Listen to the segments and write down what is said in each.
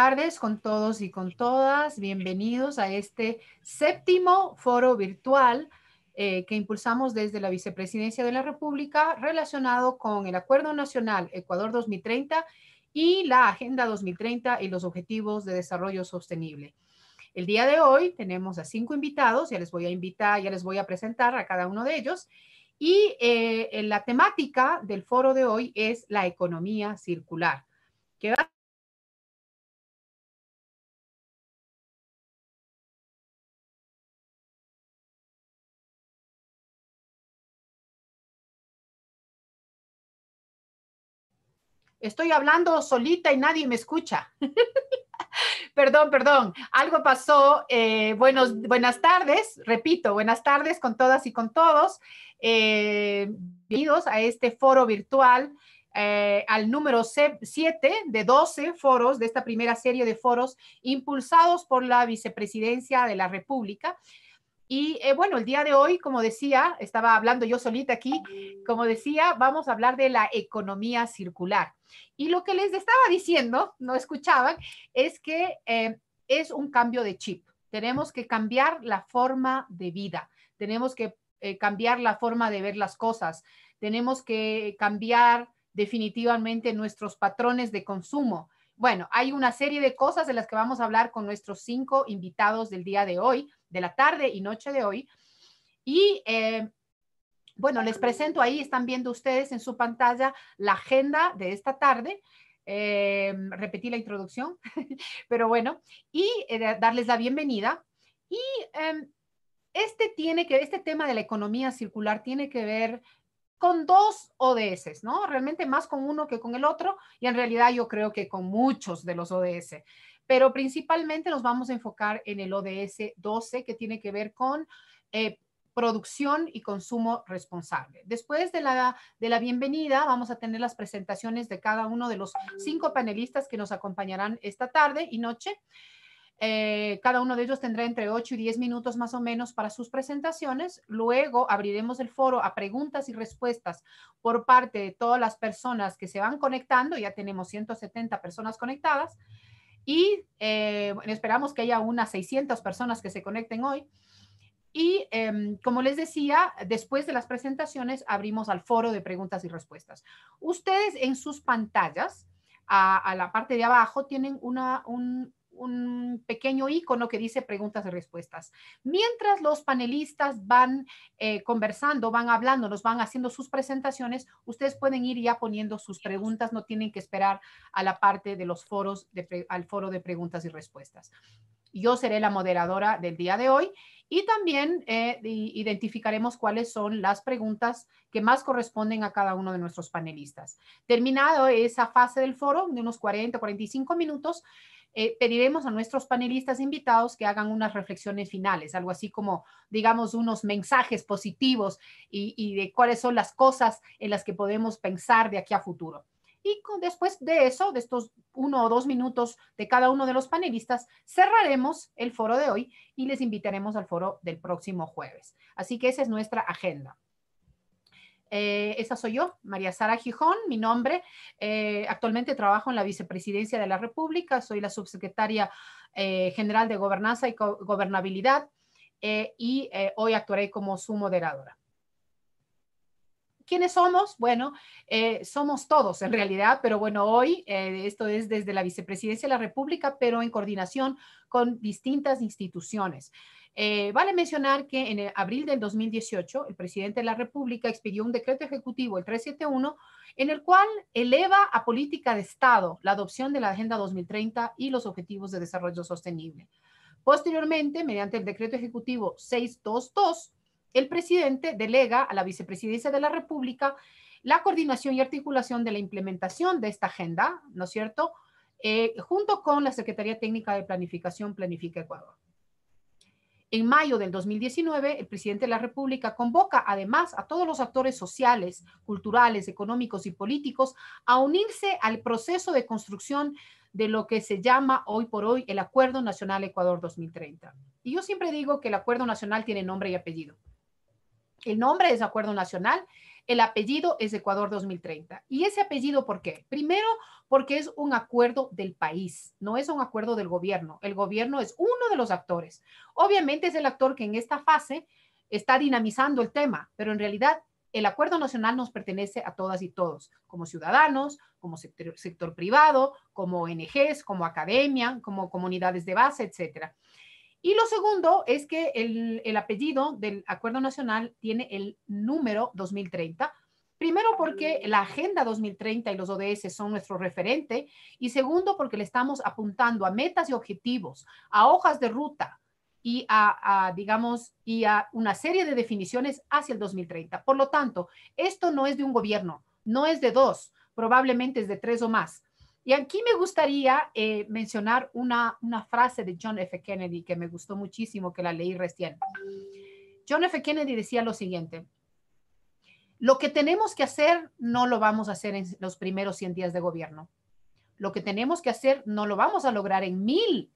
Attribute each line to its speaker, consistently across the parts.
Speaker 1: tardes con todos y con todas. Bienvenidos a este séptimo foro virtual eh, que impulsamos desde la Vicepresidencia de la República relacionado con el Acuerdo Nacional Ecuador 2030 y la Agenda 2030 y los Objetivos de Desarrollo Sostenible. El día de hoy tenemos a cinco invitados, ya les voy a invitar, ya les voy a presentar a cada uno de ellos. Y eh, la temática del foro de hoy es la economía circular. estoy hablando solita y nadie me escucha. perdón, perdón, algo pasó. Eh, buenos, buenas tardes, repito, buenas tardes con todas y con todos. Eh, bienvenidos a este foro virtual. Eh, al número 7 de 12 foros de esta primera serie de foros impulsados por la Vicepresidencia de la República y eh, bueno, el día de hoy, como decía, estaba hablando yo solita aquí, como decía, vamos a hablar de la economía circular. Y lo que les estaba diciendo, no escuchaban, es que eh, es un cambio de chip. Tenemos que cambiar la forma de vida, tenemos que eh, cambiar la forma de ver las cosas, tenemos que cambiar definitivamente nuestros patrones de consumo. Bueno, hay una serie de cosas de las que vamos a hablar con nuestros cinco invitados del día de hoy de la tarde y noche de hoy. Y eh, bueno, les presento ahí, están viendo ustedes en su pantalla la agenda de esta tarde. Eh, repetí la introducción, pero bueno, y eh, darles la bienvenida. Y em, este, tiene que, este tema de la economía circular tiene que ver con dos ODS, ¿no? Realmente más con uno que con el otro, y en realidad yo creo que con muchos de los ODS pero principalmente nos vamos a enfocar en el ODS 12, que tiene que ver con... Eh, producción y consumo responsable. Después de la, de la bienvenida, vamos a tener las presentaciones de cada uno de los cinco panelistas que nos acompañarán esta tarde y noche. Eh, cada uno de ellos tendrá entre 8 y 10 minutos más o menos para sus presentaciones. Luego abriremos el foro a preguntas y respuestas por parte de todas las personas que se van conectando. Ya tenemos 170 personas conectadas y eh, esperamos que haya unas 600 personas que se conecten hoy. Y em, como les decía, después de las presentaciones abrimos al foro de preguntas y respuestas. Ustedes en sus pantallas, a, a la parte de abajo, tienen una, un, un pequeño icono que dice preguntas y respuestas. Mientras los panelistas van eh, conversando, van hablando, nos van haciendo sus presentaciones, ustedes pueden ir ya poniendo sus preguntas, no tienen que esperar a la parte de los foros, al foro de preguntas y respuestas. Yo seré la moderadora del día de hoy y también eh, identificaremos cuáles son las preguntas que más corresponden a cada uno de nuestros panelistas. Terminado esa fase del foro de unos 40 45 minutos, eh, pediremos a nuestros panelistas invitados que hagan unas reflexiones finales, algo así como, digamos, unos mensajes positivos y, de cuáles son las cosas en las que podemos pensar de aquí a futuro. Y después de eso, de estos uno o dos minutos de cada uno de los panelistas, cerraremos el foro de hoy y les invitaremos al foro del próximo jueves. Así que esa es nuestra agenda. Eh, esa soy yo, María Sara Gijón, mi nombre. Eh, actualmente trabajo en la Vicepresidencia de la República, soy la subsecretaria eh, general de Gobernanza y Gobernabilidad y hoy actuaré como su moderadora. ¿Quiénes somos? Bueno, somos todos en realidad, pero bueno, hoy esto es desde la Vicepresidencia de la República, pero en coordinación con distintas instituciones. Eh, vale mencionar que en abril del 2018, el presidente de la República expidió un decreto ejecutivo, el 371, en el cual eleva a política de Estado la adopción de la Agenda 2030 y los Objetivos de Desarrollo Sostenible. Posteriormente, mediante el decreto ejecutivo 622, el presidente delega a la vicepresidencia de la República la coordinación y articulación de la implementación de esta agenda, ¿no es cierto? Eh, junto con la Secretaría Técnica de Planificación Planifica Ecuador. En mayo del 2019, el presidente de la República convoca además a todos los actores sociales, culturales, económicos y políticos a unirse al proceso de construcción de lo que se llama hoy por hoy el Acuerdo Nacional Ecuador 2030. Y yo siempre digo que el Acuerdo Nacional tiene nombre y apellido. El nombre es Acuerdo Nacional el apellido es Ecuador 2030. ¿Y ese apellido por qué? Primero, porque es un acuerdo del país, no es un acuerdo del gobierno. El gobierno es uno de los actores. Obviamente es el actor que en esta fase está dinamizando el tema, pero en realidad el acuerdo nacional nos pertenece a todas y todos, como ciudadanos, como sector, privado, como ONGs, como academia, como comunidades de base, etcétera. Y lo segundo es que el, apellido del Acuerdo Nacional tiene el número 2030, Primero porque mm. la Agenda 2030 y los ODS son nuestro referente y segundo porque le estamos apuntando a metas y objetivos, a hojas de ruta y a, digamos, y a una serie de definiciones hacia el 2030. Por lo tanto, esto no es de un gobierno, no es de dos, probablemente es de tres o más. Y aquí me gustaría eh, mencionar una, frase de John F. Kennedy que me gustó muchísimo, que la leí recién. John F. Kennedy decía lo siguiente, lo que tenemos que hacer no lo vamos a hacer en los primeros 100 días de gobierno. Lo que tenemos que hacer no lo vamos a lograr en mil,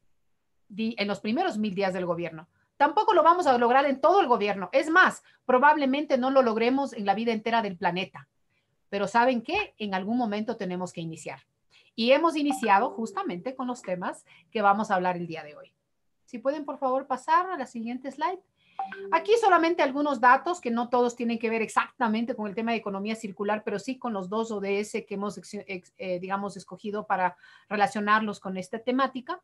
Speaker 1: en los primeros mil días del gobierno. Tampoco lo vamos a lograr en todo el gobierno. Es más, probablemente no lo logremos en la vida entera del planeta. Pero ¿saben qué? En algún momento tenemos que iniciar. Y hemos iniciado justamente con los temas que vamos a hablar el día de hoy. Si pueden, por favor, pasar a la siguiente slide. Aquí solamente algunos datos que no todos tienen que ver exactamente con el tema de economía circular, pero sí con los dos ODS que hemos, eh, digamos, escogido para relacionarlos con esta temática.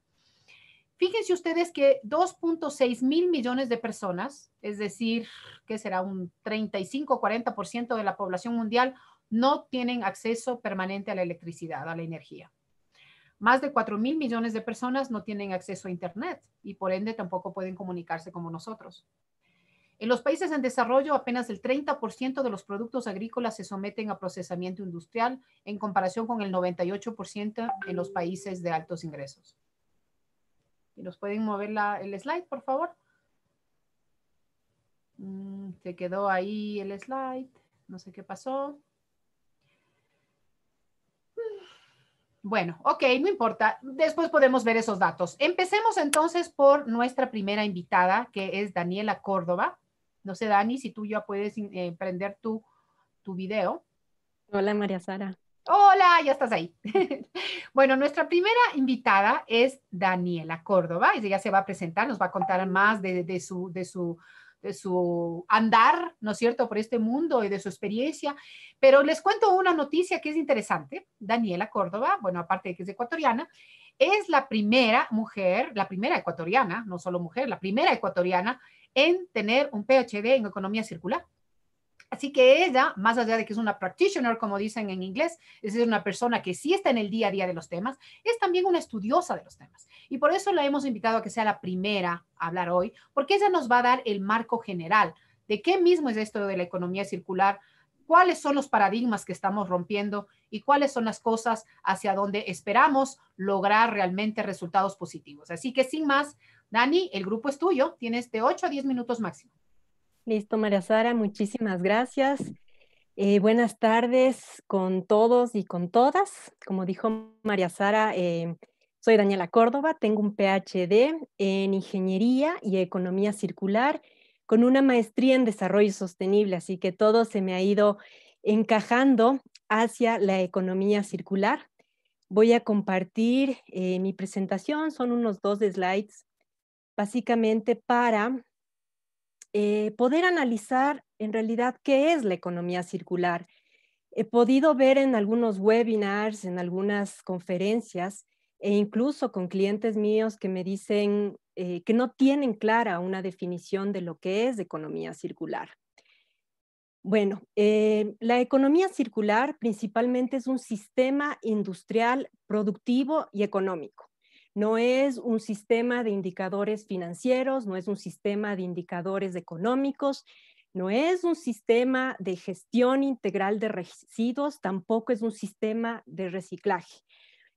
Speaker 1: Fíjense ustedes que 2.6 mil millones de personas, es decir, que será un 35-40% de la población mundial, no tienen acceso permanente a la electricidad, a la energía. Más de 4 mil millones de personas no tienen acceso a Internet y por ende tampoco pueden comunicarse como nosotros. En los países en desarrollo, apenas el 30% de los productos agrícolas se someten a procesamiento industrial en comparación con el 98% en los países de altos ingresos. ¿Y ¿Nos pueden mover el slide, por favor? Mm, se quedó ahí el slide. No sé qué pasó. Bueno, ok, no importa. Después podemos ver esos datos. Empecemos entonces por nuestra primera invitada, que es Daniela Córdoba. No sé, Dani, si tú ya puedes emprender eh, prender tu, tu video. Hola, María Sara. Hola, ya estás ahí. bueno, nuestra primera invitada es Daniela Córdoba. Ella se va a presentar, nos va a contar más de, de, su, de su de su andar, ¿no es cierto?, por este mundo y de su experiencia. Pero les cuento una noticia que es interesante. Daniela Córdoba, bueno, aparte de que es ecuatoriana, es la primera mujer, la primera ecuatoriana, no solo mujer, la primera ecuatoriana en tener un PhD en economía circular. Así que ella, más allá de que es una practitioner, como dicen en inglés, es una persona que sí está en el día a día de los temas, es también una estudiosa de los temas. Y por eso la hemos invitado a que sea la primera a hablar hoy, porque ella nos va a dar el marco general de qué mismo es esto de la economía circular, cuáles son los paradigmas que estamos rompiendo y cuáles son las cosas hacia donde esperamos lograr realmente resultados positivos. Así que
Speaker 2: sin más, Dani, el grupo es tuyo, tienes de 8 a 10 minutos máximo. Listo, María Sara, muchísimas gracias. Eh, buenas tardes con todos y con todas. Como dijo María Sara, eh, soy Daniela Córdoba, tengo un PhD en Ingeniería y Economía Circular con una maestría en Desarrollo Sostenible, así que todo se me ha ido encajando hacia la economía circular. Voy a compartir eh, mi presentación, son unos dos slides, básicamente para eh, poder analizar en realidad qué es la economía circular. He podido ver en algunos webinars, en algunas conferencias e incluso con clientes míos que me dicen eh, que no tienen clara una definición de lo que es economía circular. Bueno, eh, la economía circular principalmente es un sistema industrial, productivo y económico no es un sistema de indicadores financieros, no es un sistema de indicadores económicos, no es un sistema de gestión integral de residuos, tampoco es un sistema de reciclaje.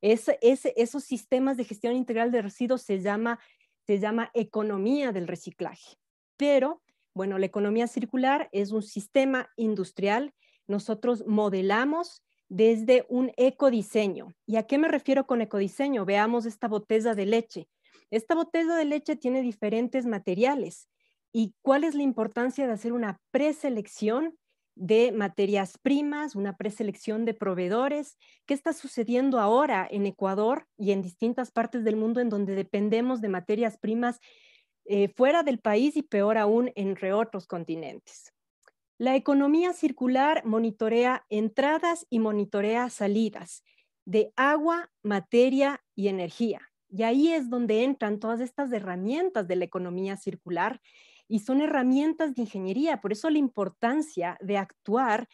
Speaker 2: esos sistemas de gestión integral de residuos se llama, se llama economía del reciclaje. Pero, bueno, la economía circular es un sistema industrial. Nosotros modelamos desde un ecodiseño. ¿Y a qué me refiero con ecodiseño? Veamos esta botella de leche. Esta botella de leche tiene diferentes materiales. ¿Y cuál es la importancia de hacer una preselección de materias primas, una preselección de proveedores? ¿Qué está sucediendo ahora en Ecuador y en distintas partes del mundo en donde dependemos de materias primas eh, fuera del país y peor aún entre otros continentes? La economía circular monitorea entradas y monitorea salidas de agua, materia y energía. Y ahí es donde entran todas estas herramientas de la economía circular y son herramientas de ingeniería. Por eso la importancia de actuar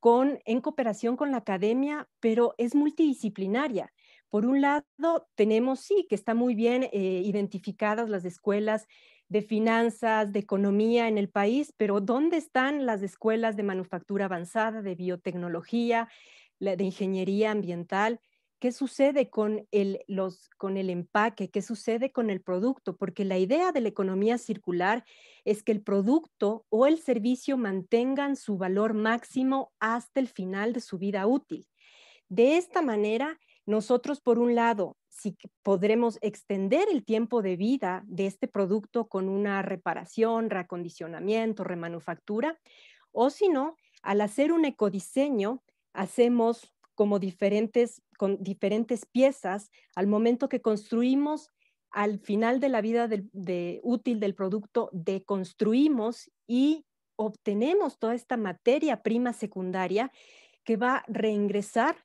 Speaker 2: con, en cooperación con la academia, pero es multidisciplinaria. Por un lado, tenemos sí que están muy bien eh, identificadas las escuelas de finanzas, de economía en el país, pero ¿dónde están las escuelas de manufactura avanzada, de biotecnología, de ingeniería ambiental? ¿Qué sucede con el empaque? ¿Qué sucede con el producto? Porque la idea de la economía circular es que el producto o el servicio mantengan su valor máximo hasta el final de su vida útil. De esta manera, nosotros, por un lado, si podremos extender el tiempo de vida de este producto con una reparación, reacondicionamiento, remanufactura, o si no, al hacer un ecodiseño, hacemos como diferentes, con diferentes piezas al momento que construimos al final de la vida útil del producto, deconstruimos y obtenemos toda esta materia prima secundaria que va a reingresar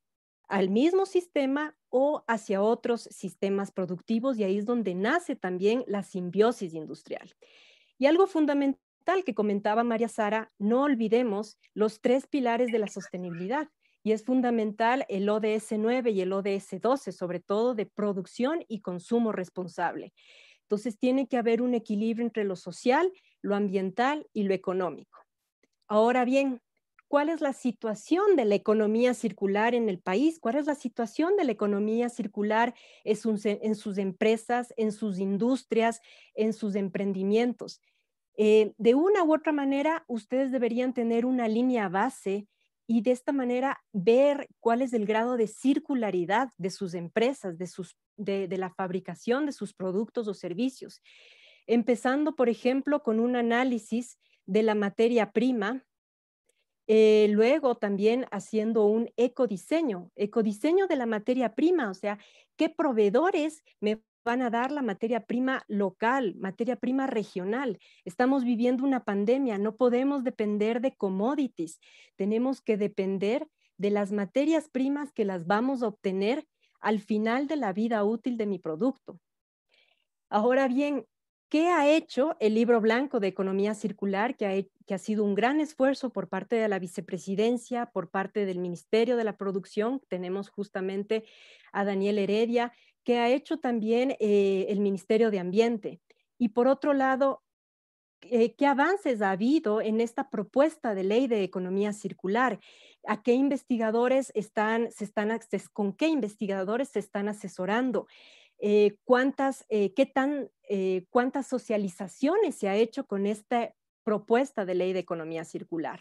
Speaker 2: al mismo sistema o hacia otros sistemas productivos y ahí es donde nace también la simbiosis industrial. Y algo fundamental que comentaba María Sara, no olvidemos los tres pilares de la sostenibilidad y es fundamental el ODS 9 y el ODS 12, sobre todo de producción y consumo responsable. Entonces tiene que haber un equilibrio entre lo social, lo ambiental y lo económico. Ahora bien, cuál es la situación de la economía circular en el país, cuál es la situación de la economía circular en sus, empresas, en sus industrias, en sus emprendimientos. Eh, de una u otra manera, ustedes deberían tener una línea base y de esta manera ver cuál es el grado de circularidad de sus empresas, de la fabricación de sus productos o servicios. Empezando, por ejemplo, con un análisis de la materia prima eh, luego también haciendo un ecodiseño, ecodiseño de la materia prima, o sea, qué proveedores me van a dar la materia prima local, materia prima regional. Estamos viviendo una pandemia, no podemos depender de commodities, tenemos que depender de las materias primas que las vamos a obtener al final de la vida útil de mi producto. Ahora bien, ¿Qué ha hecho el libro blanco de economía circular, que ha, sido un gran esfuerzo por parte de la vicepresidencia, por parte del Ministerio de la Producción? Tenemos justamente a Daniel Heredia, que ha hecho también eh, el Ministerio de Ambiente. Y por otro lado, eh, ¿qué avances ha habido en esta propuesta de ley de economía circular? ¿A qué investigadores están, se están, con qué investigadores se están asesorando? Eh, cuántas, eh, tan, eh, cuántas socializaciones se ha hecho con esta propuesta de ley de economía circular.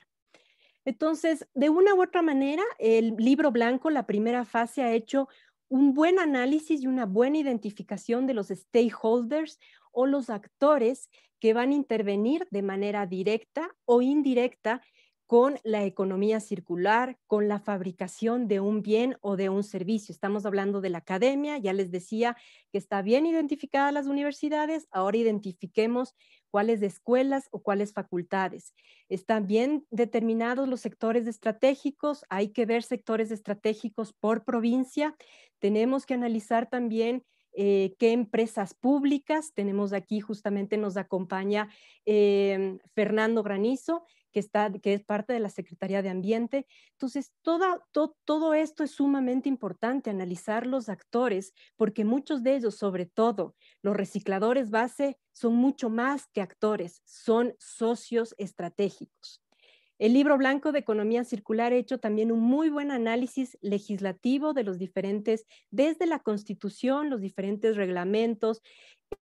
Speaker 2: Entonces, de una u otra manera, el libro blanco, la primera fase, ha hecho un buen análisis y una buena identificación de los stakeholders o los actores que van a intervenir de manera directa o indirecta con la economía circular, con la fabricación de un bien o de un servicio. Estamos hablando de la academia, ya les decía que está bien identificadas las universidades, ahora identifiquemos cuáles escuelas o cuáles facultades. Están bien determinados los sectores estratégicos, hay que ver sectores estratégicos por provincia, tenemos que analizar también eh, qué empresas públicas. Tenemos aquí justamente nos acompaña em, Fernando Granizo, que, está, que es parte de la Secretaría de Ambiente. Entonces, toda, todo esto es sumamente importante, analizar los actores, porque muchos de ellos, sobre todo los recicladores base, son mucho más que actores, son socios estratégicos. El libro blanco de economía circular ha hecho también un muy buen análisis legislativo de los diferentes, desde la constitución, los diferentes reglamentos,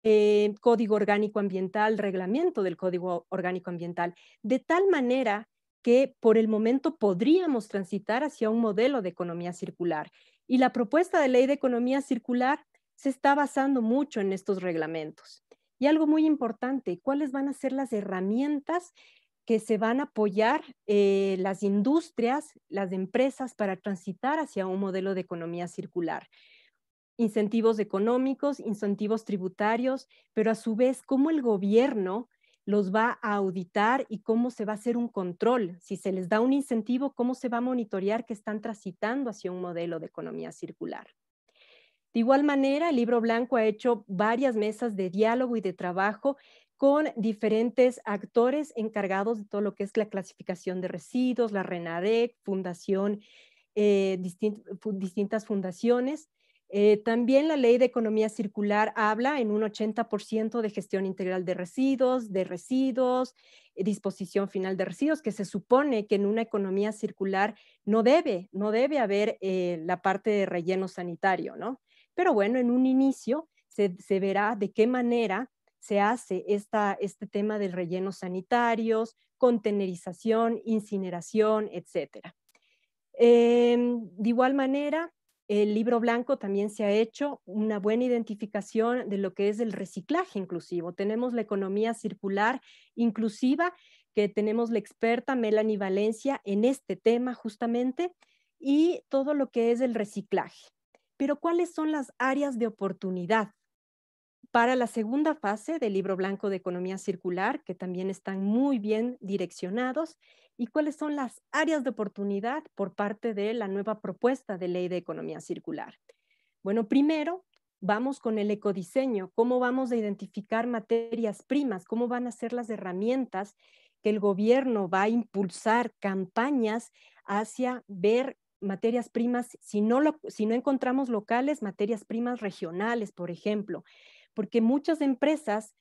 Speaker 2: eh, código Orgánico Ambiental, Reglamento del Código Orgánico Ambiental, de tal manera que por el momento podríamos transitar hacia un modelo de economía circular. Y la propuesta de ley de economía circular se está basando mucho en estos reglamentos. Y algo muy importante, ¿cuáles van a ser las herramientas que se van a apoyar eh, las industrias, las empresas para transitar hacia un modelo de economía circular? incentivos económicos, incentivos tributarios, pero a su vez cómo el gobierno los va a auditar y cómo se va a hacer un control. Si se les da un incentivo, cómo se va a monitorear que están transitando hacia un modelo de economía circular. De igual manera, el libro blanco ha hecho varias mesas de diálogo y de trabajo con diferentes actores encargados de todo lo que es la clasificación de residuos, la RENADEC, fundación, eh, distintas fundaciones, eh, también la ley de economía circular habla en un 80% de gestión integral de residuos, de residuos, eh, disposición final de residuos, que se supone que en una economía circular no debe, no debe haber eh, la parte de relleno sanitario, ¿no? Pero bueno, en un inicio se, verá de qué manera se hace esta, este tema del relleno sanitarios, contenerización, incineración, etcétera. Em, de igual manera, el libro blanco también se ha hecho una buena identificación de lo que es el reciclaje inclusivo. Tenemos la economía circular inclusiva, que tenemos la experta Melanie Valencia en este tema justamente, y todo lo que es el reciclaje. Pero ¿cuáles son las áreas de oportunidad para la segunda fase del libro blanco de economía circular, que también están muy bien direccionados, y cuáles son las áreas de oportunidad por parte de la nueva propuesta de ley de economía circular. Bueno, primero vamos con el ecodiseño, cómo vamos a identificar materias primas, cómo van a ser las herramientas que el gobierno va a impulsar campañas hacia ver materias primas, si no, si no encontramos locales, materias primas regionales, por ejemplo, porque muchas empresas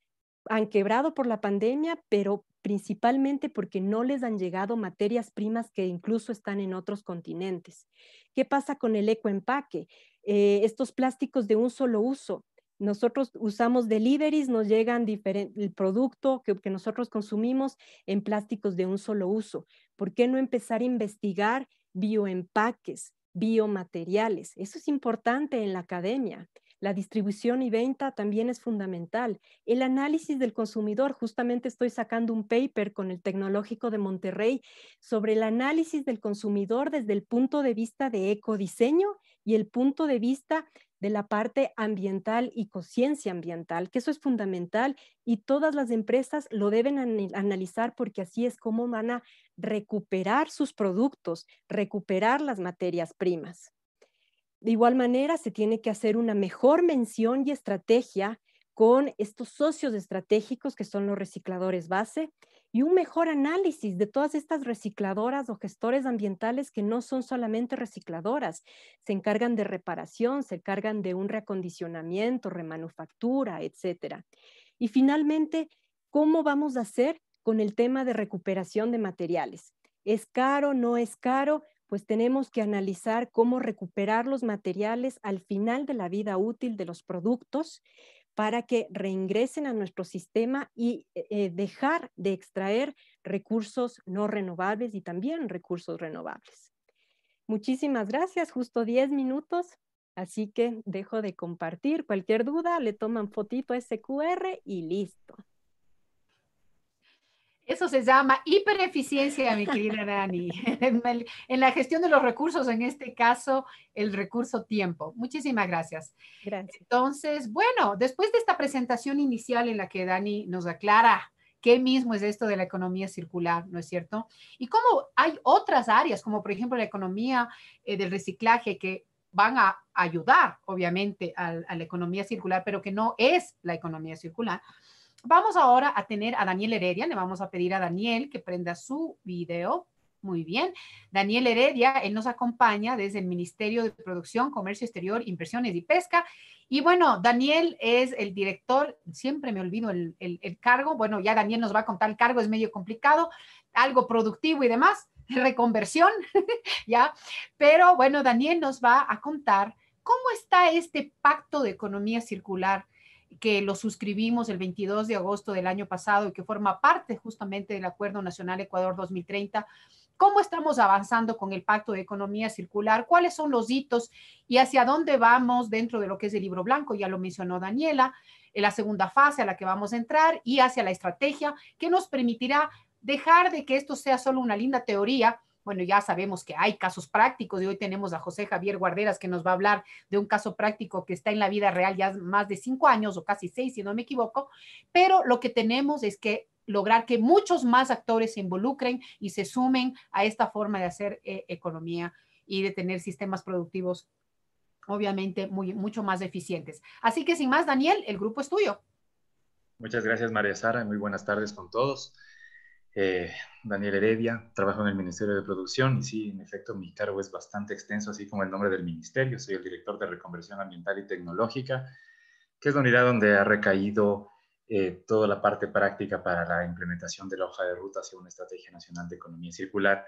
Speaker 2: han quebrado por la pandemia, pero principalmente porque no les han llegado materias primas que incluso están en otros continentes. ¿Qué pasa con el ecoempaque? Eh, estos plásticos de un solo uso. Nosotros usamos deliveries, nos llegan el producto que nosotros consumimos en plásticos de un solo uso. ¿Por qué no empezar a investigar bioempaques, biomateriales? Eso es importante en la academia. La distribución y venta también es fundamental. El análisis del consumidor, justamente estoy sacando un paper con el Tecnológico de Monterrey sobre el análisis del consumidor desde el punto de vista de ecodiseño y el punto de vista de la parte ambiental y conciencia ambiental, que eso es fundamental y todas las empresas lo deben analizar porque así es como van a recuperar sus productos, recuperar las materias primas. De igual manera, se tiene que hacer una mejor mención y estrategia con estos socios estratégicos que son los recicladores base y un mejor análisis de todas estas recicladoras o gestores ambientales que no son solamente recicladoras, se encargan de reparación, se encargan de un reacondicionamiento, remanufactura, etcétera. Y finalmente, ¿cómo vamos a hacer con el tema de recuperación de materiales? ¿Es caro? ¿No es caro? pues tenemos que analizar cómo recuperar los materiales al final de la vida útil de los productos para que reingresen a nuestro sistema y eh, eh, dejar de extraer recursos no renovables y también recursos renovables. Muchísimas gracias, justo 10 minutos, así que dejo de compartir. Cualquier duda, le toman fotito a ese y listo. Eso se llama hipereficiencia,
Speaker 1: mi querida Dani, en, la gestión de los recursos, en este caso, el recurso tiempo. Muchísimas gracias. Gracias. Entonces, bueno, después de esta presentación inicial en la que Dani nos aclara qué mismo es esto de la economía circular, ¿no es cierto? Y cómo hay otras áreas, como por ejemplo la economía eh, del reciclaje, que van a ayudar, obviamente, a la economía circular, pero que no es la economía circular. Vamos ahora a tener a Daniel Heredia. Le vamos a pedir a Daniel que prenda su video. Muy bien. Daniel Heredia, él nos acompaña desde el Ministerio de Producción, Comercio Exterior, Inversiones y Pesca. Y bueno, Daniel es el director, siempre me olvido el, cargo. Bueno, ya Daniel nos va a contar el cargo, es medio complicado, algo productivo y demás, reconversión, ¿ya? Pero bueno, Daniel nos va a contar cómo está este pacto de economía circular que lo suscribimos el 22 de agosto del año pasado y que forma parte justamente del Acuerdo Nacional Ecuador 2030. ¿Cómo estamos avanzando con el Pacto de Economía Circular? ¿Cuáles son los hitos y hacia dónde vamos dentro de lo que es el libro blanco? Ya lo mencionó Daniela, en la segunda fase a la que vamos a entrar y hacia la estrategia que nos permitirá dejar de que esto sea solo una linda teoría, bueno, ya sabemos que hay casos prácticos y hoy tenemos a José Javier Guarderas que nos va a hablar de un caso práctico que está en la vida real ya más de cinco años o casi seis, si no me equivoco, pero lo que tenemos es que lograr que muchos más actores se involucren y se sumen a esta forma de hacer eh, economía y de tener sistemas productivos obviamente muy, mucho más eficientes. Así que sin más, Daniel, el grupo es tuyo.
Speaker 3: Muchas gracias, María Sara. Muy buenas tardes con todos. Eh, Daniel Heredia, trabajo en el Ministerio de Producción y sí, en efecto, mi cargo es bastante extenso, así como el nombre del ministerio. Soy el director de Reconversión Ambiental y Tecnológica, que es la unidad donde ha recaído eh, toda la parte práctica para la implementación de la hoja de ruta hacia una Estrategia Nacional de Economía Circular.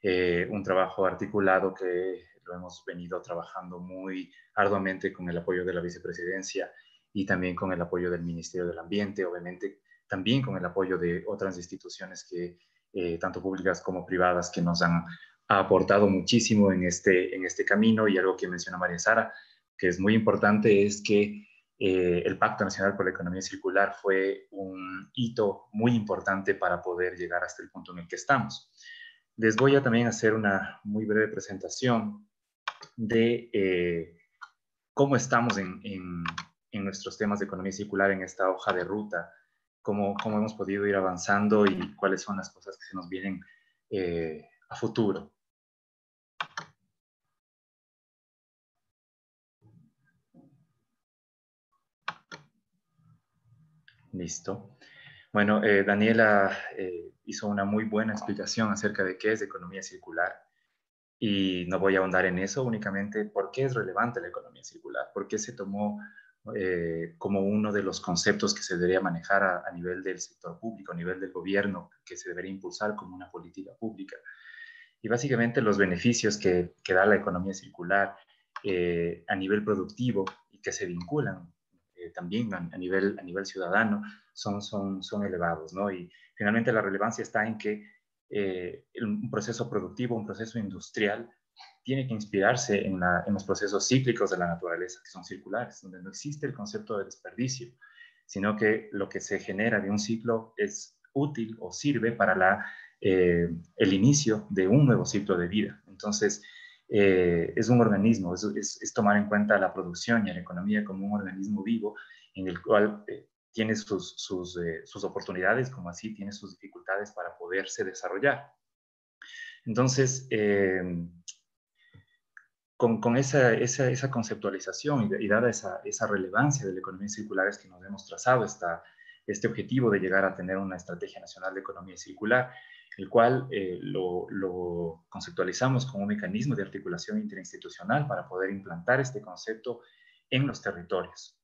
Speaker 3: Eh, un trabajo articulado que lo hemos venido trabajando muy arduamente con el apoyo de la vicepresidencia y también con el apoyo del Ministerio del Ambiente, obviamente también con el apoyo de otras instituciones que, eh, tanto públicas como privadas, que nos han aportado muchísimo en este, en este camino y algo que menciona María Sara, que es muy importante, es que eh, el Pacto Nacional por la Economía Circular fue un hito muy importante para poder llegar hasta el punto en el que estamos. Les voy a también hacer una muy breve presentación de eh, cómo estamos en, en, en, nuestros temas de economía circular en esta hoja de ruta cómo, hemos podido ir avanzando y cuáles son las cosas que se nos vienen eh, a futuro. Listo. Bueno, eh, Daniela eh, hizo una muy buena explicación acerca de qué es economía circular y no voy a ahondar en eso, únicamente por qué es relevante la economía circular, por qué se tomó eh, como uno de los conceptos que se debería manejar a, nivel del sector público, a nivel del gobierno, que se debería impulsar como una política pública. Y básicamente los beneficios que, da la economía circular eh, a nivel productivo y que se vinculan eh, también a, nivel, a nivel ciudadano son, elevados. ¿no? Y finalmente la relevancia está en que un proceso productivo, un proceso industrial, tiene que inspirarse en, los procesos cíclicos de la naturaleza, que son circulares, donde no existe el concepto de desperdicio, sino que lo que se genera de un ciclo es útil o sirve para eh, el inicio de un nuevo ciclo de vida. Entonces, eh, es un organismo, es, tomar en cuenta la producción y la economía como un organismo vivo en el cual eh, tiene sus, oportunidades, como así tiene sus dificultades para poderse desarrollar. Entonces, con, esa, conceptualización y, dada esa, relevancia de la economía circular es que nos hemos trazado este objetivo de llegar a tener una estrategia nacional de economía circular, el cual eh, lo, conceptualizamos como un mecanismo de articulación interinstitucional para poder implantar este concepto en los territorios,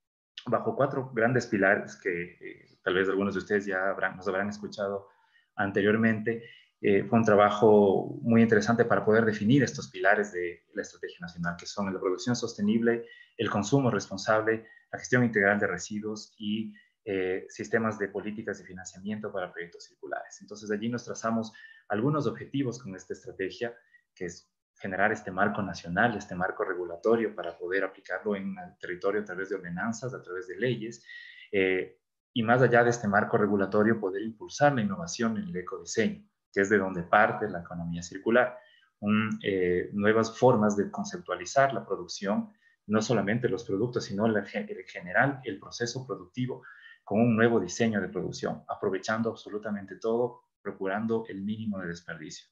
Speaker 3: bajo cuatro grandes pilares que eh, tal vez algunos de ustedes ya nos habrán escuchado anteriormente, eh, fue un trabajo muy interesante para poder definir estos pilares de la estrategia nacional, que son la producción sostenible, el consumo responsable, la gestión integral de residuos y eh, sistemas de políticas de financiamiento para proyectos circulares. Entonces allí nos trazamos algunos objetivos con esta estrategia, que es generar este marco nacional, este marco regulatorio para poder aplicarlo en el territorio a través de ordenanzas, a través de leyes, eh, y más allá de este marco regulatorio poder impulsar la innovación en el ecodiseño que es de donde parte la economía circular. Eh, nuevas formas de conceptualizar la producción, no solamente los productos, sino en general el proceso productivo con un nuevo diseño de producción, aprovechando absolutamente todo, procurando el mínimo de desperdicio.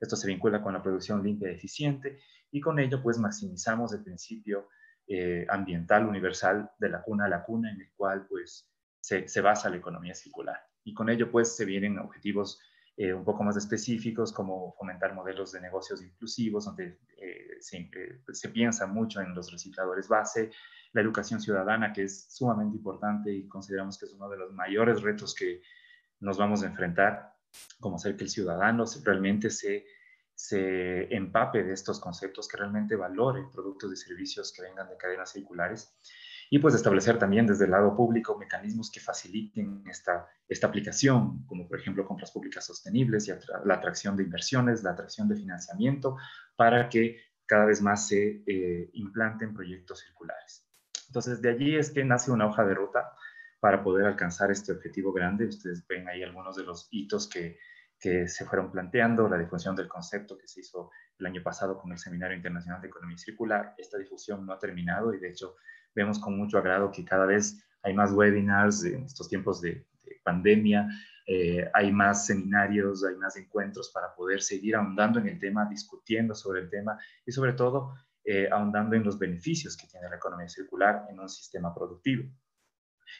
Speaker 3: Esto se vincula con la producción limpia y eficiente y con ello pues maximizamos el principio eh, ambiental universal de la cuna a la cuna en el cual pues se, se basa la economía circular. Y con ello pues se vienen objetivos eh, un poco más específicos, como fomentar modelos de negocios inclusivos, donde eh, eh, pues, se, piensa mucho en los recicladores base, la educación ciudadana, que es sumamente importante y consideramos que es uno de los mayores retos que nos vamos a enfrentar, como hacer que el ciudadano realmente se, se empape de estos conceptos, que realmente valore productos y servicios que vengan de cadenas circulares y pues establecer también desde el lado público mecanismos que faciliten esta, esta aplicación, como por ejemplo compras públicas sostenibles y la atracción de inversiones, la atracción de financiamiento, para que cada vez más se eh, implanten proyectos circulares. Entonces, de allí es que nace una hoja de ruta para poder alcanzar este objetivo grande. Ustedes ven ahí algunos de los hitos que, que se fueron planteando, la difusión del concepto que se hizo el año pasado con el Seminario Internacional de Economía Circular. Esta difusión no ha terminado y de hecho Vemos con mucho agrado que cada vez hay más webinars en estos tiempos de, pandemia, eh, hay más seminarios, hay más encuentros para poder seguir ahondando en el tema, discutiendo sobre el tema y sobre todo eh, ahondando en los beneficios que tiene la economía circular en un sistema productivo.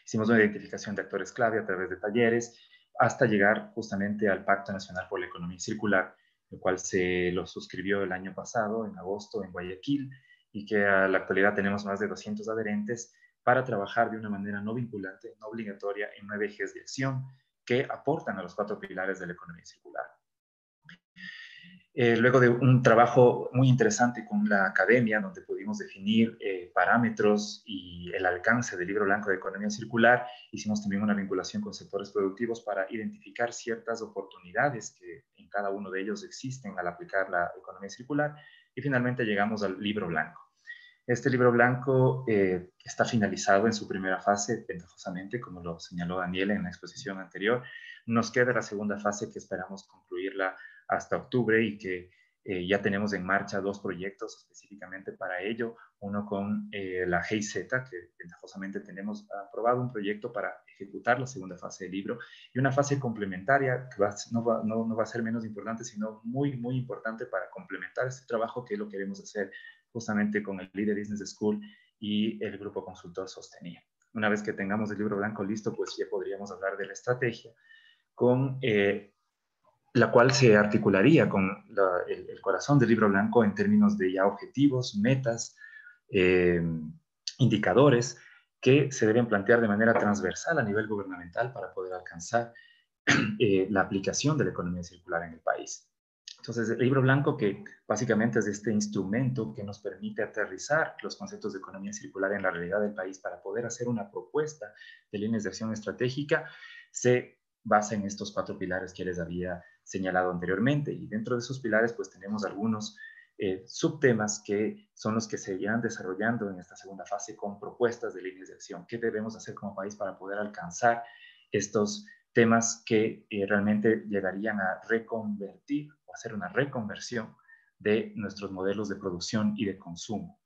Speaker 3: Hicimos una identificación de actores clave a través de talleres hasta llegar justamente al Pacto Nacional por la Economía Circular, el cual se lo suscribió el año pasado, en agosto, en Guayaquil, y que a la actualidad tenemos más de 200 adherentes para trabajar de una manera no vinculante, no obligatoria en nueve ejes de acción que aportan a los cuatro pilares de la economía circular. Eh, luego de un trabajo muy interesante con la academia, donde pudimos definir eh, parámetros y el alcance del libro blanco de economía circular, hicimos también una vinculación con sectores productivos para identificar ciertas oportunidades que en cada uno de ellos existen al aplicar la economía circular y finalmente llegamos al libro blanco. Este libro blanco eh, está finalizado en su primera fase, ventajosamente, como lo señaló Daniel en la exposición anterior. Nos queda la segunda fase que esperamos concluirla hasta octubre y que eh, ya tenemos en marcha dos proyectos específicamente para ello, uno con eh, la GIZ, que ventajosamente tenemos aprobado un proyecto para ejecutar la segunda fase del libro, y una fase complementaria que no, va, a ser menos importante, sino muy, muy importante para complementar este trabajo que lo queremos hacer justamente con el líder Business School y el grupo consultor Sostenía. Una vez que tengamos el libro blanco listo, pues ya podríamos hablar de la estrategia con eh, la cual se articularía con el, corazón del libro blanco en términos de ya objetivos, metas, eh, indicadores que se deben plantear de manera transversal a nivel gubernamental para poder alcanzar eh, la aplicación de la economía circular en el país. Entonces, el libro blanco, que básicamente es este instrumento que nos permite aterrizar los conceptos de economía circular en la realidad del país para poder hacer una propuesta de líneas de acción estratégica, se basa en estos cuatro pilares que les había señalado anteriormente. Y dentro de esos pilares, pues tenemos algunos eh, subtemas que son los que se irán desarrollando en esta segunda fase con propuestas de líneas de acción. ¿Qué debemos hacer como país para poder alcanzar estos temas que eh, realmente llegarían a reconvertir o hacer una reconversión de nuestros modelos de producción y de consumo?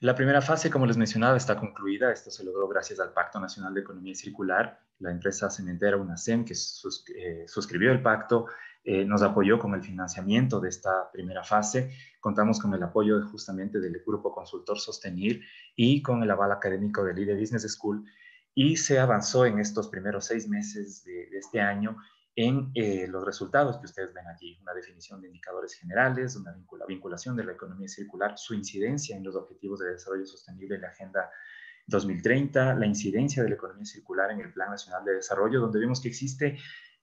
Speaker 3: La primera fase, como les mencionaba, está concluida. Esto se logró gracias al Pacto Nacional de Economía Circular. La empresa cementera UNACEM, que eh, suscribió el pacto, eh, nos apoyó con el financiamiento de esta primera fase. Contamos con el apoyo justamente del Grupo Consultor Sostenir y con el aval académico del IDE Business School. Y se avanzó en estos primeros seis meses de, de este año en eh, los resultados que ustedes ven allí, una definición de indicadores generales, una vinculación de la economía circular, su incidencia en los objetivos de desarrollo sostenible en la Agenda 2030, la incidencia de la economía circular en el Plan Nacional de Desarrollo, donde vemos que existe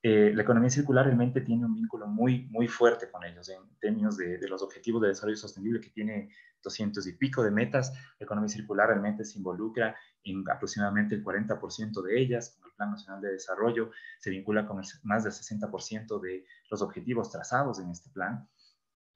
Speaker 3: eh, la economía circular realmente tiene un vínculo muy, muy fuerte con ellos en términos de, los objetivos de desarrollo sostenible que tiene 200 y pico de metas. La economía circular realmente se involucra en aproximadamente el 40% de ellas, con el Plan Nacional de Desarrollo, se vincula con más del 60% de los objetivos trazados en este plan.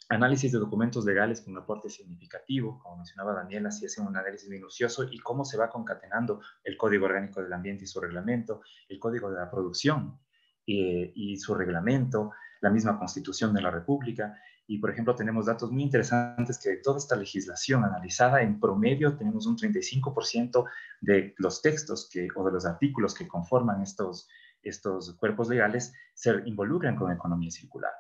Speaker 3: Análisis de documentos legales con un aporte significativo, como mencionaba Daniela, si hacen un análisis minucioso y cómo se va concatenando el Código Orgánico del Ambiente y su reglamento, el Código de la Producción, eh, y su reglamento, la misma constitución de la República. Y, por ejemplo, tenemos datos muy interesantes que de toda esta legislación analizada, en promedio tenemos un 35% de los textos o de los artículos que conforman estos, cuerpos legales se involucran con economía circular.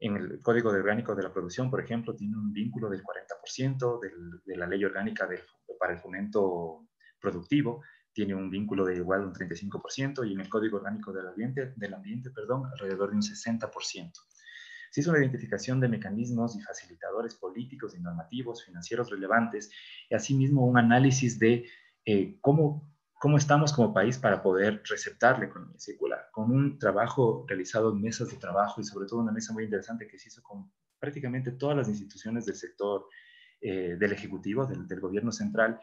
Speaker 3: En el Código Orgánico de la Producción, por ejemplo, tiene un vínculo del 40% de la Ley Orgánica para el Fomento Productivo, tiene un vínculo de igual un 35% y en el código orgánico del ambiente, del ambiente perdón, alrededor de un 60%. Se hizo una identificación de mecanismos y facilitadores políticos y normativos, financieros relevantes, y asimismo un análisis de eh, cómo, cómo estamos como país para poder receptar la economía circular, con un trabajo realizado en mesas de trabajo y sobre todo una mesa muy interesante que se hizo con prácticamente todas las instituciones del sector eh, del Ejecutivo, del, del Gobierno Central,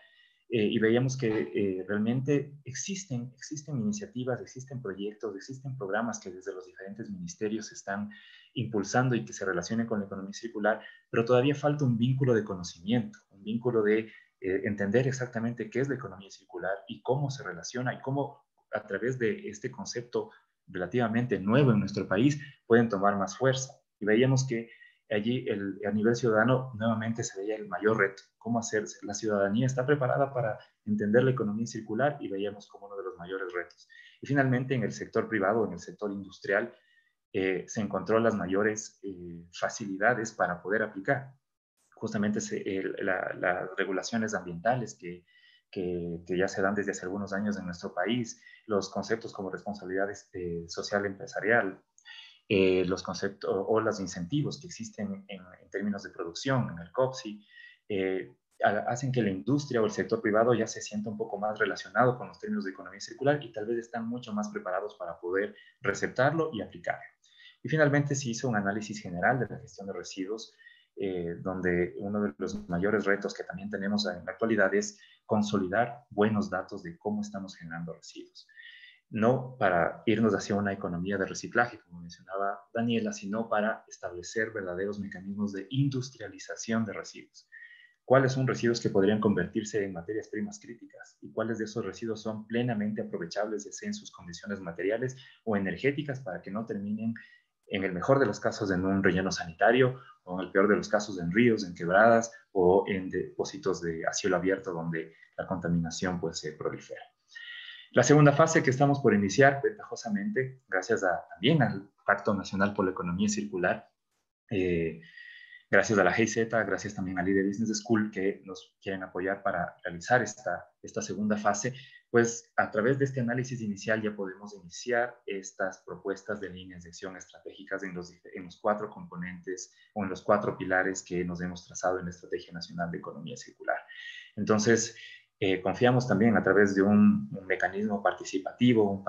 Speaker 3: eh, y veíamos que eh, realmente existen, existen iniciativas, existen proyectos, existen programas que desde los diferentes ministerios están impulsando y que se relacionen con la economía circular, pero todavía falta un vínculo de conocimiento, un vínculo de eh, entender exactamente qué es la economía circular y cómo se relaciona y cómo a través de este concepto relativamente nuevo en nuestro país pueden tomar más fuerza. Y veíamos que allí a nivel ciudadano nuevamente se veía el mayor reto, cómo hacerse. La ciudadanía está preparada para entender la economía circular y veíamos como uno de los mayores retos. Y finalmente en el sector privado, en el sector industrial, eh, se encontró las mayores eh, facilidades para poder aplicar. Justamente las regulaciones ambientales que, ya se dan desde hace algunos años en nuestro país, los conceptos como responsabilidad eh, social empresarial, eh, los conceptos o los incentivos que existen en, términos de producción, en el COPSI, eh, hacen que la industria o el sector privado ya se sienta un poco más relacionado con los términos de economía circular y tal vez están mucho más preparados para poder receptarlo y aplicarlo. Y finalmente se hizo un análisis general de la gestión de residuos, eh, donde uno de los mayores retos que también tenemos en la actualidad es consolidar buenos datos de cómo estamos generando residuos no para irnos hacia una economía de reciclaje, como mencionaba Daniela, sino para establecer verdaderos mecanismos de industrialización de residuos. ¿Cuáles son residuos que podrían convertirse en materias primas críticas? ¿Y cuáles de esos residuos son plenamente aprovechables de sea en sus condiciones materiales o energéticas para que no terminen, en el mejor de los casos, en un relleno sanitario o en el peor de los casos, en ríos, en quebradas o en depósitos de a abierto donde la contaminación puede se prolifera? La segunda fase que estamos por iniciar, ventajosamente, gracias también al Pacto Nacional por la Economía Circular, eh, gracias a la GIZ, gracias también a Leader Business School que nos quieren apoyar para realizar esta, segunda fase, pues a través de este análisis inicial ya podemos iniciar estas propuestas de líneas de acción estratégicas en los, en los cuatro componentes o en los cuatro pilares que nos hemos trazado en la Estrategia Nacional de Economía Circular. Entonces, eh, confiamos también a través de un, mecanismo participativo,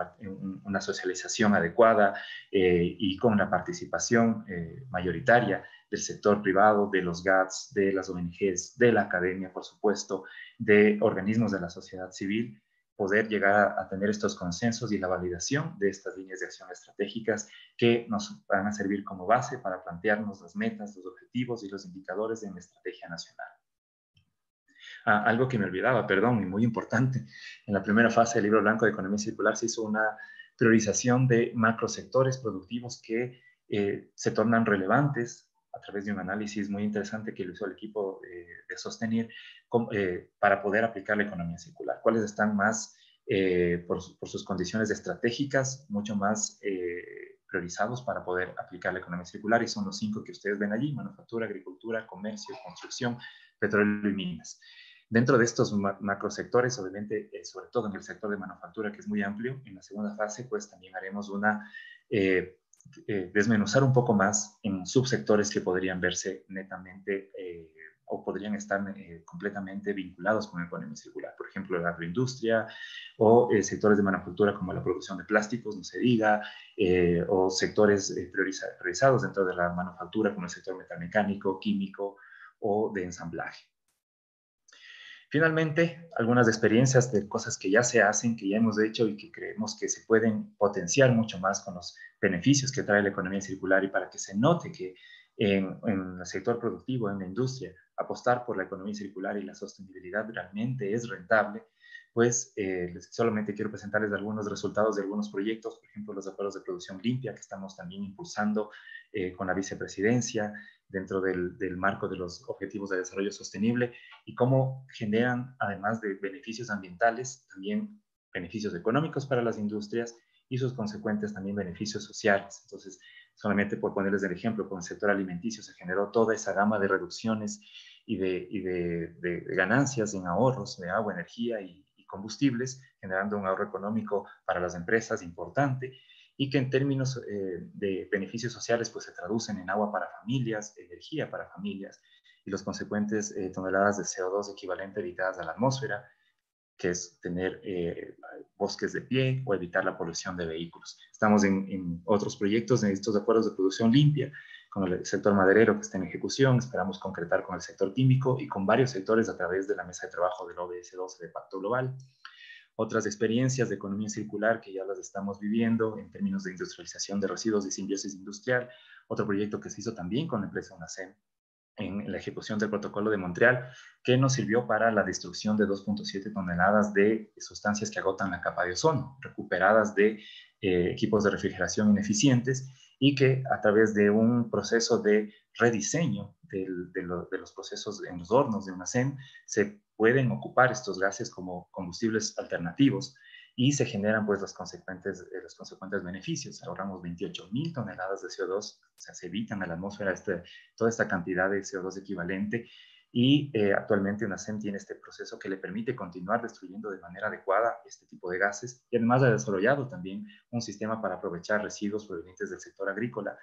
Speaker 3: una socialización adecuada eh, y con la participación eh, mayoritaria del sector privado, de los GATS, de las ONGs, de la academia, por supuesto, de organismos de la sociedad civil, poder llegar a, tener estos consensos y la validación de estas líneas de acción estratégicas que nos van a servir como base para plantearnos las metas, los objetivos y los indicadores de la estrategia nacional algo que me olvidaba, perdón, y muy importante. En la primera fase del libro blanco de economía circular se hizo una priorización de macrosectores productivos que eh, se tornan relevantes a través de un análisis muy interesante que lo hizo el equipo eh, de Sostenir eh, para poder aplicar la economía circular. ¿Cuáles están más, por, por, sus condiciones estratégicas, mucho más priorizados para poder aplicar la economía circular? Y son los cinco que ustedes ven allí, manufactura, agricultura, comercio, construcción, petróleo y minas. Dentro de estos sectores, obviamente, eh, sobre todo en el sector de manufactura, que es muy amplio, en la segunda fase, pues también haremos una, eh, eh, desmenuzar un poco más en subsectores que podrían verse netamente o podrían estar completamente vinculados con la economía circular. Por ejemplo, la agroindustria o sectores de manufactura como la producción de plásticos, no se diga, o sectores priorizados dentro de la manufactura como el sector metalmecánico, químico o de ensamblaje. Finalmente, algunas experiencias de cosas que ya se hacen, que ya hemos hecho y que creemos que se pueden potenciar mucho más con los beneficios que trae la economía circular y para que se note que en, el sector productivo, en la industria, apostar por la economía circular y la sostenibilidad realmente es rentable pues eh, solamente quiero presentarles algunos resultados de algunos proyectos, por ejemplo, los acuerdos de producción limpia que estamos también impulsando eh, con la vicepresidencia dentro del, marco de los Objetivos de Desarrollo Sostenible y cómo generan, además de beneficios ambientales, también beneficios económicos para las industrias y sus consecuentes también beneficios sociales. Entonces, solamente por ponerles el ejemplo, con el sector alimenticio se generó toda esa gama de reducciones y de, de, de ganancias en ahorros de agua, energía y, combustibles, generando un ahorro económico para las empresas importante y que en términos eh, de beneficios sociales pues se traducen en agua para familias, energía para familias y los consecuentes eh, toneladas de CO2 equivalente evitadas a la atmósfera, que es tener eh, bosques de pie o evitar la polución de vehículos. Estamos en, en otros proyectos, en estos acuerdos de producción limpia, con el sector maderero que está en ejecución, esperamos concretar con el sector químico y con varios sectores a través de la mesa de trabajo del OBS 12 de Pacto Global. Otras experiencias de economía circular que ya las estamos viviendo en términos de industrialización de residuos y simbiosis industrial. Otro proyecto que se hizo también con la empresa UNACEM en la ejecución del protocolo de Montreal, que nos sirvió para la destrucción de 2.7 toneladas de sustancias que agotan la capa de ozono, recuperadas de eh, equipos de refrigeración ineficientes y que a través de un proceso de rediseño de, los procesos en los hornos de una SEM se pueden ocupar estos gases como combustibles alternativos y se generan pues los consecuentes, eh, los consecuentes beneficios. Ahorramos 28 mil toneladas de CO2, se evitan a la atmósfera este, toda esta cantidad de CO2 equivalente y eh, actualmente Cem tiene este proceso que le permite continuar destruyendo de manera adecuada este tipo de gases y además ha desarrollado también un sistema para aprovechar residuos provenientes del sector agrícola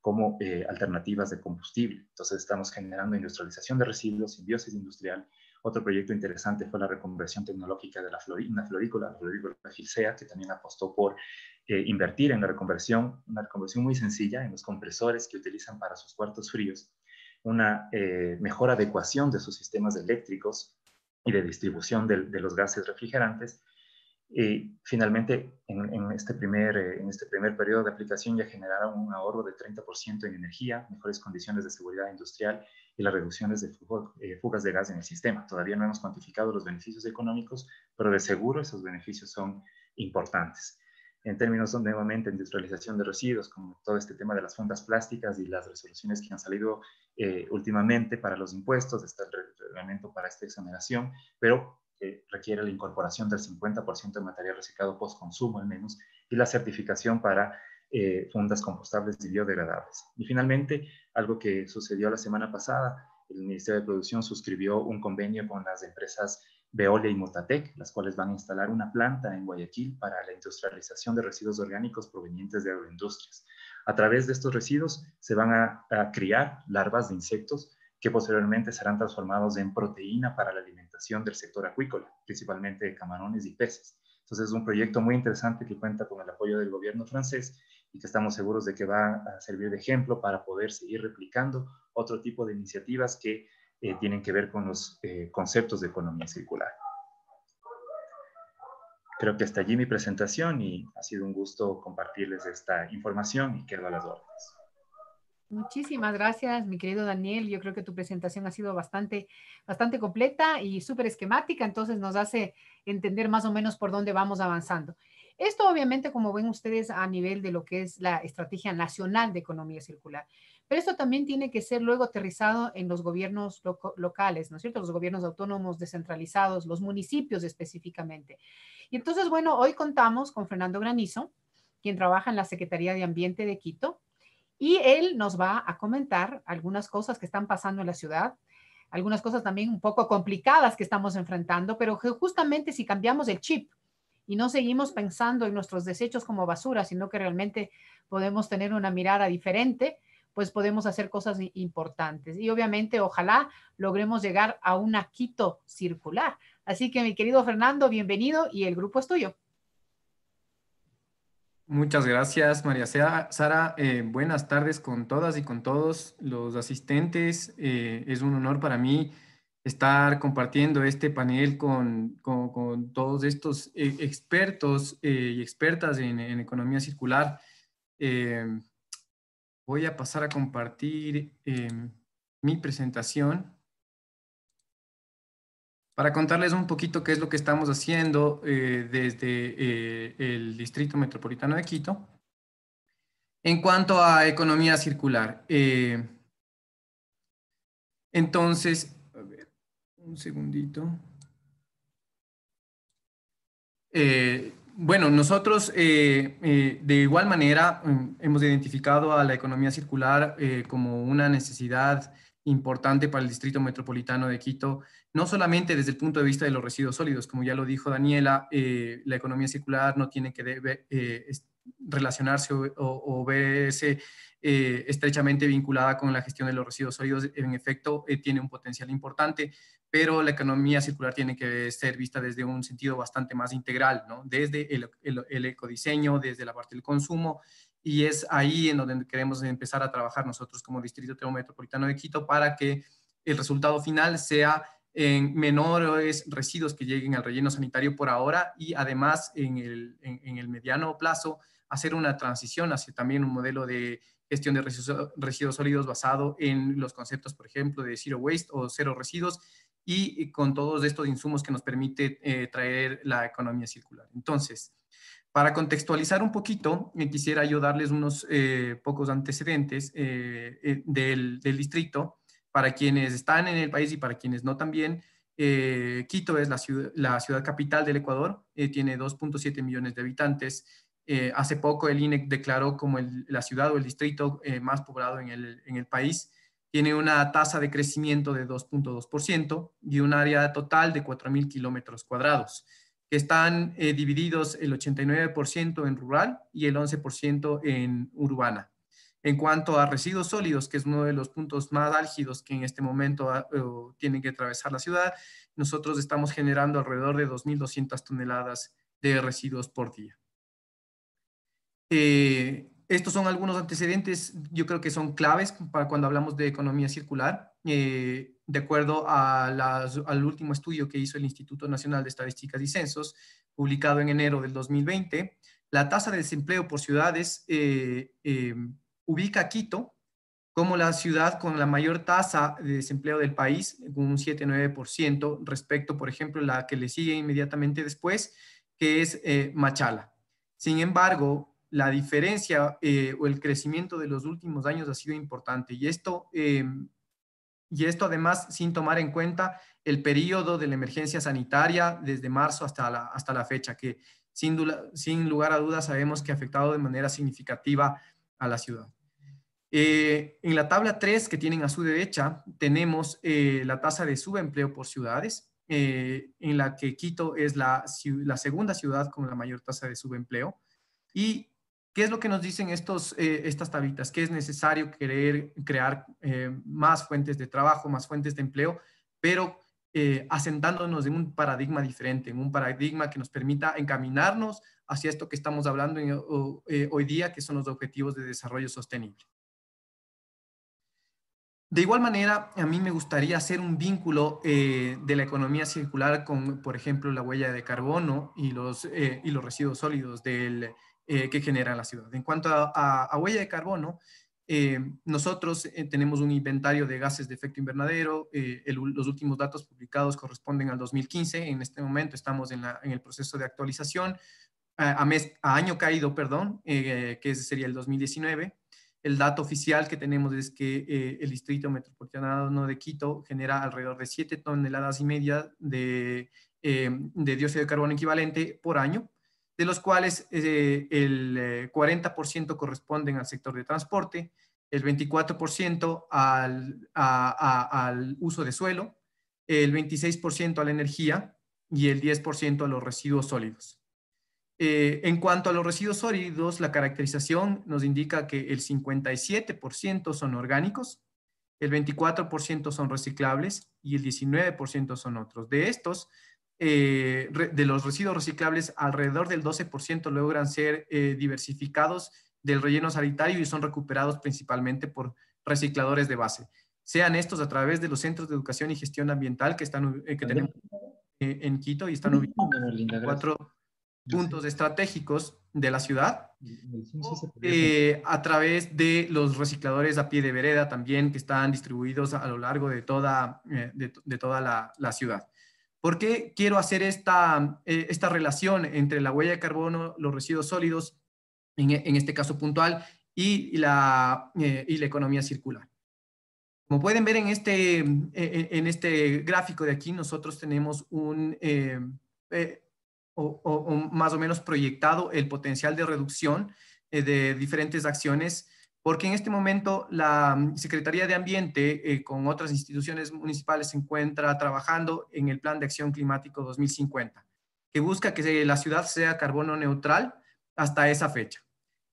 Speaker 3: como eh, alternativas de combustible. Entonces estamos generando industrialización de residuos, simbiosis industrial. Otro proyecto interesante fue la reconversión tecnológica de la florícola, la florícola que también apostó por eh, invertir en la reconversión, una reconversión muy sencilla en los compresores que utilizan para sus cuartos fríos una eh, mejor adecuación de sus sistemas eléctricos y de distribución de, los gases refrigerantes. Y finalmente, en, este primer, eh, en este primer periodo de aplicación ya generaron un ahorro de 30% en energía, mejores condiciones de seguridad industrial y las reducciones de eh, fugas de gas en el sistema. Todavía no hemos cuantificado los beneficios económicos, pero de seguro esos beneficios son importantes en términos de nuevamente industrialización de residuos, como todo este tema de las fundas plásticas y las resoluciones que han salido eh, últimamente para los impuestos, está el reglamento para esta exoneración, pero eh, requiere la incorporación del 50% de material reciclado post-consumo al menos y la certificación para eh, fundas compostables y biodegradables. Y finalmente, algo que sucedió la semana pasada, el Ministerio de Producción suscribió un convenio con las empresas Veolia y Motatec, las cuales van a instalar una planta en Guayaquil para la industrialización de residuos orgánicos provenientes de agroindustrias. A través de estos residuos se van a, criar larvas de insectos que posteriormente serán transformados en proteína para la alimentación del sector acuícola, principalmente de camarones y peces. Entonces es un proyecto muy interesante que cuenta con el apoyo del gobierno francés y que estamos seguros de que va a servir de ejemplo para poder seguir replicando otro tipo de iniciativas que eh, tienen que ver con los eh, conceptos de economía circular. Creo que hasta allí mi presentación y ha sido un gusto compartirles esta información y quedo a las órdenes.
Speaker 1: Muchísimas gracias, mi querido Daniel. Yo creo que tu presentación ha sido bastante, bastante completa y súper esquemática, entonces nos hace entender más o menos por dónde vamos avanzando. Esto obviamente, como ven ustedes, a nivel de lo que es la Estrategia Nacional de Economía Circular. Pero esto también tiene que ser luego aterrizado en los gobiernos locales, ¿no es cierto? Los gobiernos autónomos descentralizados, los municipios específicamente. Y entonces, bueno, hoy contamos con Fernando Granizo, quien trabaja en la Secretaría de Ambiente de Quito, y él nos va a comentar algunas cosas que están pasando en la ciudad, algunas cosas también un poco complicadas que estamos enfrentando, pero que justamente si cambiamos el chip y no seguimos pensando en nuestros desechos como basura, sino que realmente podemos tener una mirada diferente, pues podemos hacer cosas importantes. Y obviamente, ojalá logremos llegar a una Quito circular. Así que, mi querido Fernando, bienvenido y el grupo es tuyo.
Speaker 4: Muchas gracias, María Sara. Eh, buenas tardes con todas y con todos los asistentes. Eh, es un honor para mí estar compartiendo este panel con, todos estos eh, expertos y expertas en, en economía circular. Voy a pasar a compartir em, mi presentación para contarles un poquito qué es lo que estamos haciendo eh, desde eh, el Distrito Metropolitano de Quito. En cuanto a economía circular, eh, entonces, a ver, un segundito. Eh, bueno, nosotros eh, eh, de igual manera mm, hemos identificado a la economía circular eh, como una necesidad importante para el Distrito Metropolitano de Quito, no solamente desde el punto de vista de los residuos sólidos, como ya lo dijo Daniela, la economía circular no tiene que debe, relacionarse o, o, verse eh, estrechamente vinculada con la gestión de los residuos sólidos, en efecto, eh, tiene un potencial importante, pero la economía circular tiene que ser vista desde un sentido bastante más integral, ¿no? desde el, el, ecodiseño, desde la parte del consumo, y es ahí en donde queremos empezar a trabajar nosotros como Distrito Metropolitano de Quito para que el resultado final sea en menores residuos que lleguen al relleno sanitario por ahora y además en el, en el mediano plazo hacer una transición hacia también un modelo de gestión de residuos, sólidos basado en los conceptos, por ejemplo, de zero waste o cero residuos y con todos estos insumos que nos permite eh, traer la economía circular. Entonces, para contextualizar un poquito, me eh, quisiera yo darles unos eh, pocos antecedentes del, distrito. Para quienes están en el país y para quienes no también, Quito es la ciudad, la ciudad capital del Ecuador, tiene 2.7 millones de habitantes, eh, hace poco el INEC declaró como la ciudad o el distrito eh, más poblado en el, país. Tiene una tasa de crecimiento de 2.2% y un área total de 4.000 kilómetros cuadrados, que están eh, divididos el 89% en rural y el 11% en urbana. En cuanto a residuos sólidos, que es uno de los puntos más álgidos que en este momento ah, tienen que atravesar la ciudad, nosotros estamos generando alrededor de 2.200 toneladas de residuos por día. Eh, estos son algunos antecedentes, yo creo que son claves para cuando hablamos de economía circular. Eh, de acuerdo a al último estudio que hizo el Instituto Nacional de Estadísticas y Censos, publicado en enero del 2020, la tasa de desempleo por ciudades eh, ubica Quito como la ciudad con la mayor tasa de desempleo del país, con un 7,9% respecto, por ejemplo, la que le sigue inmediatamente después, que es Machala. Sin embargo, la diferencia eh, o el crecimiento de los últimos años ha sido importante. Y esto, em, esto además sin tomar en cuenta el periodo de la emergencia sanitaria desde marzo hasta la, hasta la fecha, que sin, sin lugar a dudas sabemos que ha afectado de manera significativa a la ciudad. Eh, en la tabla 3 que tienen a su derecha tenemos eh, la tasa de subempleo por ciudades, en la que Quito es la, la segunda ciudad con la mayor tasa de subempleo. Y ¿Qué es lo que nos dicen estos, eh, estas tablitas? Que es necesario querer crear eh, más fuentes de trabajo, más fuentes de empleo, pero eh, asentándonos en un paradigma diferente, en un paradigma que nos permita encaminarnos hacia esto que estamos hablando hoy día, que son los objetivos de desarrollo sostenible. De igual manera, a mí me gustaría hacer un vínculo de la economía circular con, por ejemplo, la huella de carbono y los, y los residuos sólidos del, eh, que genera la ciudad. En cuanto a, huella de carbono, eh, nosotros eh, tenemos un inventario de gases de efecto invernadero. los últimos datos publicados corresponden al 2015. En este momento estamos en, el proceso de actualización a, a año caído, perdón, que sería el 2019. El dato oficial que tenemos es que el Distrito Metropolitano de Quito genera alrededor de 7 toneladas y media de dióxido de carbono equivalente por año de los cuales eh, el 40% eh, corresponden al sector de transporte, el 24% al, uso de suelo, el 26% a la energía y el 10% a los residuos sólidos. Eh, en cuanto a los residuos sólidos, la caracterización nos indica que el 57% son orgánicos, el 24% son reciclables y el 19% son otros. De estos, eh, de los residuos reciclables, alrededor del 12% logran ser eh, diversificados del relleno sanitario y son recuperados principalmente por recicladores de base. Sean estos a través de los centros de educación y gestión ambiental que, están, eh, tenemos en Quito y están ubicados en cuatro puntos estratégicos de la ciudad, a través de los recicladores a pie de vereda también que están distribuidos a lo largo de toda, toda la, ciudad. ¿Por qué quiero hacer eh, esta, relación entre la huella de carbono, los residuos sólidos, en, e, este caso puntual, eh, y la, economía circular? Como pueden ver en este, este gráfico de aquí, nosotros tenemos un, eh, más o menos proyectado el potencial de reducción de diferentes acciones porque en este momento la Secretaría de Ambiente eh, con otras instituciones municipales se encuentra trabajando en el Plan de Acción Climático 2050, que busca que la ciudad sea carbono neutral hasta esa fecha.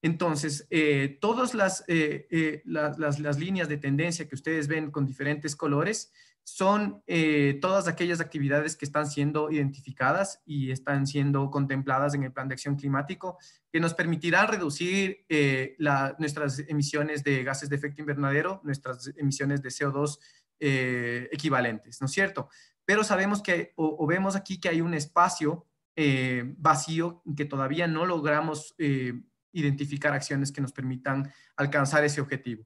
Speaker 4: Entonces, eh, todas eh, las líneas de tendencia que ustedes ven con diferentes colores son eh, todas aquellas actividades que están siendo identificadas y están siendo contempladas en el plan de acción climático que nos permitirán reducir eh, nuestras emisiones de gases de efecto invernadero, nuestras emisiones de CO2 eh, equivalentes, ¿no es cierto? Pero sabemos que, o, vemos aquí que hay un espacio vacío en que todavía no logramos identificar acciones que nos permitan alcanzar ese objetivo.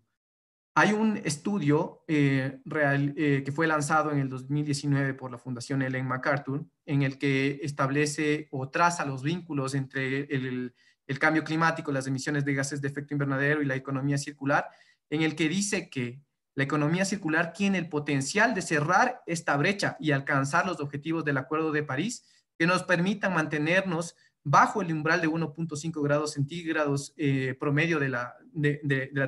Speaker 4: Hay un estudio eh, real, eh, que fue lanzado en el 2019 por la Fundación Ellen MacArthur, en el que establece o traza los vínculos entre el, cambio climático, las emisiones de gases de efecto invernadero y la economía circular, en el que dice que la economía circular tiene el potencial de cerrar esta brecha y alcanzar los objetivos del Acuerdo de París que nos permitan mantenernos bajo el umbral de 1.5 grados centígrados eh, promedio de la,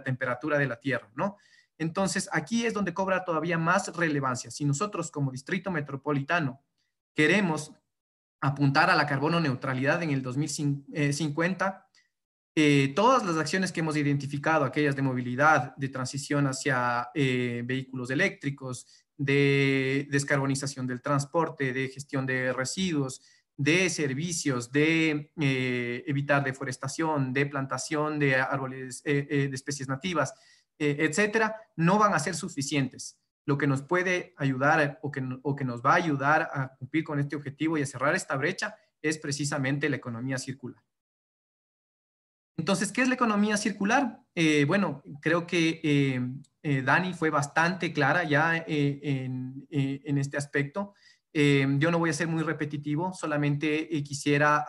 Speaker 4: temperatura de la Tierra, ¿no? Entonces, aquí es donde cobra todavía más relevancia. Si nosotros como distrito metropolitano queremos apuntar a la carbono neutralidad en el 2050, eh, todas las acciones que hemos identificado, aquellas de movilidad, de transición hacia eh, vehículos eléctricos, de descarbonización del transporte, de gestión de residuos, de servicios, de eh, evitar deforestación, de plantación de árboles, eh, eh, de especies nativas, etcétera, no van a ser suficientes. Lo que nos puede ayudar o que, nos va a ayudar a cumplir con este objetivo y a cerrar esta brecha es precisamente la economía circular. Entonces, ¿qué es la economía circular? bueno, creo que Dani fue bastante clara ya en, en, este aspecto. Em, yo no voy a ser muy repetitivo, solamente eh, quisiera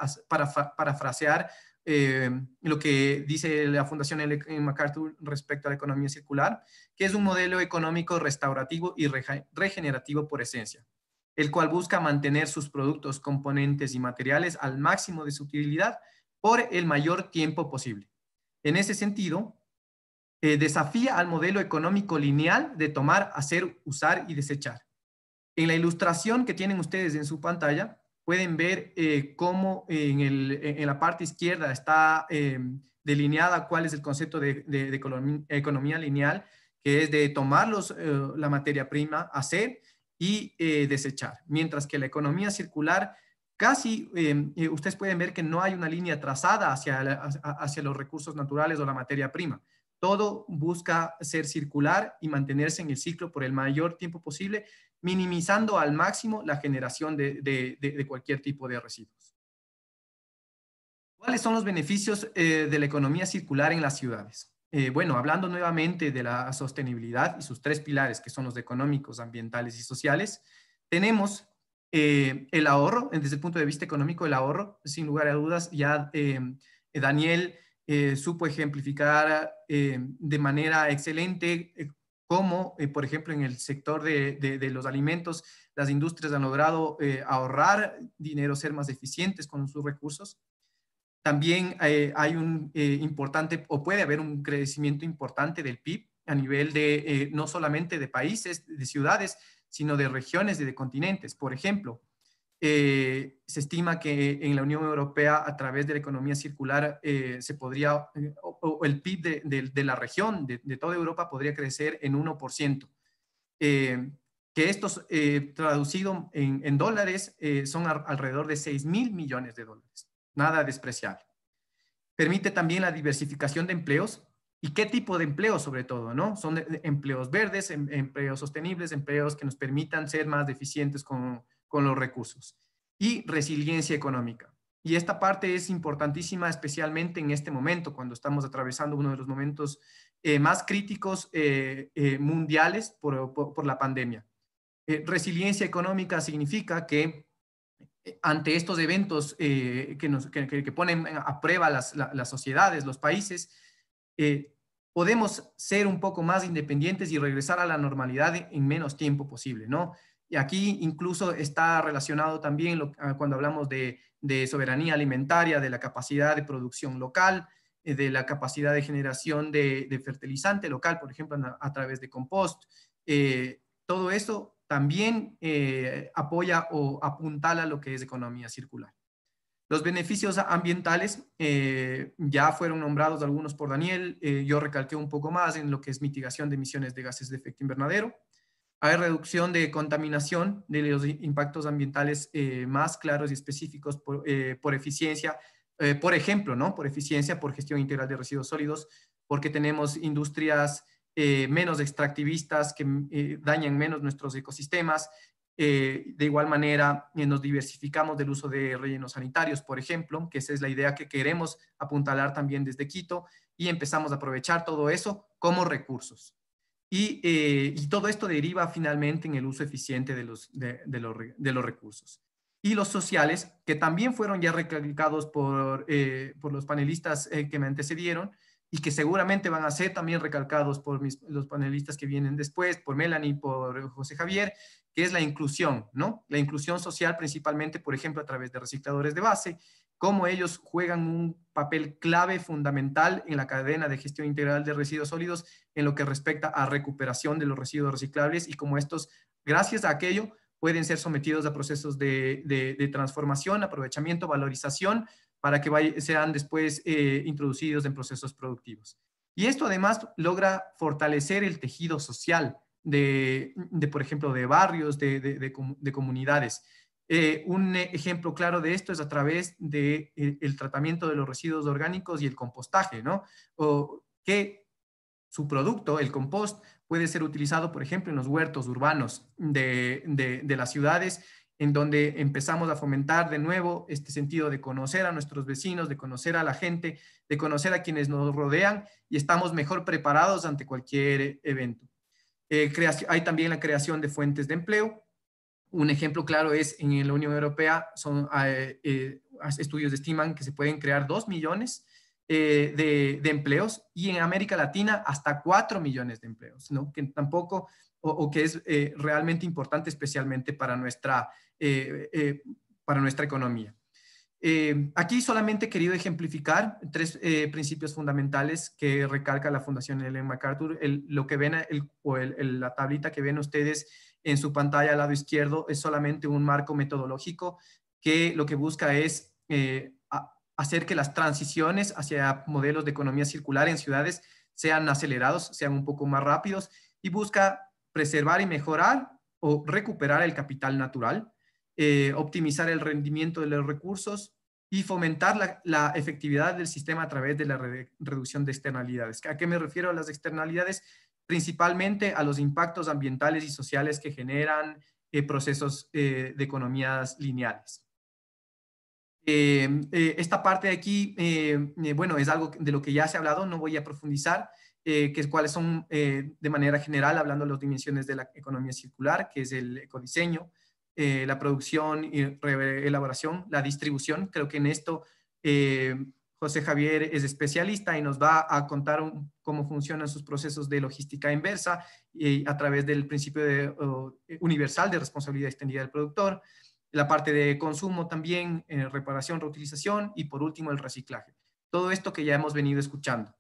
Speaker 4: parafrasear em, lo que dice la Fundación eh, MacArthur respecto a la economía circular, que es un modelo económico restaurativo y regenerativo por esencia, el cual busca mantener sus productos, componentes y materiales al máximo de su utilidad por el mayor tiempo posible. En ese sentido, eh, desafía al modelo económico lineal de tomar, hacer, usar y desechar en la ilustración que tienen ustedes en su pantalla, pueden ver eh, cómo en, la parte izquierda está em, delineada cuál es el concepto de, economía lineal, que es de tomar eh, la materia prima, hacer y eh, desechar. Mientras que la economía circular casi em, ustedes pueden ver que no hay una línea trazada hacia, hacia los recursos naturales o la materia prima. Todo busca ser circular y mantenerse en el ciclo por el mayor tiempo posible minimizando al máximo la generación de, cualquier tipo de residuos. ¿Cuáles son los beneficios eh, de la economía circular en las ciudades? Eh, bueno, hablando nuevamente de la sostenibilidad y sus tres pilares, que son los económicos, ambientales y sociales, tenemos eh, el ahorro, desde el punto de vista económico, el ahorro, sin lugar a dudas, ya Daniel supo ejemplificar de manera excelente como, eh, por ejemplo, en el sector de, los alimentos, las industrias han logrado eh, ahorrar dinero, ser más eficientes con sus recursos. También eh, hay un importante, o puede haber un crecimiento importante del PIB a nivel de, no solamente de países, de ciudades, sino de regiones y de continentes. Por ejemplo, eh, se estima que en la Unión Europea, a través de la economía circular, eh, se podría, eh, o, el PIB de, la región, de, toda Europa, podría crecer en 1%. que estos, traducido en, dólares, son alrededor de 6 mil millones de dólares. Nada despreciable. Permite también la diversificación de empleos. ¿Y qué tipo de empleos, sobre todo? ¿no? Son empleos verdes, em, empleos sostenibles, empleos que nos permitan ser más eficientes con, con los recursos. Y resiliencia económica. Y esta parte es importantísima, especialmente en este momento, cuando estamos atravesando uno de los momentos eh, más críticos eh, eh, mundiales por, por, la pandemia. resiliencia económica significa que ante estos eventos que, nos, que, que, ponen a prueba las, las sociedades, los países, podemos ser un poco más independientes y regresar a la normalidad en menos tiempo posible, ¿no? Y aquí incluso está relacionado también ah, cuando hablamos de, soberanía alimentaria, de la capacidad de producción local, eh, de la capacidad de generación de, fertilizante local, por ejemplo, a, través de compost. Eh, todo eso también eh, apoya o apuntala lo que es economía circular. Los beneficios ambientales ya fueron nombrados algunos por Daniel. yo recalqué un poco más en lo que es mitigación de emisiones de gases de efecto invernadero hay reducción de contaminación de los impactos ambientales eh, más claros y específicos por, eh, eficiencia, eh, por ejemplo, ¿no? Por eficiencia, por gestión integral de residuos sólidos, porque tenemos industrias menos extractivistas que dañan menos nuestros ecosistemas. de igual manera, nos diversificamos del uso de rellenos sanitarios, por ejemplo, que esa es la idea que queremos apuntalar también desde Quito y empezamos a aprovechar todo eso como recursos. Eh, y, todo esto deriva finalmente en el uso eficiente de los, recursos. Y los sociales, que también fueron ya recalcados por, eh, los panelistas eh, que me antecedieron, y que seguramente van a ser también recalcados por los panelistas que vienen después, por Melanie, por José Javier, que es la inclusión, ¿no? La inclusión social principalmente, por ejemplo, a través de recicladores de base, cómo ellos juegan un papel clave fundamental en la cadena de gestión integral de residuos sólidos en lo que respecta a recuperación de los residuos reciclables y cómo estos, gracias a aquello, pueden ser sometidos a procesos de transformación, aprovechamiento, valorización, para que vaya, sean después eh, introducidos en procesos productivos. Y esto además logra fortalecer el tejido social de, por ejemplo, de barrios, de, comunidades. Eh, un ejemplo claro de esto es a través del eh, tratamiento de los residuos orgánicos y el compostaje, ¿no? O que su producto, el compost, puede ser utilizado, por ejemplo, en los huertos urbanos de las ciudades en donde empezamos a fomentar de nuevo este sentido de conocer a nuestros vecinos, de conocer a la gente, de conocer a quienes nos rodean y estamos mejor preparados ante cualquier evento. Eh, hay también la creación de fuentes de empleo. Un ejemplo claro es en la Unión Europea, son, eh, eh, estudios estiman que se pueden crear 2 millones de, empleos y en América Latina hasta 4 millones de empleos, ¿no? que tampoco, o que es realmente importante especialmente para nuestra eh, eh, para nuestra economía. Eh, aquí solamente he querido ejemplificar tres principios fundamentales que recalca la Fundación Ellen MacArthur. lo que ven, el, o la tablita que ven ustedes en su pantalla al lado izquierdo es solamente un marco metodológico que lo que busca es hacer que las transiciones hacia modelos de economía circular en ciudades sean acelerados, sean un poco más rápidos y busca preservar y mejorar o recuperar el capital natural, eh, optimizar el rendimiento de los recursos y fomentar la, efectividad del sistema a través de la reducción de externalidades. ¿A qué me refiero a las externalidades? Principalmente a los impactos ambientales y sociales que generan eh, procesos eh, de economías lineales. esta parte de aquí, bueno, es algo de lo que ya se ha hablado, no voy a profundizar, eh, que, cuáles son de manera general, hablando de las dimensiones de la economía circular, que es el ecodiseño, eh, la producción y elaboración, la distribución. Creo que en esto eh, José Javier es especialista y nos va a contar cómo funcionan sus procesos de logística inversa eh, a través del principio universal de responsabilidad extendida del productor, la parte de consumo también, reparación, reutilización y por último el reciclaje. Todo esto que ya hemos venido escuchando.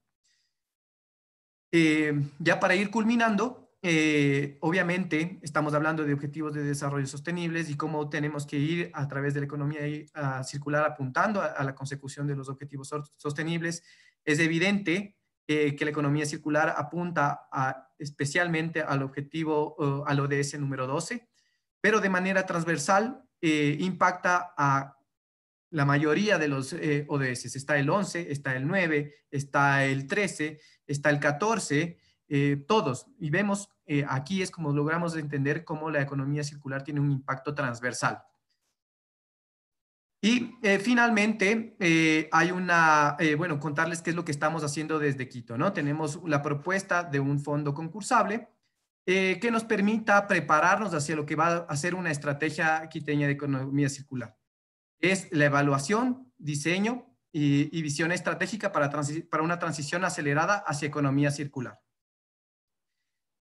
Speaker 4: ya para ir culminando, eh, obviamente estamos hablando de objetivos de desarrollo sostenibles y cómo tenemos que ir a través de la economía circular apuntando a, la consecución de los objetivos sostenibles. Es evidente eh, que la economía circular apunta especialmente al objetivo, al ODS número 12, pero de manera transversal eh, impacta a la mayoría de los ODS. Está el 11, está el 9, está el 13, está el 14 eh, todos. Y vemos, eh, aquí es como logramos entender cómo la economía circular tiene un impacto transversal. Y eh, finalmente, hay una, bueno, contarles qué es lo que estamos haciendo desde Quito, ¿no? Tenemos la propuesta de un fondo concursable que nos permita prepararnos hacia lo que va a ser una estrategia quiteña de economía circular. Es la evaluación, diseño y, y visión estratégica para, para una transición acelerada hacia economía circular.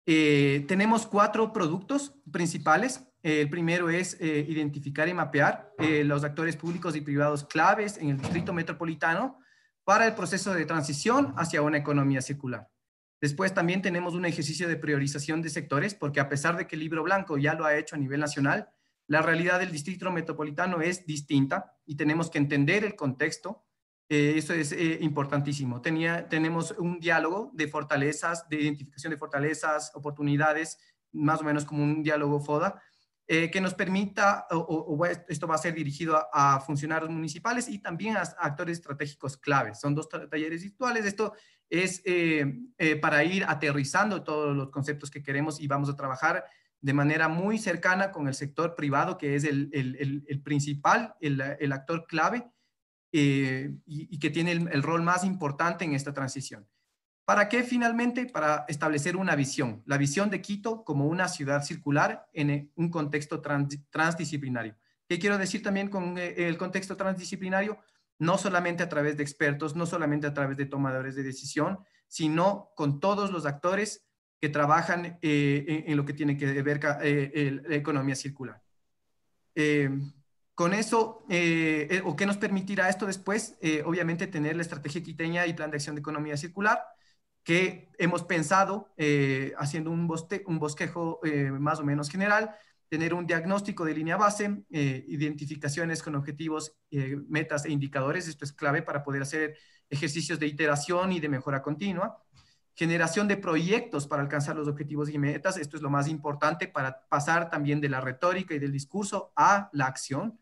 Speaker 4: Eh, tenemos cuatro productos principales. Eh, el primero es eh, identificar y mapear los actores públicos y privados claves en el distrito metropolitano para el proceso de transición hacia una economía circular. Después también tenemos un ejercicio de priorización de sectores, porque a pesar de que el libro blanco ya lo ha hecho a nivel nacional, la realidad del distrito metropolitano es distinta y tenemos que entender el contexto eh, eso es eh, importantísimo. Tenía, tenemos un diálogo de fortalezas, de identificación de fortalezas, oportunidades, más o menos como un diálogo FODA, eh, que nos permita, o, esto va a ser dirigido a, funcionarios municipales y también a, actores estratégicos claves. Son dos talleres virtuales. Esto es para ir aterrizando todos los conceptos que queremos y vamos a trabajar de manera muy cercana con el sector privado, que es el principal, el, actor clave eh, y, que tiene el, rol más importante en esta transición. ¿Para qué finalmente? Para establecer una visión, la visión de Quito como una ciudad circular en eh, un contexto transdisciplinario. ¿Qué quiero decir también con eh, el contexto transdisciplinario? No solamente a través de expertos, no solamente a través de tomadores de decisión, sino con todos los actores que trabajan en, lo que tiene que ver la economía circular. Con eso, eh, eh, o qué nos permitirá esto después, eh, obviamente tener la estrategia quiteña y plan de acción de economía circular que hemos pensado, haciendo un, un bosquejo más o menos general, tener un diagnóstico de línea base, identificaciones con objetivos, metas e indicadores, esto es clave para poder hacer ejercicios de iteración y de mejora continua, generación de proyectos para alcanzar los objetivos y metas, esto es lo más importante para pasar también de la retórica y del discurso a la acción,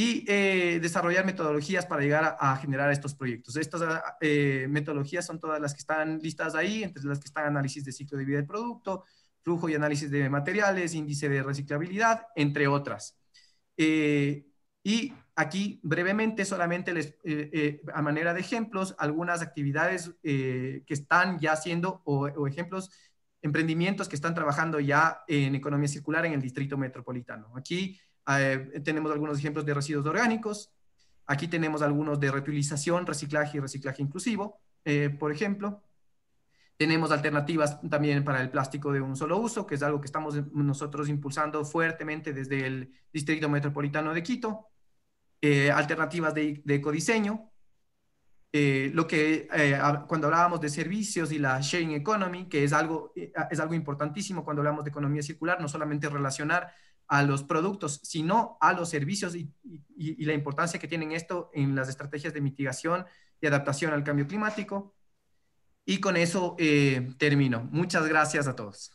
Speaker 4: y eh, desarrollar metodologías para llegar a, generar estos proyectos. Estas eh, metodologías son todas las que están listas ahí, entre las que están análisis de ciclo de vida del producto, flujo y análisis de materiales, índice de reciclabilidad, entre otras. Eh, y aquí brevemente solamente les, a manera de ejemplos, algunas actividades que están ya haciendo o, o ejemplos emprendimientos que están trabajando ya en economía circular en el distrito metropolitano. Aquí eh, tenemos algunos ejemplos de residuos orgánicos, aquí tenemos algunos de reutilización, reciclaje y reciclaje inclusivo, eh, por ejemplo. Tenemos alternativas también para el plástico de un solo uso, que es algo que estamos nosotros impulsando fuertemente desde el Distrito Metropolitano de Quito. Eh, alternativas de, de ecodiseño. lo que cuando hablábamos de servicios y la sharing economy, que es algo, es algo importantísimo cuando hablamos de economía circular, no solamente relacionar a los productos, sino a los servicios y, la importancia que tienen esto en las estrategias de mitigación y adaptación al cambio climático. Y con eso eh, termino. Muchas gracias a todos.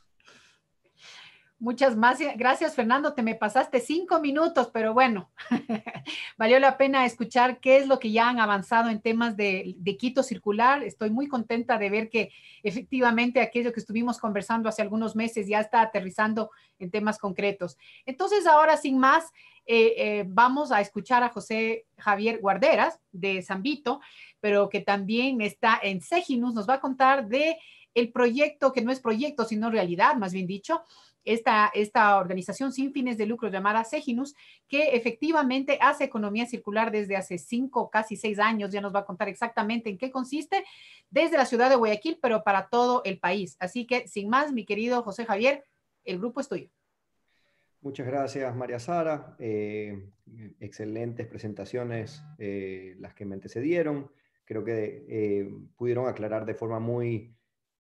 Speaker 1: Muchas más. Eh, gracias, Fernando. Te me pasaste cinco minutos, pero bueno, valió la pena escuchar qué es lo que ya han avanzado en temas de, de, Quito Circular. Estoy muy contenta de ver que efectivamente aquello que estuvimos conversando hace algunos meses ya está aterrizando en temas concretos. Entonces, ahora sin más, eh, eh, vamos a escuchar a José Javier Guarderas de Zambito, pero que también está en Seginus. Nos va a contar de el proyecto, que no es proyecto, sino realidad, más bien dicho, esta, organización sin fines de lucro llamada Seginus, que efectivamente hace economía circular desde hace cinco, casi seis años, ya nos va a contar exactamente en qué consiste, desde la ciudad de Guayaquil, pero para todo el país. Así que, sin más, mi querido José Javier, el grupo es tuyo.
Speaker 5: Muchas gracias, María Sara. Eh, excelentes presentaciones eh, las que me antecedieron. Creo que eh, pudieron aclarar de forma muy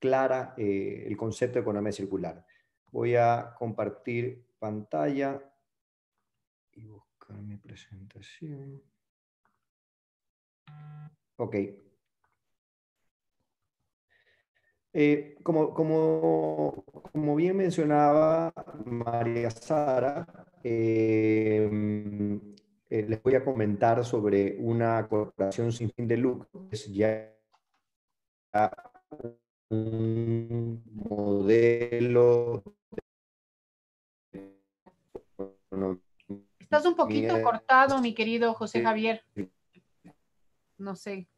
Speaker 5: clara el concepto de economía circular. Voy a compartir pantalla y buscar mi presentación. Ok. Eh, como, bien mencionaba María Sara, em, eh, les voy a comentar sobre una corporación sin fin de lucro, es ya un modelo
Speaker 1: Estás un poquito cortado, mi querido José Javier. No sé.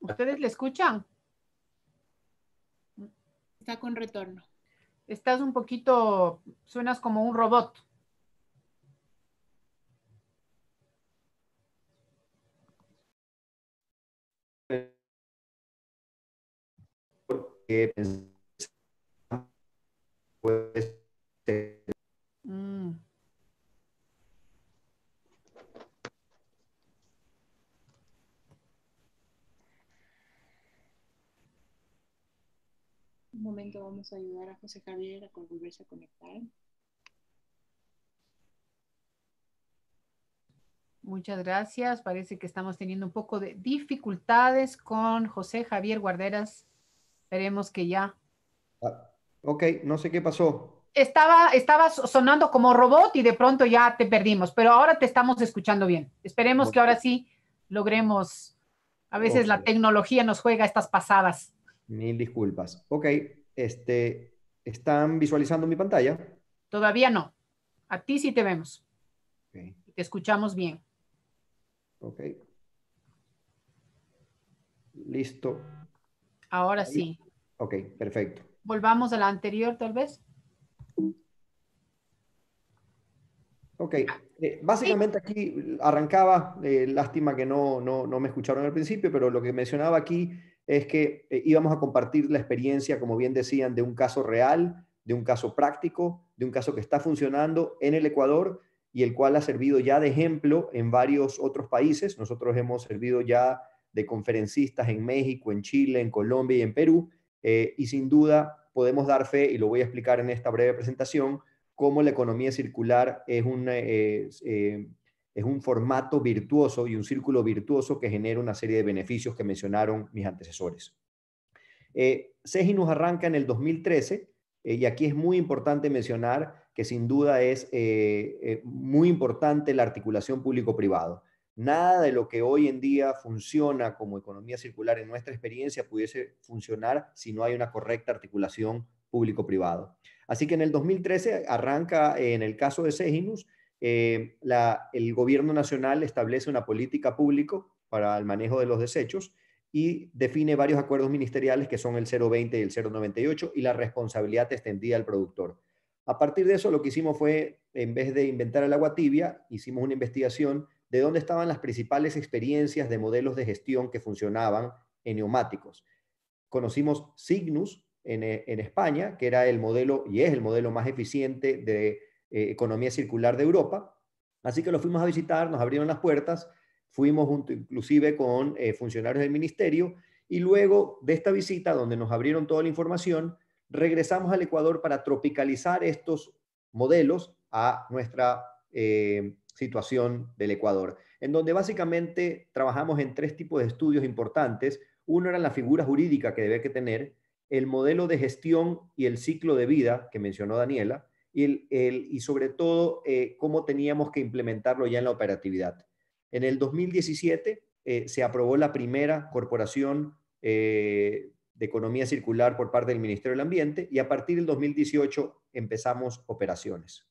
Speaker 1: ¿Ustedes le escuchan? Está con retorno. Estás un poquito, suenas como un robot.
Speaker 5: Porque pues,
Speaker 3: mm.
Speaker 6: Un momento, vamos a ayudar a José Javier a volverse a conectar.
Speaker 1: Muchas gracias. Parece que estamos teniendo un poco de dificultades con José Javier Guarderas. Esperemos que ya.
Speaker 5: Ah, Ok, no sé qué pasó.
Speaker 1: Estaba, estabas sonando como robot y de pronto ya te perdimos, pero ahora te estamos escuchando bien. Esperemos que ahora sí logremos. A veces la tecnología nos juega estas pasadas.
Speaker 5: Mil disculpas. Ok, este, ¿están visualizando mi pantalla?
Speaker 1: Todavía no. A ti sí te vemos. Te escuchamos bien.
Speaker 5: Ok. Listo.
Speaker 1: Ahora sí.
Speaker 5: Ok, perfecto
Speaker 1: volvamos a la anterior tal vez.
Speaker 5: Ok, eh, básicamente aquí arrancaba, eh, lástima que no, no, no, me escucharon al principio, pero lo que mencionaba aquí es que eh, íbamos a compartir la experiencia, como bien decían, de un caso real, de un caso práctico, de un caso que está funcionando en el Ecuador y el cual ha servido ya de ejemplo en varios otros países. Nosotros hemos servido ya de conferencistas en México, en Chile, en Colombia y en Perú, y sin duda podemos dar fe, y lo voy a explicar en esta breve presentación, cómo la economía circular es un, eh, eh, es un formato virtuoso y un círculo virtuoso que genera una serie de beneficios que mencionaron mis antecesores. Eh, CEGI nos arranca en el 2013 eh, y aquí es muy importante mencionar que sin duda es muy importante la articulación público-privado. Nada de lo que hoy en día funciona como economía circular en nuestra experiencia pudiese funcionar si no hay una correcta articulación público-privado. Así que en el 2013 arranca, eh, en el caso de Seginus, eh, el gobierno nacional establece una política público para el manejo de los desechos y define varios acuerdos ministeriales que son el 020 y el 098 y la responsabilidad extendida al productor. A partir de eso lo que hicimos fue, en vez de inventar el agua tibia, hicimos una investigación de dónde estaban las principales experiencias de modelos de gestión que funcionaban en neumáticos. Conocimos Signus eh, en, España, que era el modelo y es el modelo más eficiente de eh, economía circular de Europa. Así que lo fuimos a visitar, nos abrieron las puertas, fuimos junto, inclusive con eh, funcionarios del ministerio y luego de esta visita, donde nos abrieron toda la información, regresamos al Ecuador para tropicalizar estos modelos a nuestra situación del Ecuador, en donde básicamente trabajamos en tres tipos de estudios importantes. Uno era la figura jurídica que debe que tener, el modelo de gestión y el ciclo de vida que mencionó Daniela, y, sobre todo eh, cómo teníamos que implementarlo ya en la operatividad. En el 2017 eh, se aprobó la primera corporación eh, de economía circular por parte del Ministerio del Ambiente y a partir del 2018 empezamos operaciones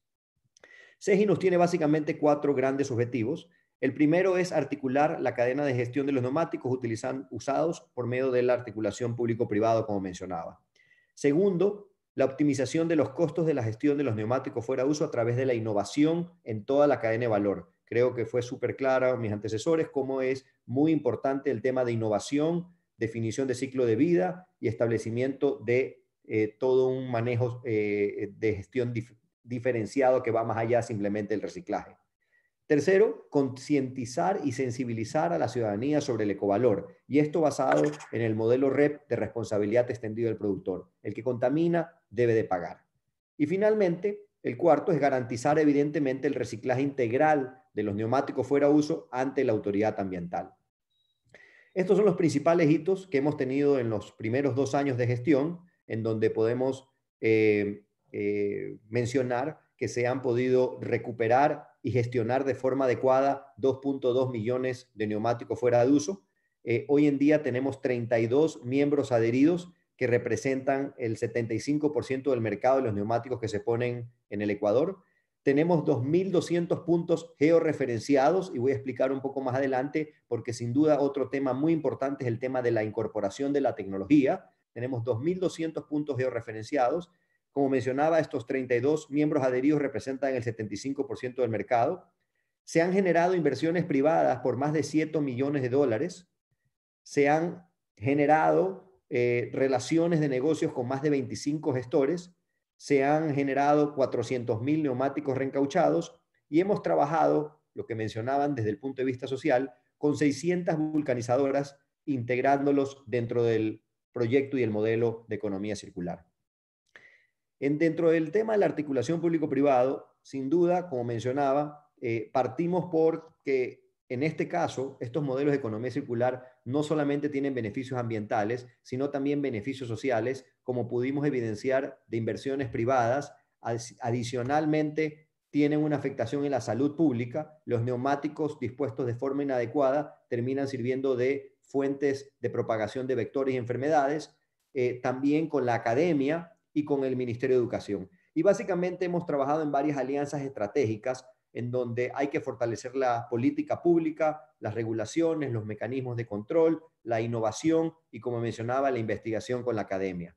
Speaker 5: nos tiene básicamente cuatro grandes objetivos. El primero es articular la cadena de gestión de los neumáticos utilizan, usados por medio de la articulación público-privado, como mencionaba. Segundo, la optimización de los costos de la gestión de los neumáticos fuera de uso a través de la innovación en toda la cadena de valor. Creo que fue súper clara mis antecesores cómo es muy importante el tema de innovación, definición de ciclo de vida y establecimiento de eh, todo un manejo eh, de gestión diferenciado que va más allá simplemente del reciclaje. Tercero, concientizar y sensibilizar a la ciudadanía sobre el ecovalor, y esto basado en el modelo REP de responsabilidad extendida del productor. El que contamina debe de pagar. Y finalmente, el cuarto es garantizar evidentemente el reciclaje integral de los neumáticos fuera de uso ante la autoridad ambiental. Estos son los principales hitos que hemos tenido en los primeros dos años de gestión, en donde podemos eh, eh, mencionar que se han podido recuperar y gestionar de forma adecuada 2.2 millones de neumáticos fuera de uso. Eh, hoy en día tenemos 32 miembros adheridos que representan el 75% del mercado de los neumáticos que se ponen en el Ecuador. Tenemos 2.200 puntos georreferenciados y voy a explicar un poco más adelante porque sin duda otro tema muy importante es el tema de la incorporación de la tecnología. Tenemos 2.200 puntos georreferenciados como mencionaba, estos 32 miembros adheridos representan el 75% del mercado. Se han generado inversiones privadas por más de 7 millones de dólares. Se han generado eh, relaciones de negocios con más de 25 gestores. Se han generado 400 mil neumáticos reencauchados y hemos trabajado, lo que mencionaban desde el punto de vista social, con 600 vulcanizadoras integrándolos dentro del proyecto y el modelo de economía circular dentro del tema de la articulación público-privado, sin duda, como mencionaba, eh, partimos por que en este caso, estos modelos de economía circular no solamente tienen beneficios ambientales, sino también beneficios sociales, como pudimos evidenciar de inversiones privadas. Adicionalmente, tienen una afectación en la salud pública. Los neumáticos dispuestos de forma inadecuada terminan sirviendo de fuentes de propagación de vectores y enfermedades. Eh, también con la academia, y con el Ministerio de Educación. Y básicamente hemos trabajado en varias alianzas estratégicas en donde hay que fortalecer la política pública, las regulaciones, los mecanismos de control, la innovación y, como mencionaba, la investigación con la academia.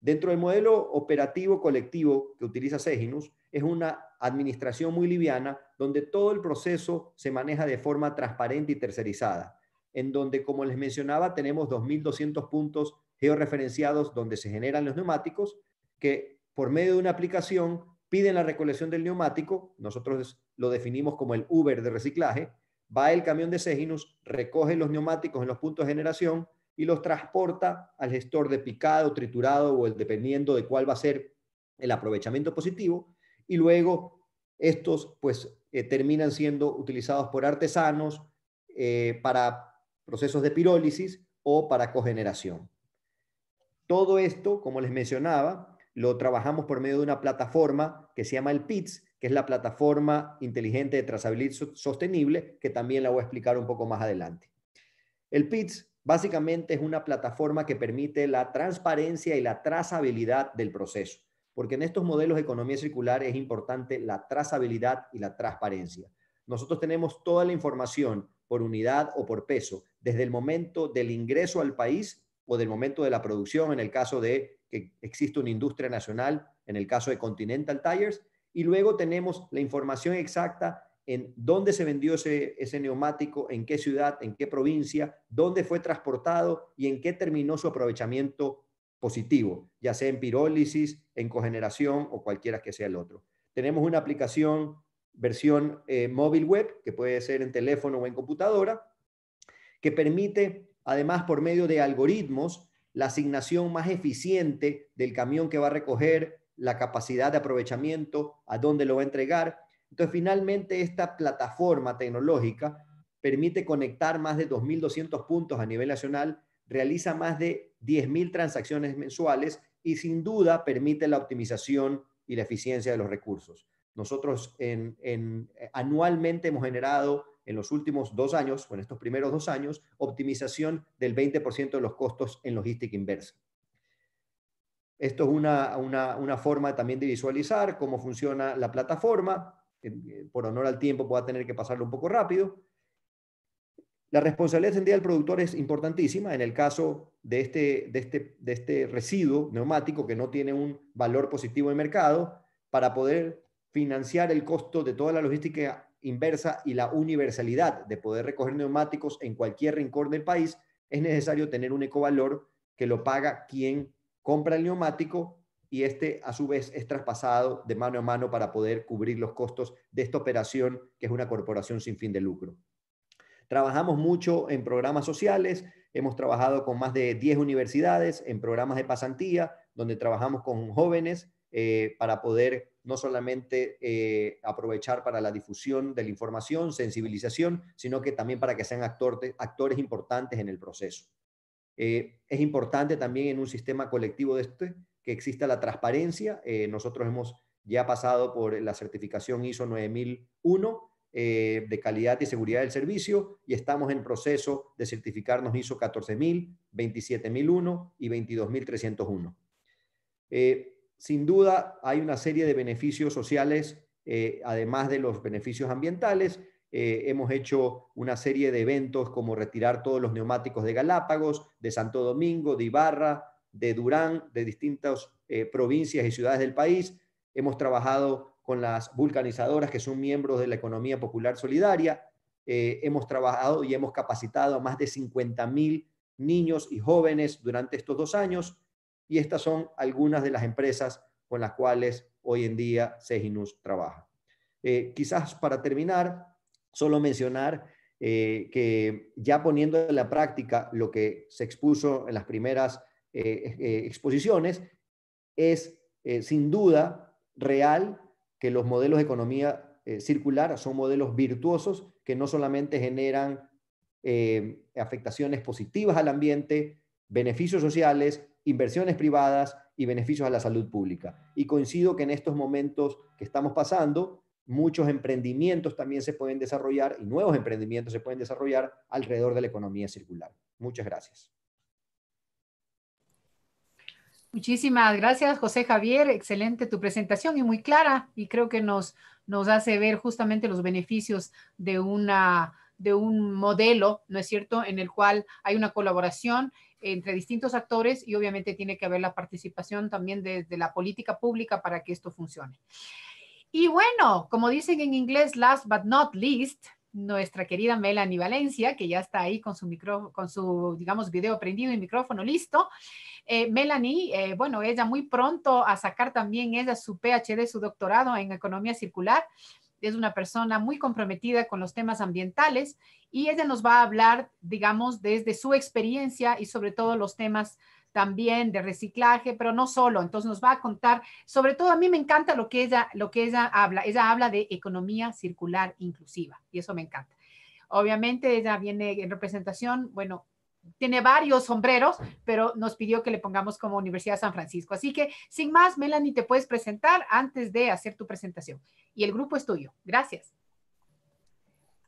Speaker 5: Dentro del modelo operativo colectivo que utiliza Seginus, es una administración muy liviana donde todo el proceso se maneja de forma transparente y tercerizada, en donde, como les mencionaba, tenemos 2.200 puntos georreferenciados donde se generan los neumáticos, que por medio de una aplicación piden la recolección del neumático, nosotros lo definimos como el Uber de reciclaje, va el camión de Seginus, recoge los neumáticos en los puntos de generación y los transporta al gestor de picado, triturado o el, dependiendo de cuál va a ser el aprovechamiento positivo y luego estos pues eh, terminan siendo utilizados por artesanos eh, para procesos de pirólisis o para cogeneración. Todo esto, como les mencionaba, lo trabajamos por medio de una plataforma que se llama el PITS, que es la plataforma inteligente de trazabilidad sostenible, que también la voy a explicar un poco más adelante. El PITS básicamente es una plataforma que permite la transparencia y la trazabilidad del proceso, porque en estos modelos de economía circular es importante la trazabilidad y la transparencia. Nosotros tenemos toda la información por unidad o por peso desde el momento del ingreso al país o del momento de la producción, en el caso de que existe una industria nacional, en el caso de Continental Tires, y luego tenemos la información exacta en dónde se vendió ese, neumático, en qué ciudad, en qué provincia, dónde fue transportado y en qué terminó su aprovechamiento positivo, ya sea en pirólisis, en cogeneración o cualquiera que sea el otro. Tenemos una aplicación versión eh, móvil web, que puede ser en teléfono o en computadora, que permite además por medio de algoritmos, la asignación más eficiente del camión que va a recoger, la capacidad de aprovechamiento, a dónde lo va a entregar. Entonces, finalmente, esta plataforma tecnológica permite conectar más de 2.200 puntos a nivel nacional, realiza más de 10.000 transacciones mensuales y sin duda permite la optimización y la eficiencia de los recursos. Nosotros eh, anualmente hemos generado en los últimos dos años, o en estos primeros dos años, optimización del 20% de los costos en logística inversa. Esto es una, una, una, forma también de visualizar cómo funciona la plataforma. Por honor al tiempo, voy a tener que pasarlo un poco rápido. La responsabilidad extendida del productor es importantísima en el caso de este, de este, de este residuo neumático que no tiene un valor positivo de mercado para poder financiar el costo de toda la logística inversa y la universalidad de poder recoger neumáticos en cualquier rincón del país, es necesario tener un ecovalor que lo paga quien compra el neumático y este a su vez es traspasado de mano a mano para poder cubrir los costos de esta operación, que es una corporación sin fin de lucro. Trabajamos mucho en programas sociales, hemos trabajado con más de 10 universidades, en programas de pasantía, donde trabajamos con jóvenes eh, para poder no solamente eh, aprovechar para la difusión de la información, sensibilización, sino que también para que sean actores, importantes en el proceso. Eh, es importante también en un sistema colectivo de este que exista la transparencia. nosotros hemos ya pasado por la certificación ISO 9001 de calidad y seguridad del servicio y estamos en proceso de certificarnos ISO 14000, 27001 y 22301. Eh, sin duda hay una serie de beneficios sociales, eh, además de los beneficios ambientales. Eh, hemos hecho una serie de eventos como retirar todos los neumáticos de Galápagos, de Santo Domingo, de Ibarra, de Durán, de distintas eh, provincias y ciudades del país. Hemos trabajado con las vulcanizadoras que son miembros de la economía popular solidaria. hemos trabajado y hemos capacitado a más de 50.000 niños y jóvenes durante estos dos años y estas son algunas de las empresas con las cuales hoy en día Seginus trabaja. Eh, quizás para terminar, solo mencionar eh, que ya poniendo en la práctica lo que se expuso en las primeras eh, exposiciones, es sin duda real que los modelos de economía circular son modelos virtuosos que no solamente generan afectaciones positivas al ambiente, beneficios sociales, inversiones privadas y beneficios a la salud pública. Y coincido que en estos momentos que estamos pasando, muchos emprendimientos también se pueden desarrollar y nuevos emprendimientos se pueden desarrollar alrededor de la economía circular. Muchas gracias.
Speaker 1: Muchísimas gracias, José Javier. Excelente tu presentación y muy clara y creo que nos, nos hace ver justamente los beneficios de, una, de un modelo, ¿no es cierto?, en el cual hay una colaboración entre distintos actores y obviamente tiene que haber la participación también de la política pública para que esto funcione. Y bueno, como dicen en inglés, last but not least, nuestra querida Melanie Valencia, que ya está ahí con su, micro, con su digamos, video prendido y micrófono listo. Eh, Melanie, eh, bueno, ella muy pronto a sacar también ella su PhD, su doctorado en economía circular es una persona muy comprometida con los temas ambientales y ella nos va a hablar, digamos, desde su experiencia y sobre todo los temas también de reciclaje, pero no solo. Entonces nos va a contar, sobre todo a mí me encanta lo que ella, lo que ella habla. Ella habla de economía circular inclusiva y eso me encanta. Obviamente ella viene en representación, bueno, tiene varios sombreros, pero nos pidió que le pongamos como Universidad de San Francisco. Así que, sin más, Melanie, te puedes presentar antes de hacer tu presentación. Y el grupo es tuyo. Gracias.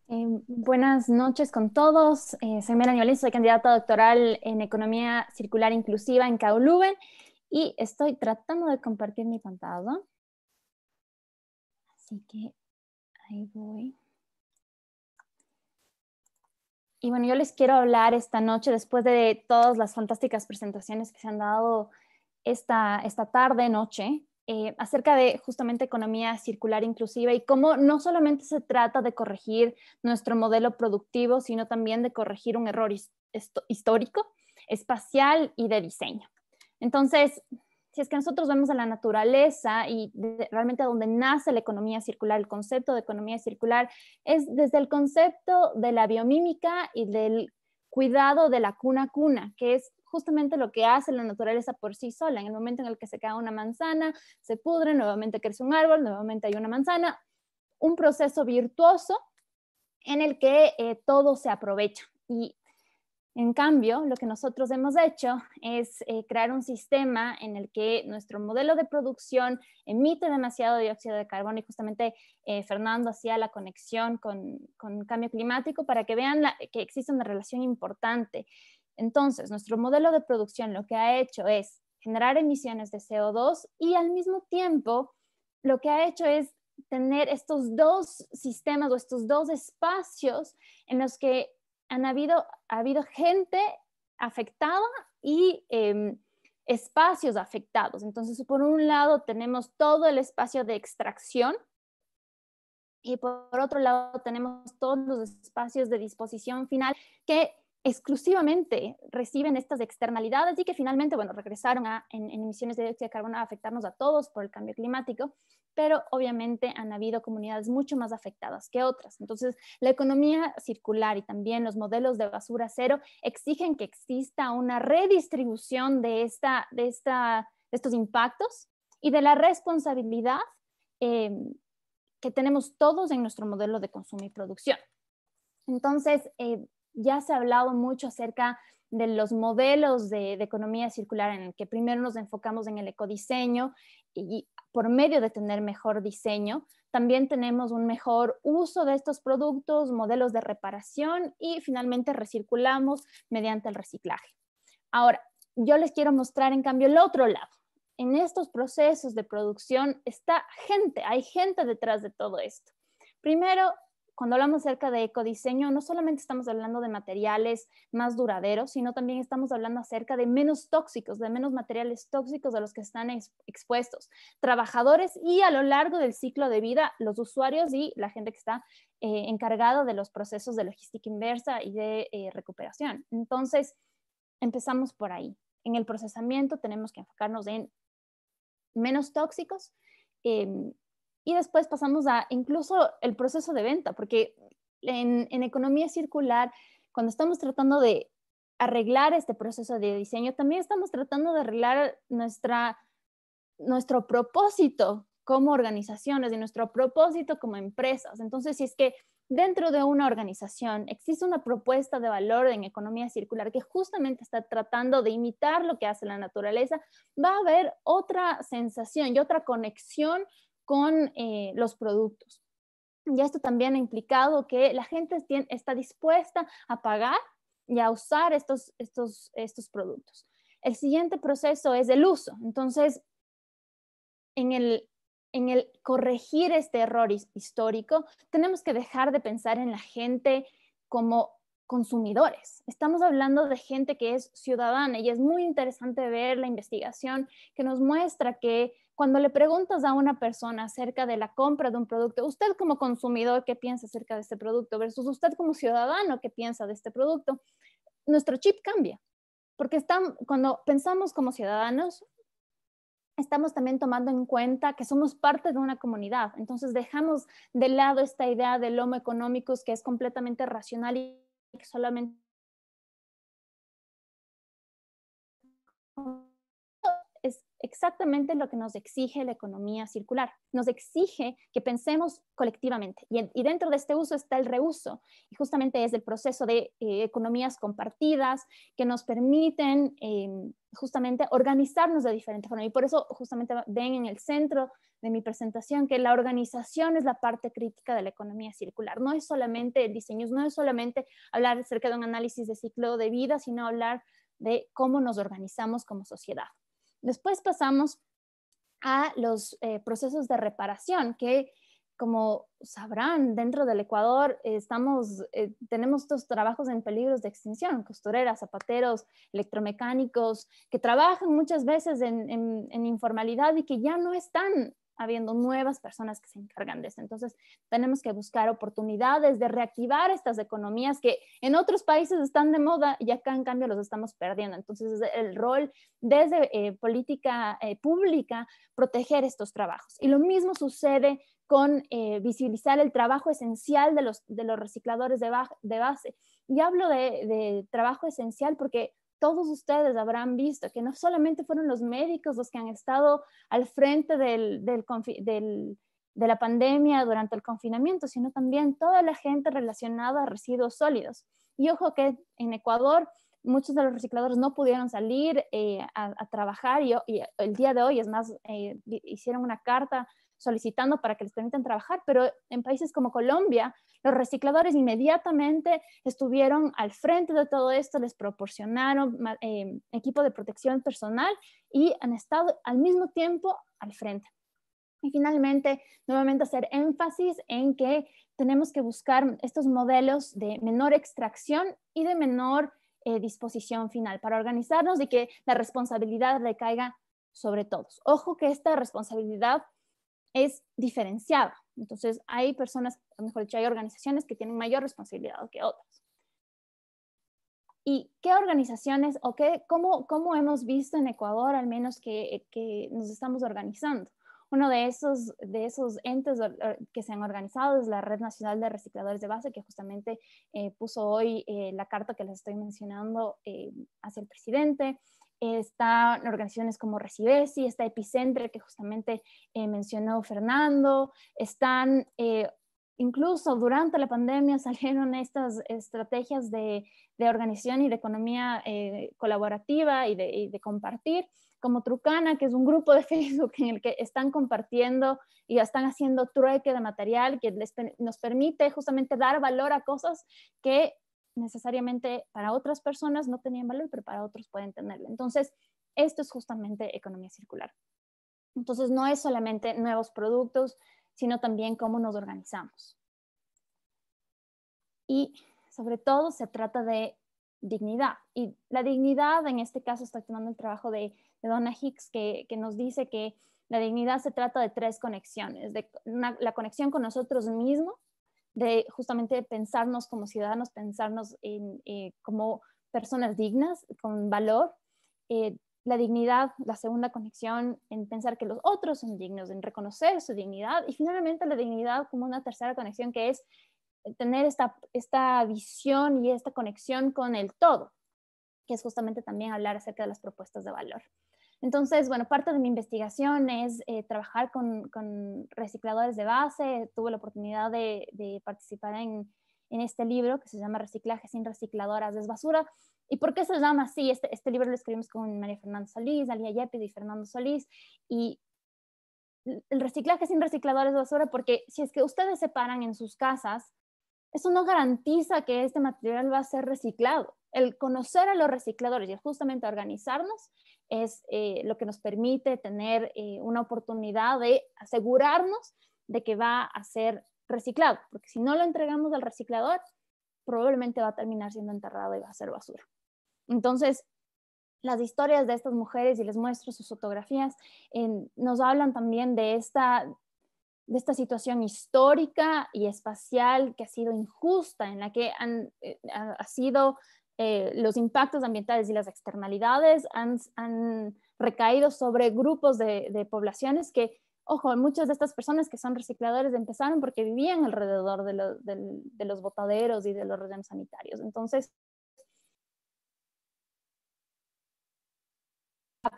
Speaker 6: Em, buenas noches con todos. Eh, soy Melanie Valencia, soy candidata doctoral en Economía Circular Inclusiva en Kauluben y estoy tratando de compartir mi pantalla. Así que ahí voy. Y bueno, yo les quiero hablar esta noche, después de todas las fantásticas presentaciones que se han dado esta, esta tarde, noche, eh, acerca de justamente economía circular inclusiva y cómo no solamente se trata de corregir nuestro modelo productivo, sino también de corregir un error histórico, espacial y de diseño. Entonces, si es que nosotros vemos a la naturaleza y realmente a donde nace la economía circular, el concepto de economía circular, es desde el concepto de la biomímica y del cuidado de la cuna-cuna, que es justamente lo que hace la naturaleza por sí sola. En el momento en el que se cae una manzana, se pudre, nuevamente crece un árbol, nuevamente hay una manzana, un proceso virtuoso en el que eh, todo se aprovecha. Y en cambio, lo que nosotros hemos hecho es eh, crear un sistema en el que nuestro modelo de producción emite demasiado dióxido de carbono y justamente eh, Fernando hacía la conexión con, cambio climático para que vean que existe una relación importante. Entonces, nuestro modelo de producción lo que ha hecho es generar emisiones de CO2 y al mismo tiempo lo que ha hecho es tener estos dos sistemas o estos dos espacios en los que han habido, ha habido gente afectada y em, espacios afectados. Entonces, por un lado tenemos todo el espacio de extracción y por otro lado tenemos todos los espacios de disposición final que exclusivamente reciben estas externalidades y que finalmente, bueno, regresaron a, en, en, emisiones de dióxido de carbono a afectarnos a todos por el cambio climático pero obviamente han habido comunidades mucho más afectadas que otras. Entonces, la economía circular y también los modelos de basura cero exigen que exista una redistribución de, esta, de, esta, estos impactos y de la responsabilidad eh, que tenemos todos en nuestro modelo de consumo y producción. Entonces, eh, ya se ha hablado mucho acerca de los modelos de, de, economía circular en el que primero nos enfocamos en el ecodiseño y por medio de tener mejor diseño, también tenemos un mejor uso de estos productos, modelos de reparación y finalmente recirculamos mediante el reciclaje. Ahora, yo les quiero mostrar en cambio el otro lado. En estos procesos de producción está gente, hay gente detrás de todo esto. Primero, cuando hablamos acerca de ecodiseño, no solamente estamos hablando de materiales más duraderos, sino también estamos hablando acerca de menos tóxicos, de menos materiales tóxicos a los que están expuestos trabajadores y a lo largo del ciclo de vida los usuarios y la gente que está eh, encargada de los procesos de logística inversa y de eh, recuperación. Entonces, empezamos por ahí. En el procesamiento tenemos que enfocarnos en menos tóxicos. Eh, y después pasamos a incluso el proceso de venta, porque en, economía circular, cuando estamos tratando de arreglar este proceso de diseño, también estamos tratando de arreglar nuestra, nuestro propósito como organizaciones y nuestro propósito como empresas. Entonces, si es que dentro de una organización existe una propuesta de valor en economía circular que justamente está tratando de imitar lo que hace la naturaleza, va a haber otra sensación y otra conexión con eh, los productos. Y esto también ha implicado que la gente está dispuesta a pagar y a usar estos, productos. El siguiente proceso es el uso. Entonces, en el, en el corregir este error histórico, tenemos que dejar de pensar en la gente como consumidores. Estamos hablando de gente que es ciudadana y es muy interesante ver la investigación que nos muestra que cuando le preguntas a una persona acerca de la compra de un producto, usted como consumidor, ¿qué piensa acerca de este producto? Versus usted como ciudadano, ¿qué piensa de este producto? Nuestro chip cambia, porque están, cuando pensamos como ciudadanos, estamos también tomando en cuenta que somos parte de una comunidad. Entonces dejamos de lado esta idea del lomo económicos que es completamente racional y que solamente exactamente lo que nos exige la economía circular. Nos exige que pensemos colectivamente y, dentro de este uso está el reuso y justamente es el proceso de eh, economías compartidas que nos permiten em, justamente organizarnos de diferente forma y por eso justamente ven en el centro de mi presentación que la organización es la parte crítica de la economía circular. No es solamente el diseño, no es solamente hablar acerca de un análisis de ciclo de vida, sino hablar de cómo nos organizamos como sociedad. Después pasamos a los eh, procesos de reparación, que como sabrán, dentro del Ecuador estamos, eh, tenemos estos trabajos en peligros de extinción, costureras, zapateros, electromecánicos, que trabajan muchas veces en informalidad y que ya no están habiendo nuevas personas que se encargan de eso. Entonces, tenemos que buscar oportunidades de reactivar estas economías que en otros países están de moda y acá, en cambio, los estamos perdiendo. Entonces, el rol desde eh, política eh, pública, proteger estos trabajos. Y lo mismo sucede con eh, visibilizar el trabajo esencial de los, de los recicladores de, de base. Y hablo de trabajo esencial porque todos ustedes habrán visto que no solamente fueron los médicos los que han estado al frente de la pandemia durante el confinamiento, sino también toda la gente relacionada a residuos sólidos. Y ojo que en Ecuador muchos de los recicladores no pudieron salir eh, a, trabajar y, el día de hoy, es más, eh, hicieron una carta solicitando para que les permitan trabajar, pero en países como Colombia, los recicladores inmediatamente estuvieron al frente de todo esto, les proporcionaron eh, equipo de protección personal y han estado al mismo tiempo al frente. Y finalmente, nuevamente hacer énfasis en que tenemos que buscar estos modelos de menor extracción y de menor eh, disposición final para organizarnos y que la responsabilidad recaiga sobre todos. Ojo que esta responsabilidad es diferenciada. Entonces, hay personas, mejor dicho, hay organizaciones que tienen mayor responsabilidad que otras. ¿Y qué organizaciones o qué, cómo, hemos visto en Ecuador, al menos que, nos estamos organizando? Uno de esos, de esos entes que se han organizado es la Red Nacional de Recicladores de Base, que justamente eh, puso hoy eh, la carta que les estoy mencionando eh, hacia el presidente están organizaciones como Recibesi, está Epicentre, que justamente eh, mencionó Fernando, están eh, incluso durante la pandemia salieron estas estrategias de, organización y de economía eh, colaborativa y de, compartir, como Trucana, que es un grupo de Facebook en el que están compartiendo y están haciendo trueque de material que nos permite justamente dar valor a cosas que necesariamente para otras personas no tenían valor, pero para otros pueden tenerlo. Entonces, esto es justamente economía circular. Entonces, no es solamente nuevos productos, sino también cómo nos organizamos. Y sobre todo se trata de dignidad. Y la dignidad, en este caso, está tomando el trabajo de, Donna Hicks, que, nos dice que la dignidad se trata de tres conexiones, la conexión con nosotros mismos, de justamente pensarnos como ciudadanos, pensarnos eh, como personas dignas, con valor. Eh, la dignidad, la segunda conexión, en pensar que los otros son dignos, en reconocer su dignidad. Y finalmente la dignidad como una tercera conexión que es eh, tener esta, esta visión y esta conexión con el todo, que es justamente también hablar acerca de las propuestas de valor. Entonces, bueno, parte de mi investigación es eh, trabajar con, recicladores de base. Tuve la oportunidad de, participar en, este libro que se llama Reciclaje sin recicladoras es basura. ¿Y por qué se llama así? Este, este libro lo escribimos con María Fernanda Solís, Alia Yepid y Fernando Solís. Y el reciclaje sin recicladoras es basura porque si es que ustedes se paran en sus casas, eso no garantiza que este material va a ser reciclado el conocer a los recicladores y justamente organizarnos es eh, lo que nos permite tener eh, una oportunidad de asegurarnos de que va a ser reciclado, porque si no lo entregamos al reciclador, probablemente va a terminar siendo enterrado y va a ser basura. Entonces, las historias de estas mujeres y les muestro sus fotografías, nos hablan también de esta, de esta situación histórica y espacial que ha sido injusta, en la que han, eh, ha sido eh, los impactos ambientales y las externalidades han, recaído sobre grupos de, poblaciones que, ojo, muchas de estas personas que son recicladores empezaron porque vivían alrededor de, los botaderos y de los rellenos sanitarios. Entonces, la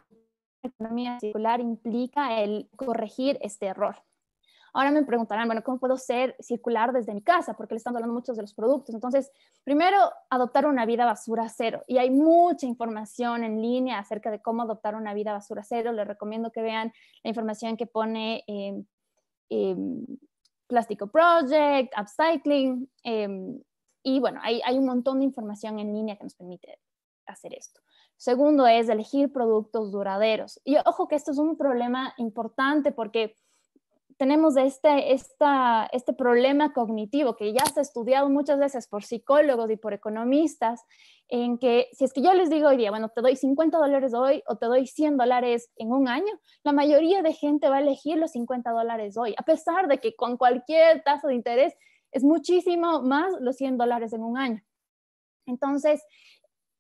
Speaker 6: economía circular implica el corregir este error. Ahora me preguntarán, bueno, ¿cómo puedo ser circular desde mi casa? Porque le están hablando muchos de los productos. Entonces, primero, adoptar una vida basura cero. Y hay mucha información en línea acerca de cómo adoptar una vida basura cero. Les recomiendo que vean la información que pone em, em, Plástico Project, Upcycling. Em, y bueno, hay un montón de información en línea que nos permite hacer esto. Segundo es elegir productos duraderos. Y ojo que esto es un problema importante porque tenemos este, esta, este problema cognitivo que ya se ha estudiado muchas veces por psicólogos y por economistas, en que si es que yo les digo hoy día, bueno, te doy 50 dólares hoy o te doy 100 dólares en un año, la mayoría de gente va a elegir los 50 dólares hoy, a pesar de que con cualquier tasa de interés es muchísimo más los 100 dólares en un año. Entonces,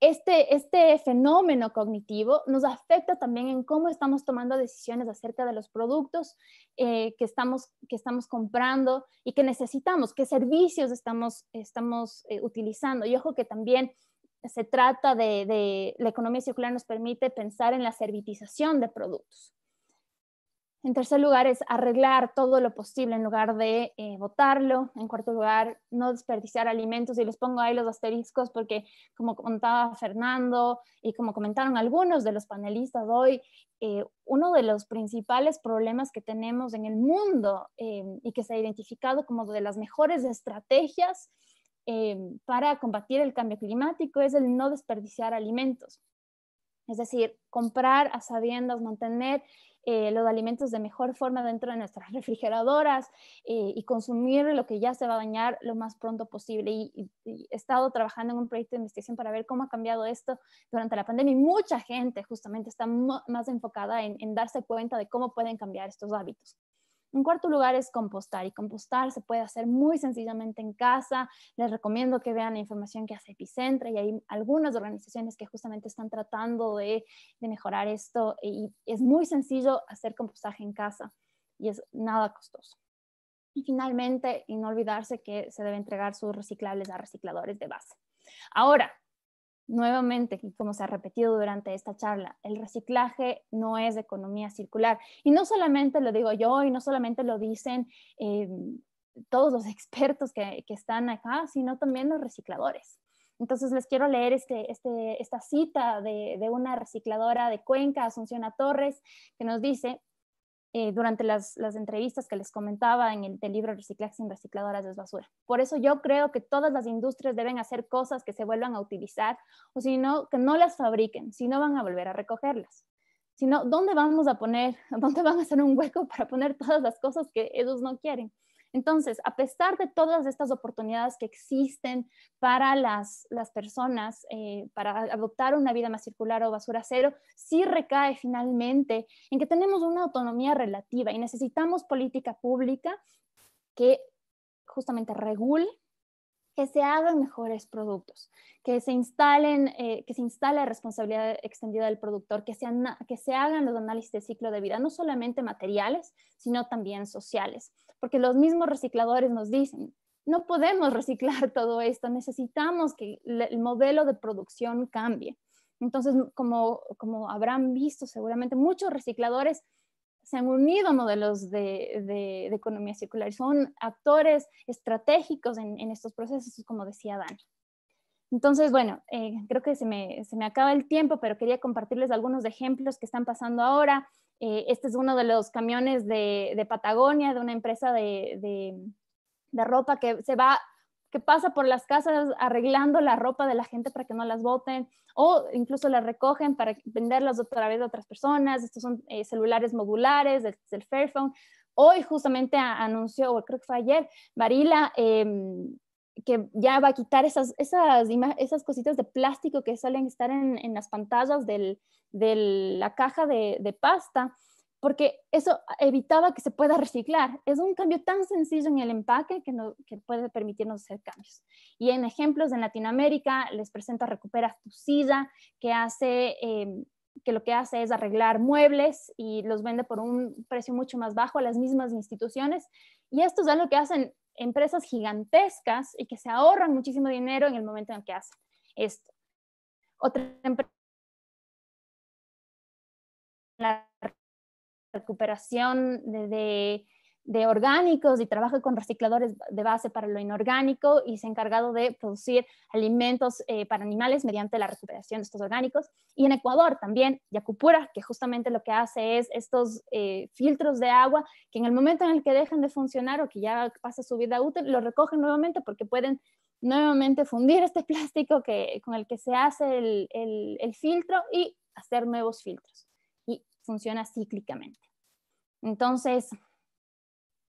Speaker 6: este, este, fenómeno cognitivo nos afecta también en cómo estamos tomando decisiones acerca de los productos eh, que, estamos, que estamos comprando y que necesitamos, qué servicios estamos, estamos eh, utilizando. Y ojo que también se trata de, la economía circular nos permite pensar en la servitización de productos. En tercer lugar es arreglar todo lo posible en lugar de eh, botarlo. En cuarto lugar, no desperdiciar alimentos. Y les pongo ahí los asteriscos porque como contaba Fernando y como comentaron algunos de los panelistas hoy, eh, uno de los principales problemas que tenemos en el mundo em, y que se ha identificado como de las mejores estrategias em, para combatir el cambio climático es el no desperdiciar alimentos. Es decir, comprar a sabiendas, mantener eh, los alimentos de mejor forma dentro de nuestras refrigeradoras eh, y consumir lo que ya se va a dañar lo más pronto posible. Y, he estado trabajando en un proyecto de investigación para ver cómo ha cambiado esto durante la pandemia y mucha gente justamente está más enfocada en darse cuenta de cómo pueden cambiar estos hábitos. Un cuarto lugar es compostar y compostar se puede hacer muy sencillamente en casa. Les recomiendo que vean la información que hace Epicentra y hay algunas organizaciones que justamente están tratando de, mejorar esto y es muy sencillo hacer compostaje en casa y es nada costoso. Y finalmente, y no olvidarse que se debe entregar sus reciclables a recicladores de base. Ahora, nuevamente, como se ha repetido durante esta charla, el reciclaje no es economía circular. Y no solamente lo digo yo y no solamente lo dicen eh, todos los expertos que, están acá, sino también los recicladores. Entonces les quiero leer este, este, esta cita de, de una recicladora de Cuenca, Asunción Torres, que nos dice, eh, durante las, las, entrevistas que les comentaba en el libro Reciclaje sin recicladoras es basura. Por eso yo creo que todas las industrias deben hacer cosas que se vuelvan a utilizar o si no, que no las fabriquen, si no van a volver a recogerlas. Sino, ¿dónde vamos a poner, dónde van a hacer un hueco para poner todas las cosas que ellos no quieren? Entonces, a pesar de todas estas oportunidades que existen para las, personas, eh, para adoptar una vida más circular o basura cero, sí recae finalmente en que tenemos una autonomía relativa y necesitamos política pública que justamente regule se hagan mejores productos, que se instalen, eh, que se instale responsabilidad extendida del productor, que, que se hagan los análisis de ciclo de vida, no solamente materiales, sino también sociales, porque los mismos recicladores nos dicen, no podemos reciclar todo esto, necesitamos que el modelo de producción cambie. Entonces, como, como habrán visto seguramente, muchos recicladores se han unido modelos de, economía circular y son actores estratégicos en, estos procesos, como decía Dan. Entonces, bueno, eh, creo que se me, acaba el tiempo, pero quería compartirles algunos ejemplos que están pasando ahora. Eh, este es uno de los camiones de, de Patagonia, de una empresa de, ropa que se va que pasa por las casas arreglando la ropa de la gente para que no las boten o incluso la recogen para venderlas otra vez a otras personas. Estos son eh, celulares modulares del, Fairphone. Hoy justamente anunció, o creo que fue ayer, Barila em, que ya va a quitar esas, esas, esas cositas de plástico que suelen estar en, en las pantallas de la caja de, de pasta porque eso evitaba que se pueda reciclar. Es un cambio tan sencillo en el empaque que, no, que puede permitirnos hacer cambios. Y en ejemplos en Latinoamérica les presento Recupera tu silla, que hace... Em, que lo que hace es arreglar muebles y los vende por un precio mucho más bajo a las mismas instituciones. Y esto es lo que hacen empresas gigantescas y que se ahorran muchísimo dinero en el momento en que hacen esto. Otra empresa recuperación de, orgánicos y trabaja con recicladores de base para lo inorgánico y se ha encargado de producir alimentos eh, para animales mediante la recuperación de estos orgánicos. Y en Ecuador también, Yacupura, que justamente lo que hace es estos eh, filtros de agua que en el momento en el que dejan de funcionar o que ya pasa su vida útil, lo recogen nuevamente porque pueden nuevamente fundir este plástico que, con el que se hace el filtro y hacer nuevos filtros funciona cíclicamente. Entonces,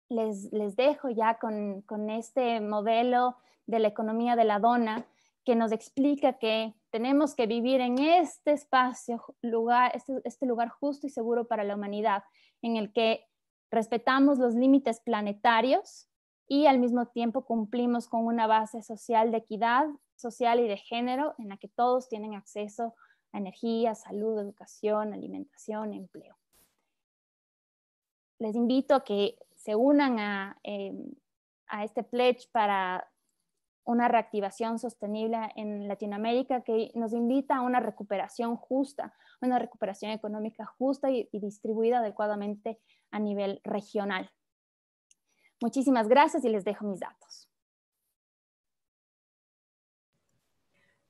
Speaker 6: les, dejo ya con, este modelo de la economía de la dona que nos explica que tenemos que vivir en este espacio, lugar, este, este, lugar justo y seguro para la humanidad, en el que respetamos los límites planetarios y al mismo tiempo cumplimos con una base social de equidad social y de género en la que todos tienen acceso energía, salud, educación, alimentación, empleo. Les invito a que se unan em, a, este pledge para una reactivación sostenible en Latinoamérica que nos invita a una recuperación justa, una recuperación económica justa y distribuida adecuadamente a nivel regional. Muchísimas gracias y les dejo mis datos.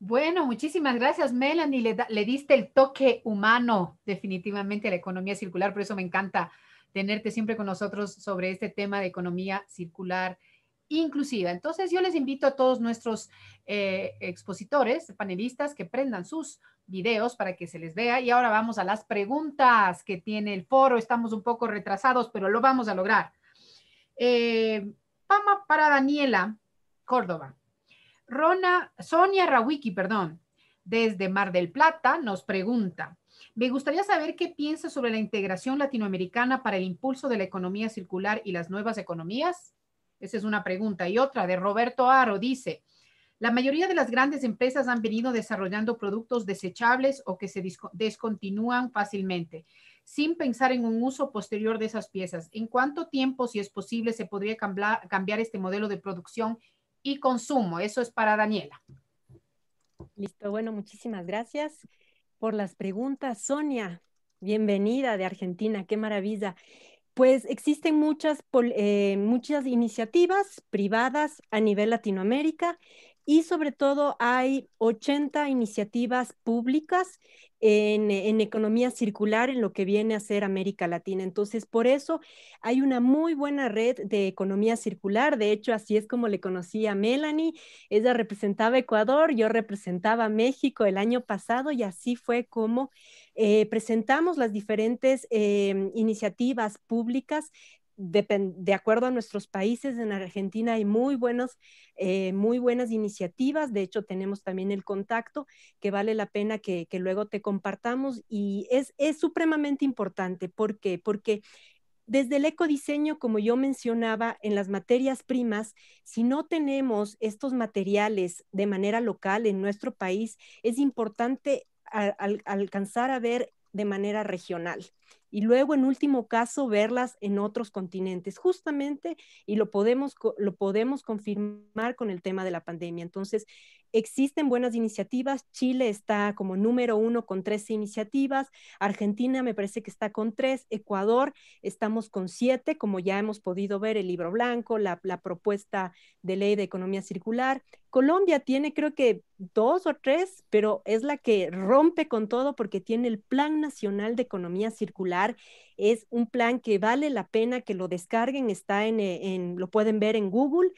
Speaker 1: Bueno, muchísimas gracias, Melanie. Le, diste el toque humano definitivamente a la economía circular, por eso me encanta tenerte siempre con nosotros sobre este tema de economía circular inclusiva. Entonces, yo les invito a todos nuestros eh, expositores, panelistas, que prendan sus videos para que se les vea. Y ahora vamos a las preguntas que tiene el foro. Estamos un poco retrasados, pero lo vamos a lograr. Eh, Pama para Daniela Córdoba. Rona, Sonia Rawiki, perdón, desde Mar del Plata, nos pregunta, me gustaría saber qué piensa sobre la integración latinoamericana para el impulso de la economía circular y las nuevas economías. Esa es una pregunta. Y otra de Roberto Aro dice, la mayoría de las grandes empresas han venido desarrollando productos desechables o que se descontinúan fácilmente, sin pensar en un uso posterior de esas piezas. ¿En cuánto tiempo, si es posible, se podría cambiar este modelo de producción
Speaker 2: y consumo. Eso es para Daniela. Listo, bueno, muchísimas gracias por las preguntas. Sonia, bienvenida de Argentina, qué maravilla. Pues existen muchas, eh, muchas iniciativas privadas a nivel Latinoamérica y sobre todo hay 80 iniciativas públicas en, economía circular en lo que viene a ser América Latina. Entonces, por eso hay una muy buena red de economía circular. De hecho, así es como le conocí a Melanie. Ella representaba Ecuador, yo representaba México el año pasado y así fue como eh, presentamos las diferentes eh, iniciativas públicas de, acuerdo a nuestros países, en Argentina hay muy, eh, muy buenas iniciativas, de hecho tenemos también el contacto que vale la pena que, luego te compartamos y es, supremamente importante. ¿Por qué? Porque desde el ecodiseño, como yo mencionaba, en las materias primas, si no tenemos estos materiales de manera local en nuestro país, es importante alcanzar a ver de manera regional y luego en último caso verlas en otros continentes, justamente, y lo podemos, lo podemos confirmar con el tema de la pandemia. Entonces, existen buenas iniciativas. Chile está como número uno con 13 iniciativas. Argentina me parece que está con tres. Ecuador estamos con siete, como ya hemos podido ver el libro blanco, la, propuesta de ley de economía circular. Colombia tiene creo que dos o tres, pero es la que rompe con todo porque tiene el Plan Nacional de Economía Circular. Es un plan que vale la pena que lo descarguen, está en eh, lo pueden ver en Google.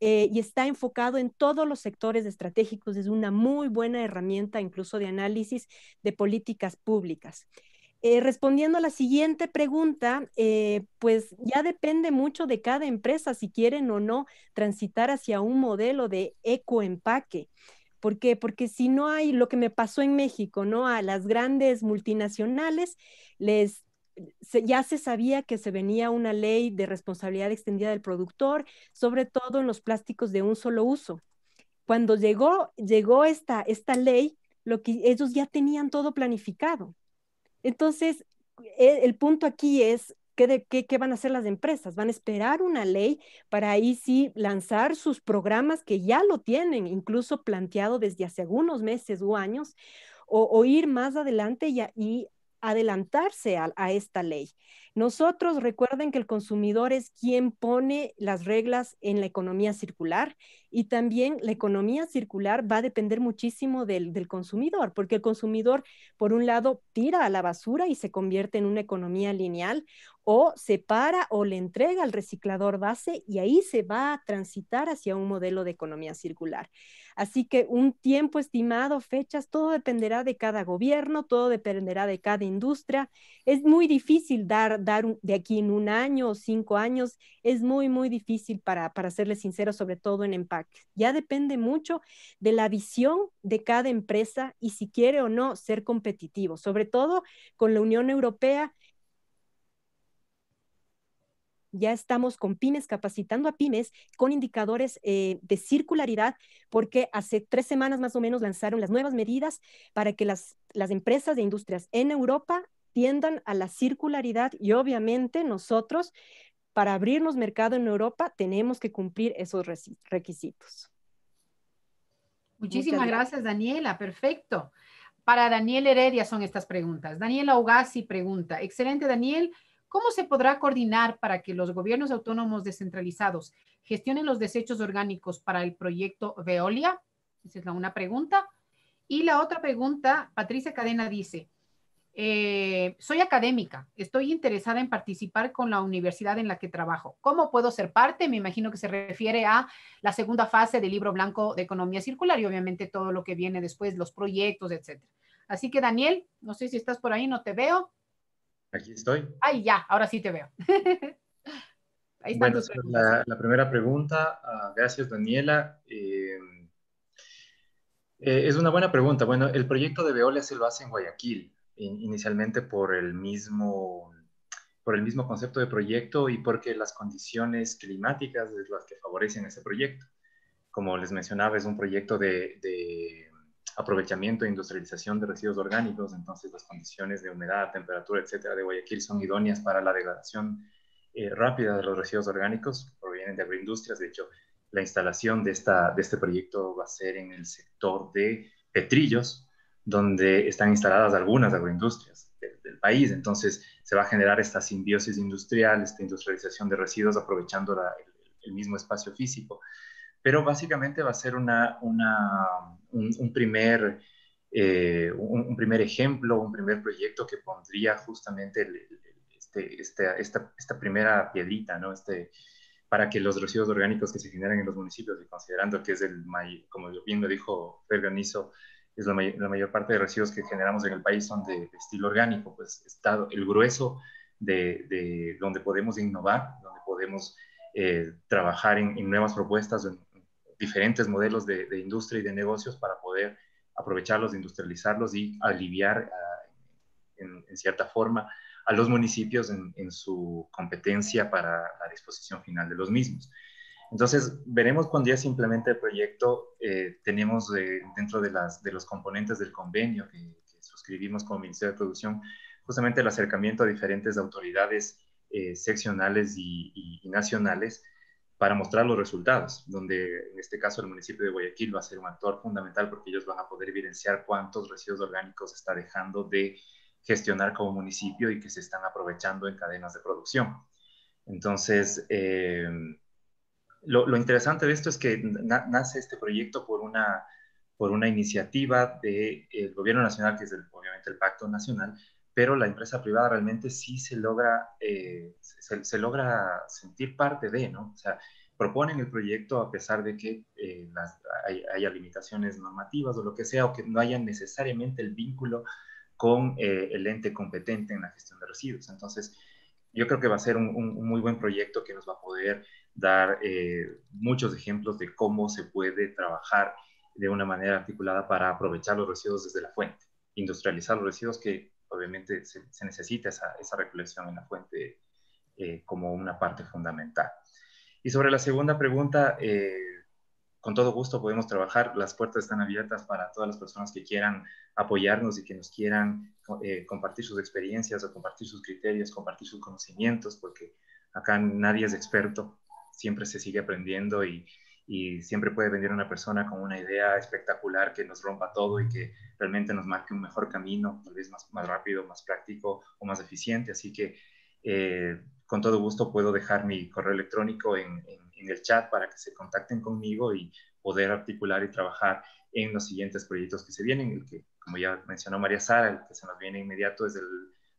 Speaker 2: Eh, y está enfocado en todos los sectores estratégicos. Es una muy buena herramienta incluso de análisis de políticas públicas. Eh, respondiendo a la siguiente pregunta, eh, pues ya depende mucho de cada empresa si quieren o no transitar hacia un modelo de ecoempaque. ¿Por qué? Porque si no hay lo que me pasó en México, ¿no? A las grandes multinacionales les ya se sabía que se venía una ley de responsabilidad extendida del productor, sobre todo en los plásticos de un solo uso. Cuando llegó, llegó esta, esta ley, lo que ellos ya tenían todo planificado. Entonces, e, el, punto aquí es ¿Qué, qué, van a hacer las empresas? Van a esperar una ley para ahí sí lanzar sus programas que ya lo tienen, incluso planteado desde hace algunos meses o años, o, ir más adelante y, y, adelantarse a, esta ley. Nosotros recuerden que el consumidor es quien pone las reglas en la economía circular y también la economía circular va a depender muchísimo del consumidor, porque el consumidor, por un lado, tira a la basura y se convierte en una economía lineal o se para o le entrega al reciclador base y ahí se va a transitar hacia un modelo de economía circular. Así que un tiempo estimado, fechas, todo dependerá de cada gobierno, todo dependerá de cada industria. Es muy difícil dar, dar de aquí en un año o cinco años, es muy, muy difícil para, para serles sincero, sobre todo en impact. Ya depende mucho de la visión de cada empresa y si quiere o no ser competitivo, sobre todo con la Unión Europea ya estamos con pymes, capacitando a pymes con indicadores eh, de circularidad, porque hace tres semanas más o menos lanzaron las nuevas medidas para que las, empresas de industrias en Europa tiendan a la circularidad y obviamente nosotros, para abrirnos mercado en Europa, tenemos que cumplir esos requisitos. Muchísimas gracias,
Speaker 1: Daniela. Perfecto. Para Daniel Heredia son estas preguntas. Daniela Ugasi pregunta, excelente Daniel, ¿Cómo se podrá coordinar para que los gobiernos autónomos descentralizados gestionen los desechos orgánicos para el proyecto Veolia? Esa es la una pregunta. Y la otra pregunta, Patricia Cadena dice, eh, soy académica, estoy interesada en participar con la universidad en la que trabajo. ¿Cómo puedo ser parte? Me imagino que se refiere a la segunda fase del libro blanco de economía circular y obviamente todo lo que viene después, los proyectos, etc. Así que Daniel, no sé si estás por ahí, no te veo. Aquí estoy. Ay, ya, ahora sí te veo. Ahí está bueno,
Speaker 3: La, primera pregunta, ah, gracias Daniela. Em, eh, es una buena pregunta. Bueno, el proyecto de Veolia se lo hace en Guayaquil, inicialmente por el mismo por el mismo concepto de proyecto y porque las condiciones climáticas es las que favorecen ese proyecto. Como les mencionaba, es un proyecto de aprovechamiento e industrialización de residuos orgánicos, entonces las condiciones de humedad, temperatura, etcétera, de Guayaquil son idóneas para la degradación eh, rápida de los residuos orgánicos, provienen de agroindustrias, de hecho, la instalación de, esta, de este proyecto va a ser en el sector de Petrillos, donde están instaladas algunas agroindustrias del, país, entonces se va a generar esta simbiosis industrial, esta industrialización de residuos aprovechando el mismo espacio físico pero básicamente va a ser una, un, primer, eh, un, primer ejemplo, un primer proyecto que pondría justamente este, este, esta, esta, primera piedrita, ¿no? Este, para que los residuos orgánicos que se generan en los municipios, y considerando que es el mayor, como bien lo dijo Ferganizo, es la, la, mayor parte de residuos que generamos en el país son de, estilo orgánico, pues está el grueso de, de, donde podemos innovar, donde podemos eh, trabajar en, en, nuevas propuestas, en diferentes modelos de, industria y de negocios para poder aprovecharlos, industrializarlos y aliviar ah, en, cierta forma a los municipios en, su competencia para la disposición final de los mismos. Entonces, veremos cuando ya se el proyecto, eh, tenemos eh, dentro de, las, de los componentes del convenio que, suscribimos como Ministerio de Producción, justamente el acercamiento a diferentes autoridades eh, seccionales y nacionales para mostrar los resultados, donde en este caso el municipio de Guayaquil va a ser un actor fundamental porque ellos van a poder evidenciar cuántos residuos orgánicos está dejando de gestionar como municipio y que se están aprovechando en cadenas de producción. Entonces, eh, lo, interesante de esto es que nace este proyecto por una, por una iniciativa del eh, Gobierno Nacional, que es el, obviamente el Pacto Nacional, pero la empresa privada realmente sí se logra, eh, se, logra sentir parte de, ¿no? O sea, proponen el proyecto a pesar de que eh, haya limitaciones normativas o lo que sea, o que no haya necesariamente el vínculo con eh, el ente competente en la gestión de residuos. Entonces, yo creo que va a ser un, muy buen proyecto que nos va a poder dar muchos ejemplos de cómo se puede trabajar de una manera articulada para aprovechar los residuos desde la fuente, industrializar los residuos que obviamente se, necesita esa, esa, recolección en la fuente eh, como una parte fundamental. Y sobre la segunda pregunta, eh, con todo gusto podemos trabajar. Las puertas están abiertas para todas las personas que quieran apoyarnos y que nos quieran eh, compartir sus experiencias o compartir sus criterios, compartir sus conocimientos, porque acá nadie es experto, siempre se sigue aprendiendo y y siempre puede venir una persona con una idea espectacular que nos rompa todo y que realmente nos marque un mejor camino, tal vez más, más rápido, más práctico o más eficiente. Así que eh, con todo gusto puedo dejar mi correo electrónico en, en, el chat para que se contacten conmigo y poder articular y trabajar en los siguientes proyectos que se vienen, el que, como ya mencionó María Sara, el que se nos viene inmediato es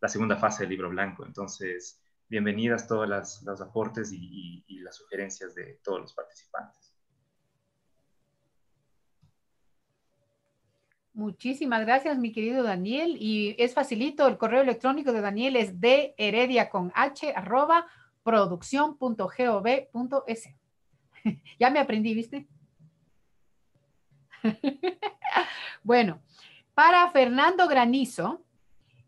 Speaker 3: la segunda fase del libro blanco. Entonces, bienvenidas todos los aportes y, y las sugerencias de todos los participantes.
Speaker 1: Muchísimas gracias, mi querido Daniel. Y es facilito, el correo electrónico de Daniel es de heredia con h arroba ya me aprendí, ¿viste? bueno, para Fernando Granizo,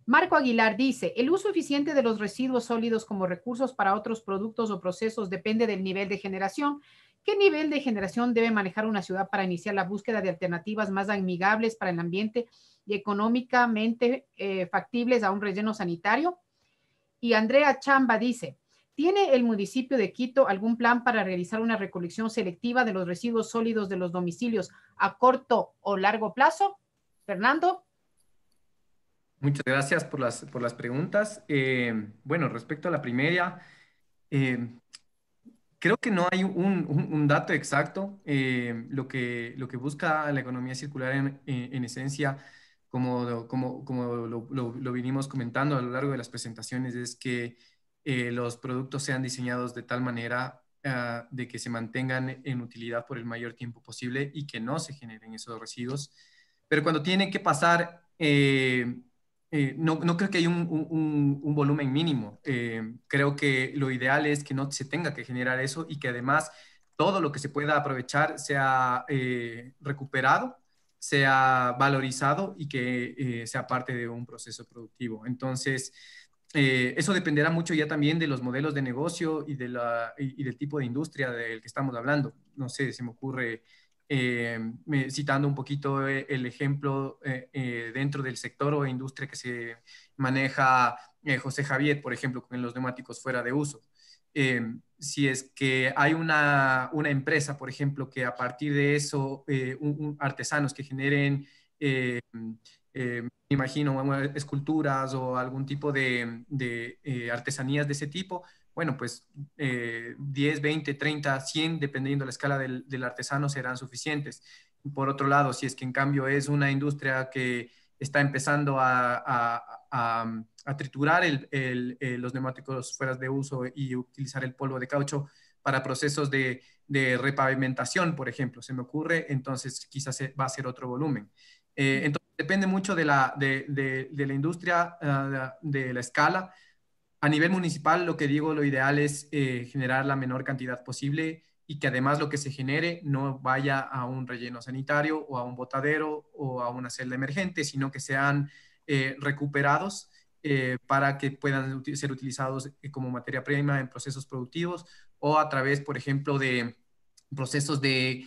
Speaker 1: Marco Aguilar dice, el uso eficiente de los residuos sólidos como recursos para otros productos o procesos depende del nivel de generación ¿Qué nivel de generación debe manejar una ciudad para iniciar la búsqueda de alternativas más amigables para el ambiente y económicamente eh, factibles a un relleno sanitario? Y Andrea Chamba dice, ¿tiene el municipio de Quito algún plan para realizar una recolección selectiva de los residuos sólidos de los domicilios a corto o largo plazo? Fernando.
Speaker 4: Muchas gracias por las, por las preguntas. Eh, bueno, respecto a la primera, eh, Creo que no hay un, dato exacto. Eh, lo, que, lo que busca la economía circular en, esencia, como, como, lo, vinimos comentando a lo largo de las presentaciones, es que eh, los productos sean diseñados de tal manera ah, de que se mantengan en utilidad por el mayor tiempo posible y que no se generen esos residuos. Pero cuando tiene que pasar eh, eh, no, creo que haya un, volumen mínimo. Eh, creo que lo ideal es que no se tenga que generar eso y que además todo lo que se pueda aprovechar sea eh, recuperado, sea valorizado y que sea parte de un proceso productivo. Entonces, eso dependerá mucho ya también de los modelos de negocio y, y del tipo de industria del que estamos hablando. No sé, se me ocurre eh, citando un poquito eh, el ejemplo eh, dentro del sector o industria que se maneja José Javier, por ejemplo, con los neumáticos fuera de uso. si es que hay una, empresa, por ejemplo, que a partir de eso, artesanos que generen, me imagino, esculturas o algún tipo de artesanías de ese tipo, bueno, pues 10, 20, 30, 100, dependiendo de la escala del, artesano, serán suficientes. Por otro lado, si es que en cambio es una industria que está empezando a, um, triturar eh, los neumáticos fuera de uso y utilizar el polvo de caucho para procesos de, repavimentación, por ejemplo, se me ocurre, entonces quizás va a ser otro volumen. Eh, entonces, depende mucho de la, industria, ah, de la escala, a nivel municipal, lo que digo, lo ideal es eh, generar la menor cantidad posible y que además lo que se genere no vaya a un relleno sanitario o a un botadero o a una celda emergente, sino que sean eh, recuperados eh, para que puedan ser utilizados como materia prima en procesos productivos o a través, por ejemplo, de procesos de,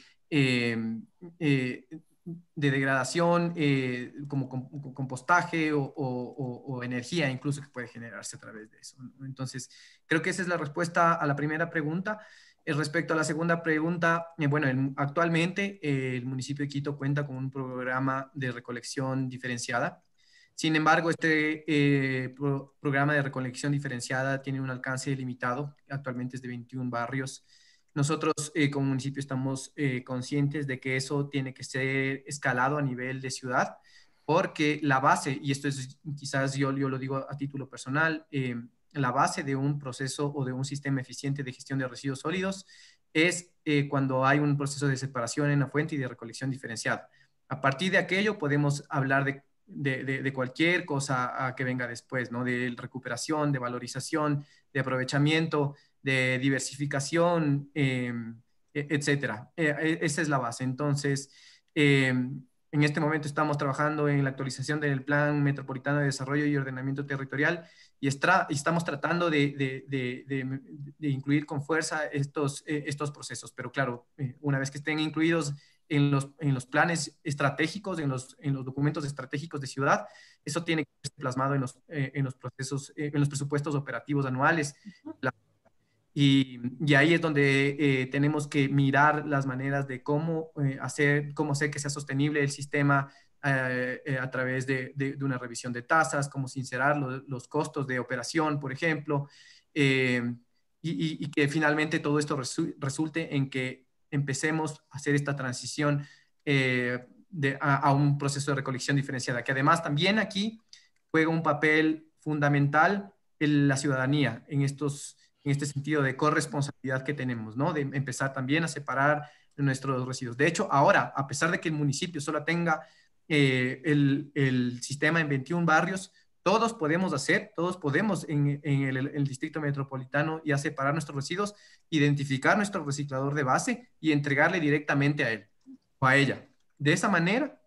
Speaker 4: de degradación eh, como compostaje o, energía incluso que puede generarse a través de eso. Entonces, creo que esa es la respuesta a la primera pregunta. Eh, respecto a la segunda pregunta, eh, bueno, actualmente el municipio de Quito cuenta con un programa de recolección diferenciada. Sin embargo, este programa de recolección diferenciada tiene un alcance limitado. Actualmente es de 21 barrios nosotros eh, como municipio estamos eh, conscientes de que eso tiene que ser escalado a nivel de ciudad, porque la base, y esto es quizás yo, yo lo digo a título personal, eh, la base de un proceso o de un sistema eficiente de gestión de residuos sólidos es cuando hay un proceso de separación en la fuente y de recolección diferenciada. A partir de aquello podemos hablar de cualquier cosa ah, que venga después, ¿no? De recuperación, de valorización, de aprovechamiento, de diversificación, eh, e-, etcétera. E-, e-, esa es la base. Entonces, eh, en este momento estamos trabajando en la actualización del Plan Metropolitano de Desarrollo y Ordenamiento Territorial y, y estamos tratando de, incluir con fuerza estos, estos procesos. Pero claro, eh, una vez que estén incluidos en los, en los, planes estratégicos, en los, en los documentos estratégicos de ciudad. Eso tiene que ser plasmado en los, procesos, en los presupuestos operativos anuales. La y, ahí es donde eh, tenemos que mirar las maneras de cómo, eh, hacer, cómo hacer que sea sostenible el sistema eh, a través de, una revisión de tasas, cómo sincerar los costos de operación, por ejemplo, y, que finalmente todo esto resulte en que empecemos a hacer esta transición a, a un proceso de recolección diferenciada, que además también aquí juega un papel fundamental en la ciudadanía en estos en este sentido de corresponsabilidad que tenemos, ¿no? De empezar también a separar nuestros residuos. De hecho, ahora, a pesar de que el municipio solo tenga eh, el, sistema en 21 barrios, todos podemos hacer, todos podemos en, el, distrito metropolitano ya separar nuestros residuos, identificar nuestro reciclador de base y entregarle directamente a él o a ella. De esa manera,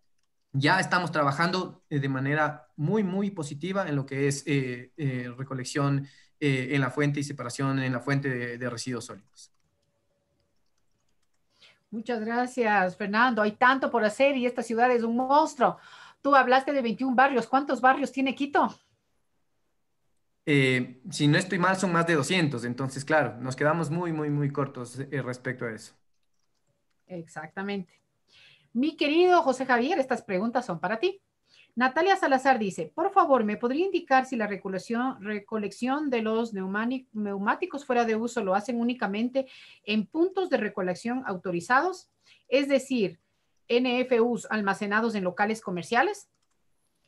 Speaker 4: ya estamos trabajando eh, de manera muy, muy positiva en lo que es eh, recolección eh, en la fuente y separación en la fuente de, residuos sólidos.
Speaker 1: Muchas gracias, Fernando. Hay tanto por hacer y esta ciudad es un monstruo. Tú hablaste de 21 barrios. ¿Cuántos barrios tiene Quito?
Speaker 4: Eh, si no estoy mal, son más de 200. Entonces, claro, nos quedamos muy, muy, muy cortos eh, respecto a eso.
Speaker 1: Exactamente. Mi querido José Javier, estas preguntas son para ti. Natalia Salazar dice, por favor, ¿me podría indicar si la recolección de los neumáticos fuera de uso lo hacen únicamente en puntos de recolección autorizados? Es decir, NFUs almacenados en locales comerciales.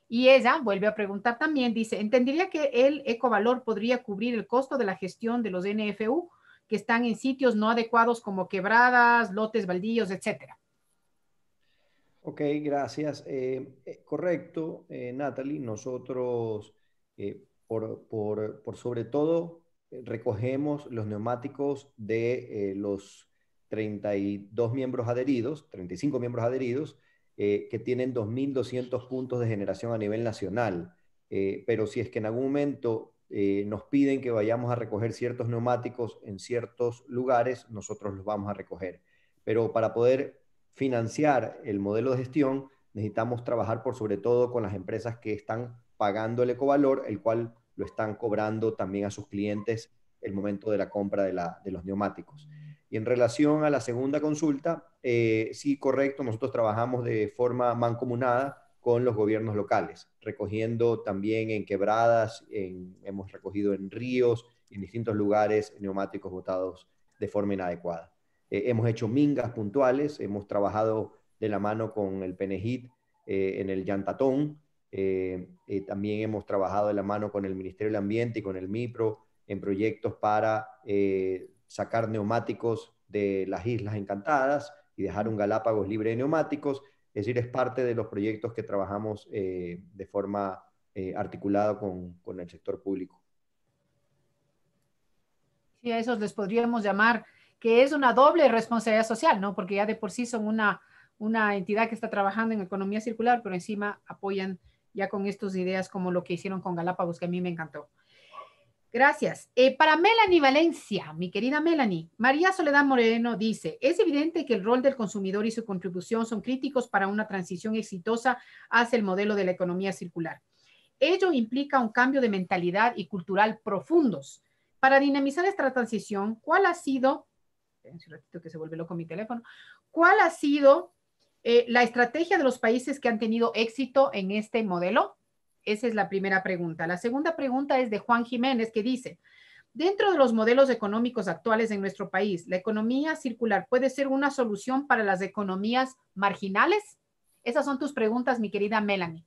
Speaker 1: Y ella vuelve a preguntar también, dice, ¿entendería que el ecovalor podría cubrir el costo de la gestión de los NFU que están en sitios no adecuados como quebradas, lotes, baldíos, etcétera?
Speaker 5: Ok, gracias. Eh, eh, correcto, eh, Natalie. Nosotros, por, por, sobre todo, recogemos los neumáticos de los 32 miembros adheridos, 35 miembros adheridos, que tienen 2.200 puntos de generación a nivel nacional. pero si es que en algún momento nos piden que vayamos a recoger ciertos neumáticos en ciertos lugares, nosotros los vamos a recoger. Pero para poder financiar el modelo de gestión, necesitamos trabajar por sobre todo con las empresas que están pagando el ecovalor, el cual lo están cobrando también a sus clientes el momento de la compra de, los neumáticos. Y en relación a la segunda consulta, eh, sí, correcto, nosotros trabajamos de forma mancomunada con los gobiernos locales, recogiendo también en quebradas, hemos recogido en ríos, en distintos lugares neumáticos botados de forma inadecuada. Eh, hemos hecho mingas puntuales, hemos trabajado de la mano con el Penejit eh, en el Yantatón, eh, también hemos trabajado de la mano con el Ministerio del Ambiente y con el MIPRO en proyectos para sacar neumáticos de las Islas Encantadas y dejar un Galápagos libre de neumáticos. Es decir, es parte de los proyectos que trabajamos de forma articulada con, con el sector público.
Speaker 1: Sí, a esos les podríamos llamar que es una doble responsabilidad social, ¿no? Porque ya de por sí son una, una entidad que está trabajando en economía circular, pero encima apoyan ya con estas ideas como lo que hicieron con Galápagos, que a mí me encantó. Gracias. Eh, para Melanie Valencia, mi querida Melanie, María Soledad Moreno dice, es evidente que el rol del consumidor y su contribución son críticos para una transición exitosa hacia el modelo de la economía circular. Ello implica un cambio de mentalidad y cultural profundos. Para dinamizar esta transición, ¿cuál ha sido en ¿eh? un ratito que se vuelve loco mi teléfono, ¿cuál ha sido eh, la estrategia de los países que han tenido éxito en este modelo? Esa es la primera pregunta. La segunda pregunta es de Juan Jiménez, que dice, dentro de los modelos económicos actuales en nuestro país, ¿la economía circular puede ser una solución para las economías marginales? Esas son tus preguntas, mi querida Melanie.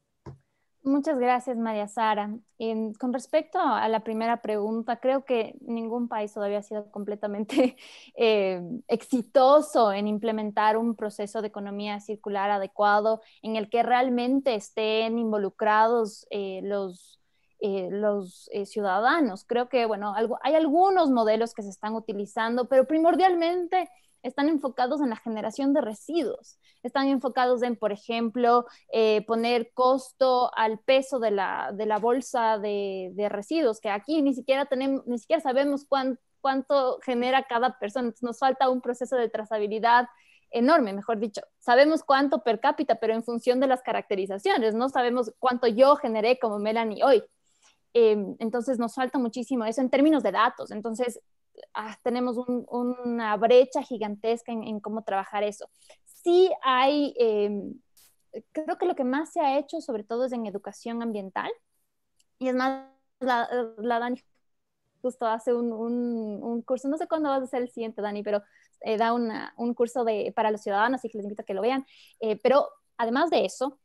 Speaker 6: Muchas gracias, María Sara. Em, con respecto a la primera pregunta, creo que ningún país todavía ha sido completamente eh, exitoso en implementar un proceso de economía circular adecuado en el que realmente estén involucrados eh, los, eh, ciudadanos. Creo que, bueno, algo, hay algunos modelos que se están utilizando, pero primordialmente están enfocados en la generación de residuos, están enfocados en, por ejemplo, eh, poner costo al peso de la, de la bolsa de, de, residuos, que aquí ni siquiera, tenemos, ni siquiera sabemos cuánto genera cada persona, nos falta un proceso de trazabilidad enorme, mejor dicho. Sabemos cuánto per cápita, pero en función de las caracterizaciones, no sabemos cuánto yo generé como Melanie hoy. Em, entonces nos falta muchísimo eso en términos de datos. Entonces Ah, tenemos una brecha gigantesca en, cómo trabajar eso. Sí hay, em, creo que lo que más se ha hecho, sobre todo es en educación ambiental, y es más, la, Dani justo hace un, curso, no sé cuándo vas a ser el siguiente, Dani, pero eh, da un curso de, para los ciudadanos, así que les invito a que lo vean. Eh, pero además de eso,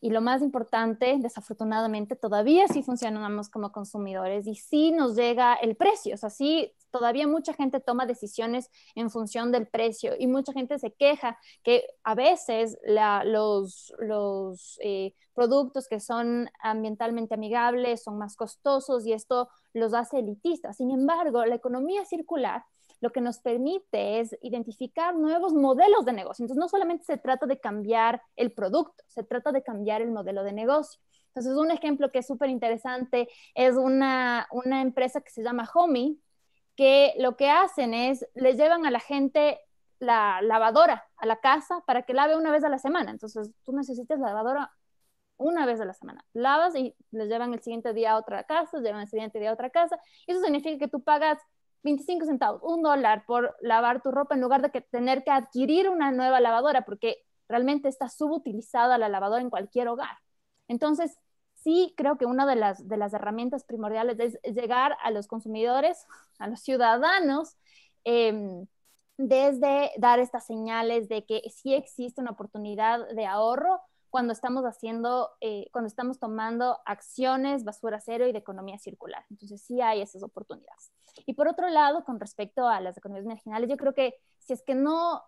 Speaker 6: y lo más importante, desafortunadamente, todavía sí funcionamos como consumidores y sí nos llega el precio, o sea, sí, todavía mucha gente toma decisiones en función del precio y mucha gente se queja que a veces los, eh, productos que son ambientalmente amigables son más costosos y esto los hace elitistas. Sin embargo, la economía circular lo que nos permite es identificar nuevos modelos de negocio. Entonces, no solamente se trata de cambiar el producto, se trata de cambiar el modelo de negocio. Entonces, un ejemplo que es súper interesante es una, una empresa que se llama Homie que lo que hacen es, les llevan a la gente la lavadora a la casa para que lave una vez a la semana. Entonces, tú necesitas la lavadora una vez a la semana. Lavas y les llevan el siguiente día a otra casa, llevan el siguiente día a otra casa. eso significa que tú pagas 25 centavos, un dólar por lavar tu ropa en lugar de que tener que adquirir una nueva lavadora porque realmente está subutilizada la lavadora en cualquier hogar. Entonces, sí creo que una de las, de las herramientas primordiales es llegar a los consumidores, a los ciudadanos, em, desde dar estas señales de que sí existe una oportunidad de ahorro cuando estamos haciendo, eh, cuando estamos tomando acciones basura cero y de economía circular. Entonces sí hay esas oportunidades. Y por otro lado, con respecto a las economías marginales, yo creo que si es que no,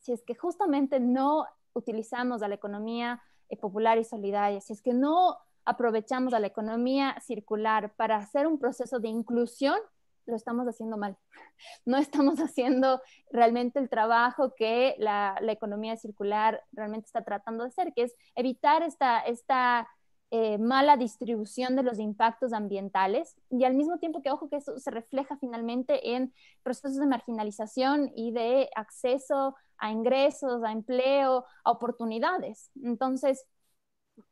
Speaker 6: si es que justamente no utilizamos a la economía eh, popular y solidaria, si es que no aprovechamos a la economía circular para hacer un proceso de inclusión, lo estamos haciendo mal. No estamos haciendo realmente el trabajo que la, economía circular realmente está tratando de hacer, que es evitar esta, esta eh, mala distribución de los impactos ambientales y al mismo tiempo que, ojo, que eso se refleja finalmente en procesos de marginalización y de acceso a ingresos, a empleo, a oportunidades. Entonces,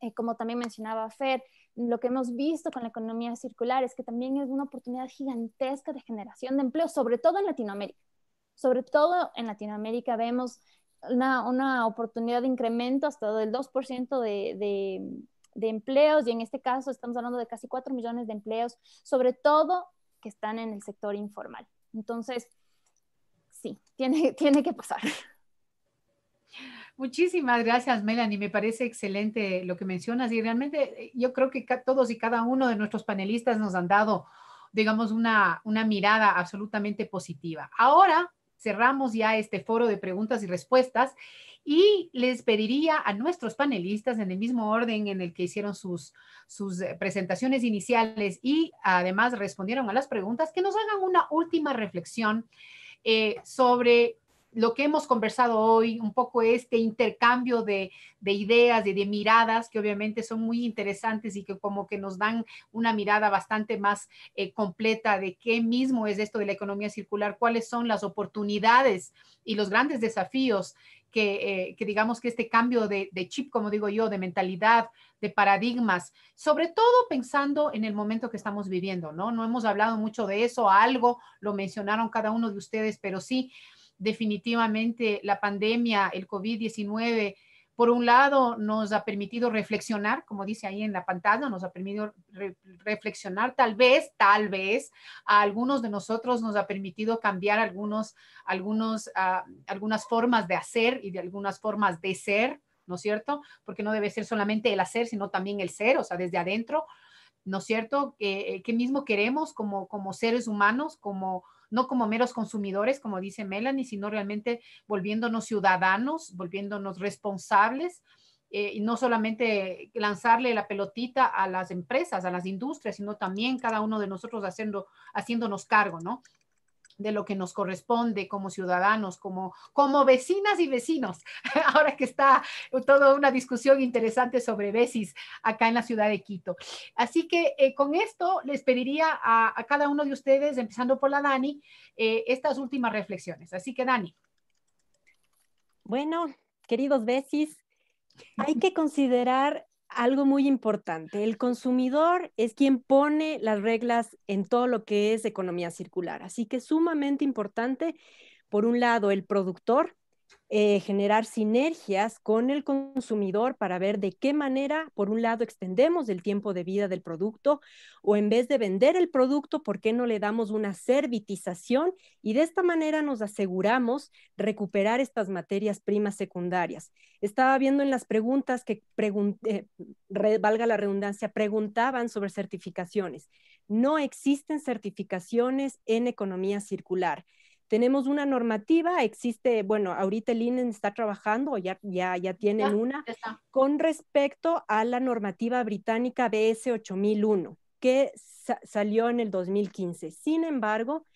Speaker 6: eh, como también mencionaba Fer, lo que hemos visto con la economía circular es que también es una oportunidad gigantesca de generación de empleo, sobre todo en Latinoamérica. Sobre todo en Latinoamérica vemos una, oportunidad de incremento hasta del 2% de, empleos y en este caso estamos hablando de casi 4 millones de empleos, sobre todo que están en el sector informal.
Speaker 1: Entonces, sí, tiene, tiene que pasar. Muchísimas gracias, Melanie. Me parece excelente lo que mencionas y realmente eh, yo creo que todos y cada uno de nuestros panelistas nos han dado, digamos, una, una mirada absolutamente positiva. Ahora cerramos ya este foro de preguntas y respuestas y les pediría a nuestros panelistas en el mismo orden en el que hicieron sus, sus eh, presentaciones iniciales y además respondieron a las preguntas, que nos hagan una última reflexión eh, sobre lo que hemos conversado hoy, un poco este intercambio de, ideas y de, miradas que obviamente son muy interesantes y que como que nos dan una mirada bastante más eh, completa de qué mismo es esto de la economía circular, cuáles son las oportunidades y los grandes desafíos eh, que, digamos que este cambio de, de, chip, como digo yo, de mentalidad, de paradigmas, sobre todo pensando en el momento que estamos viviendo, ¿no? No hemos hablado mucho de eso, algo lo mencionaron cada uno de ustedes, pero sí, definitivamente la pandemia, el COVID-19, por un lado nos ha permitido reflexionar, como dice ahí en la pantalla, nos ha permitido reflexionar, tal vez, tal vez, a algunos de nosotros nos ha permitido cambiar algunos, algunos, ah, algunas formas de hacer y de algunas formas de ser, ¿no es cierto? Porque no debe ser solamente el hacer, sino también el ser, o sea, desde adentro, ¿no es cierto? Eh, eh, ¿Qué mismo queremos como, como seres humanos, como no como meros consumidores, como dice Melanie, sino realmente volviéndonos ciudadanos, volviéndonos responsables. Eh, y no solamente lanzarle la pelotita a las empresas, a las industrias, sino también cada uno de nosotros haciendo, haciéndonos cargo, ¿no? de lo que nos corresponde como ciudadanos, como, como vecinas y vecinos. Ahora que está toda una discusión interesante sobre vecis acá en la ciudad de Quito. Así que eh, con esto les pediría a, cada uno de ustedes, empezando por la Dani, eh, estas últimas reflexiones. Así que Dani.
Speaker 2: Bueno, queridos vecis, hay que considerar algo muy importante. El consumidor es quien pone las reglas en todo lo que es economía circular. Así que es sumamente importante, por un lado, el productor, eh, generar sinergias con el consumidor para ver de qué manera, por un lado, extendemos el tiempo de vida del producto o en vez de vender el producto, ¿por qué no le damos una servitización? Y de esta manera nos aseguramos recuperar estas materias primas secundarias. Estaba viendo en las preguntas que, eh, valga la redundancia, preguntaban sobre certificaciones. No existen certificaciones en economía circular. Tenemos una normativa, existe, bueno, ahorita el INE está trabajando, ya, ya, ya tienen una, con respecto a la normativa británica BS 8001, que salió en el 2015. Sin embargo,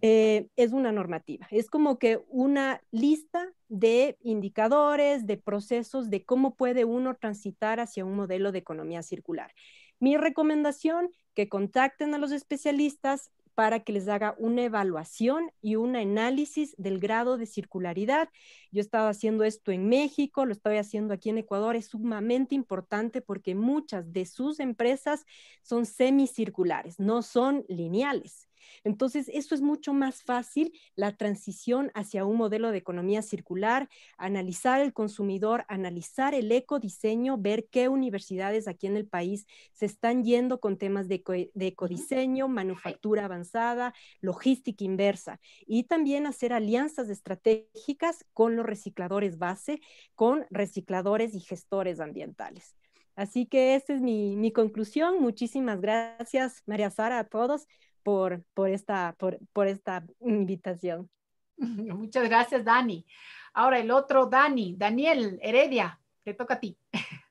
Speaker 2: eh, es una normativa, es como que una lista de indicadores, de procesos, de cómo puede uno transitar hacia un modelo de economía circular. Mi recomendación, que contacten a los especialistas, para que les haga una evaluación y un análisis del grado de circularidad. Yo he estado haciendo esto en México, lo estoy haciendo aquí en Ecuador, es sumamente importante porque muchas de sus empresas son semicirculares, no son lineales. Entonces, eso es mucho más fácil, la transición hacia un modelo de economía circular, analizar el consumidor, analizar el ecodiseño, ver qué universidades aquí en el país se están yendo con temas de, ecodiseño, manufactura avanzada, logística inversa y también hacer alianzas estratégicas con los recicladores base, con recicladores y gestores ambientales. Así que esta es mi conclusión. Muchísimas gracias, María Sara, a todos por, por, esta, por, esta invitación.
Speaker 1: Muchas
Speaker 2: gracias, Dani. Ahora el otro, Dani,
Speaker 1: Daniel Heredia, te toca a ti.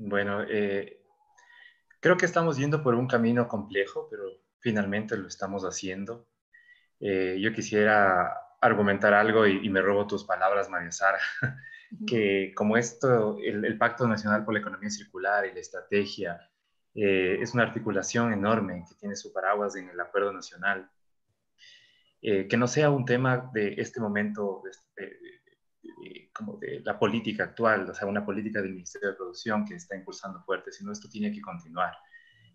Speaker 3: Bueno, eh, creo que estamos yendo por un camino complejo, pero finalmente lo estamos haciendo. Eh, yo quisiera argumentar algo y, y, me robo tus palabras, María Sara. que como esto, el, Pacto Nacional por la Economía Circular y la Estrategia eh, es una articulación enorme que tiene su paraguas en el Acuerdo Nacional, eh, que no sea un tema de este momento, de, este, eh, como de la política actual, o sea, una política del Ministerio de Producción que está impulsando fuerte, sino esto tiene que continuar,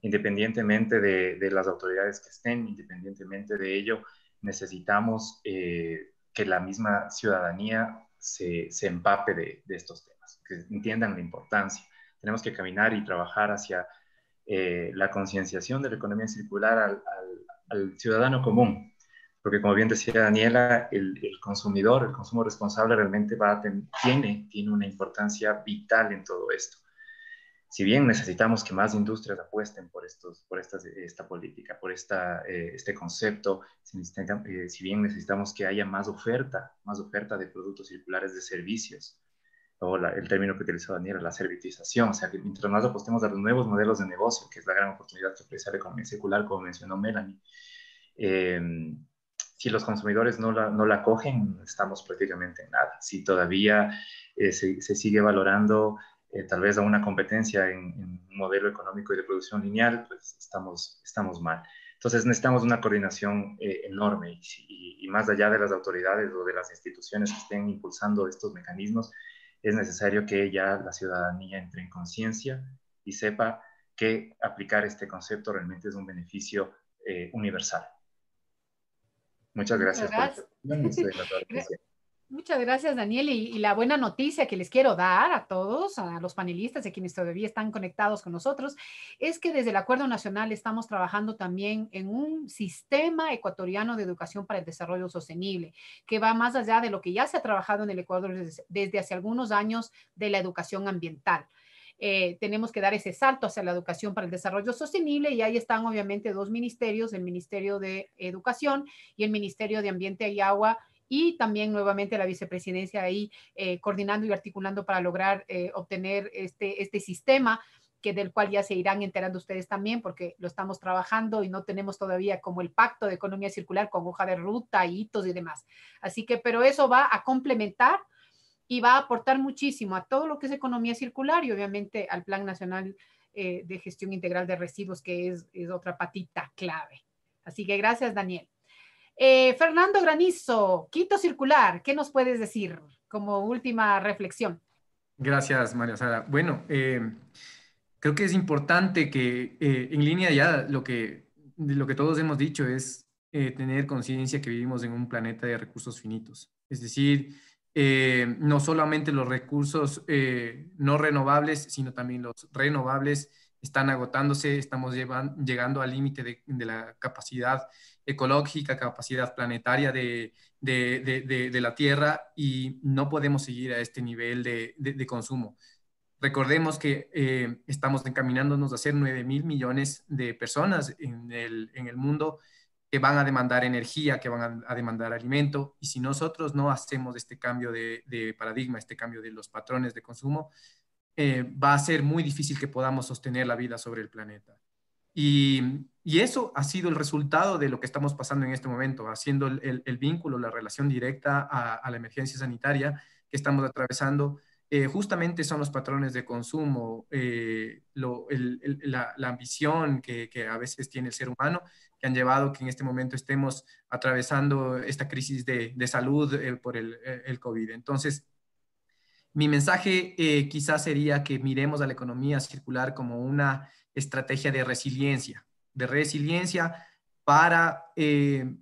Speaker 3: independientemente de, las autoridades que estén, independientemente de ello, necesitamos que la misma ciudadanía se, empape de, estos temas, que entiendan la importancia. Tenemos que caminar y trabajar hacia eh, la concienciación de la economía circular al, ciudadano común, porque como bien decía Daniela, el, consumidor, el consumo responsable realmente va tiene, tiene una importancia vital en todo esto si bien necesitamos que más industrias apuesten por, estos, por estas, esta política, por esta, eh, este concepto, eh, si, bien necesitamos que haya más oferta, más oferta de productos circulares de servicios, o el término que utilizó Daniela, la servitización, o sea, que mientras más apostemos a los nuevos modelos de negocio, que es la gran oportunidad que ofrece la economía circular, como mencionó Melanie, em, si los consumidores no la, no la cogen, estamos prácticamente en nada. Si todavía eh, se, se, sigue valorando eh, tal vez a una competencia en, un modelo económico y de producción lineal, pues estamos, estamos mal. Entonces necesitamos una coordinación eh, enorme y, más allá de las autoridades o de las instituciones que estén impulsando estos mecanismos, es necesario que ya la ciudadanía entre en conciencia y sepa que aplicar este concepto realmente es un beneficio eh, universal. Muchas gracias. gracias.
Speaker 1: Muchas gracias, Daniel. Y, la buena noticia que les quiero dar a todos, a los panelistas y quienes todavía están conectados con nosotros, es que desde el Acuerdo Nacional estamos trabajando también en un sistema ecuatoriano de educación para el desarrollo sostenible, que va más allá de lo que ya se ha trabajado en el Ecuador desde, hace algunos años de la educación ambiental. Eh, tenemos que dar ese salto hacia la educación para el desarrollo sostenible y ahí están obviamente dos ministerios, el Ministerio de Educación y el Ministerio de Ambiente y Agua y también nuevamente la vicepresidencia ahí eh, coordinando y articulando para lograr eh, obtener este, este sistema que del cual ya se irán enterando ustedes también, porque lo estamos trabajando y no tenemos todavía como el pacto de economía circular con hoja de ruta, hitos y demás. Así que, pero eso va a complementar y va a aportar muchísimo a todo lo que es economía circular y obviamente al Plan Nacional eh, de Gestión Integral de Residuos, que es, es otra patita clave. Así que gracias, Daniel. Eh, Fernando Granizo, Quito Circular, ¿qué nos puedes decir como última reflexión?
Speaker 4: Gracias, María Sara. Bueno, eh, creo que es importante que eh, en línea ya lo que, lo que todos hemos dicho es tener conciencia que vivimos en un planeta de recursos finitos. Es decir, no solamente los recursos no renovables, sino también los renovables están agotándose, estamos llegando al límite de, la capacidad ecológica, capacidad planetaria de, de, de, la Tierra y no podemos seguir a este nivel de, consumo. Recordemos que eh, estamos encaminándonos a ser 9 mil millones de personas en el, en el mundo que van a demandar energía, que van a, demandar alimento, y si nosotros no hacemos este cambio de, de, paradigma, este cambio de los patrones de consumo, eh, va a ser muy difícil que podamos sostener la vida sobre el planeta. Y, eso ha sido el resultado de lo que estamos pasando en este momento, haciendo el, vínculo, la relación directa a, la emergencia sanitaria que estamos atravesando. Eh, justamente son los patrones de consumo, eh, la, ambición que, a veces tiene el ser humano, que han llevado que en este momento estemos atravesando esta crisis de, salud por el, COVID. Entonces, mi mensaje eh, quizás sería que miremos a la economía circular como una estrategia de resiliencia, de resiliencia para eh,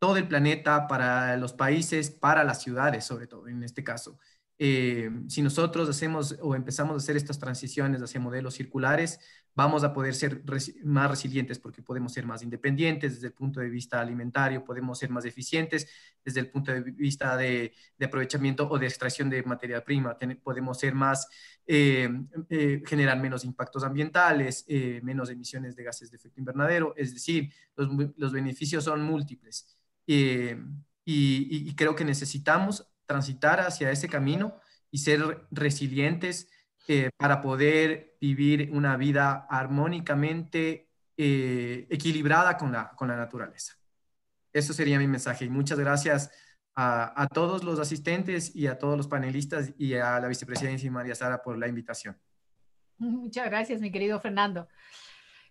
Speaker 4: todo el planeta, para los países, para las ciudades, sobre todo en este caso. Eh, si nosotros hacemos o empezamos a hacer estas transiciones hacia modelos circulares, vamos a poder ser más resilientes porque podemos ser más independientes desde el punto de vista alimentario, podemos ser más eficientes desde el punto de vista de, aprovechamiento o de extracción de materia prima, podemos ser más, eh, eh, generar menos impactos ambientales, eh, menos emisiones de gases de efecto invernadero, es decir, los, beneficios son múltiples. Eh, y creo que necesitamos transitar hacia ese camino y ser resilientes eh, para poder vivir una vida armónicamente eh, equilibrada con la, con la naturaleza. Eso sería mi mensaje. Y muchas gracias a, a, todos los asistentes y a todos los panelistas y a la vicepresidencia María Sara por la invitación.
Speaker 1: Muchas gracias, mi querido Fernando.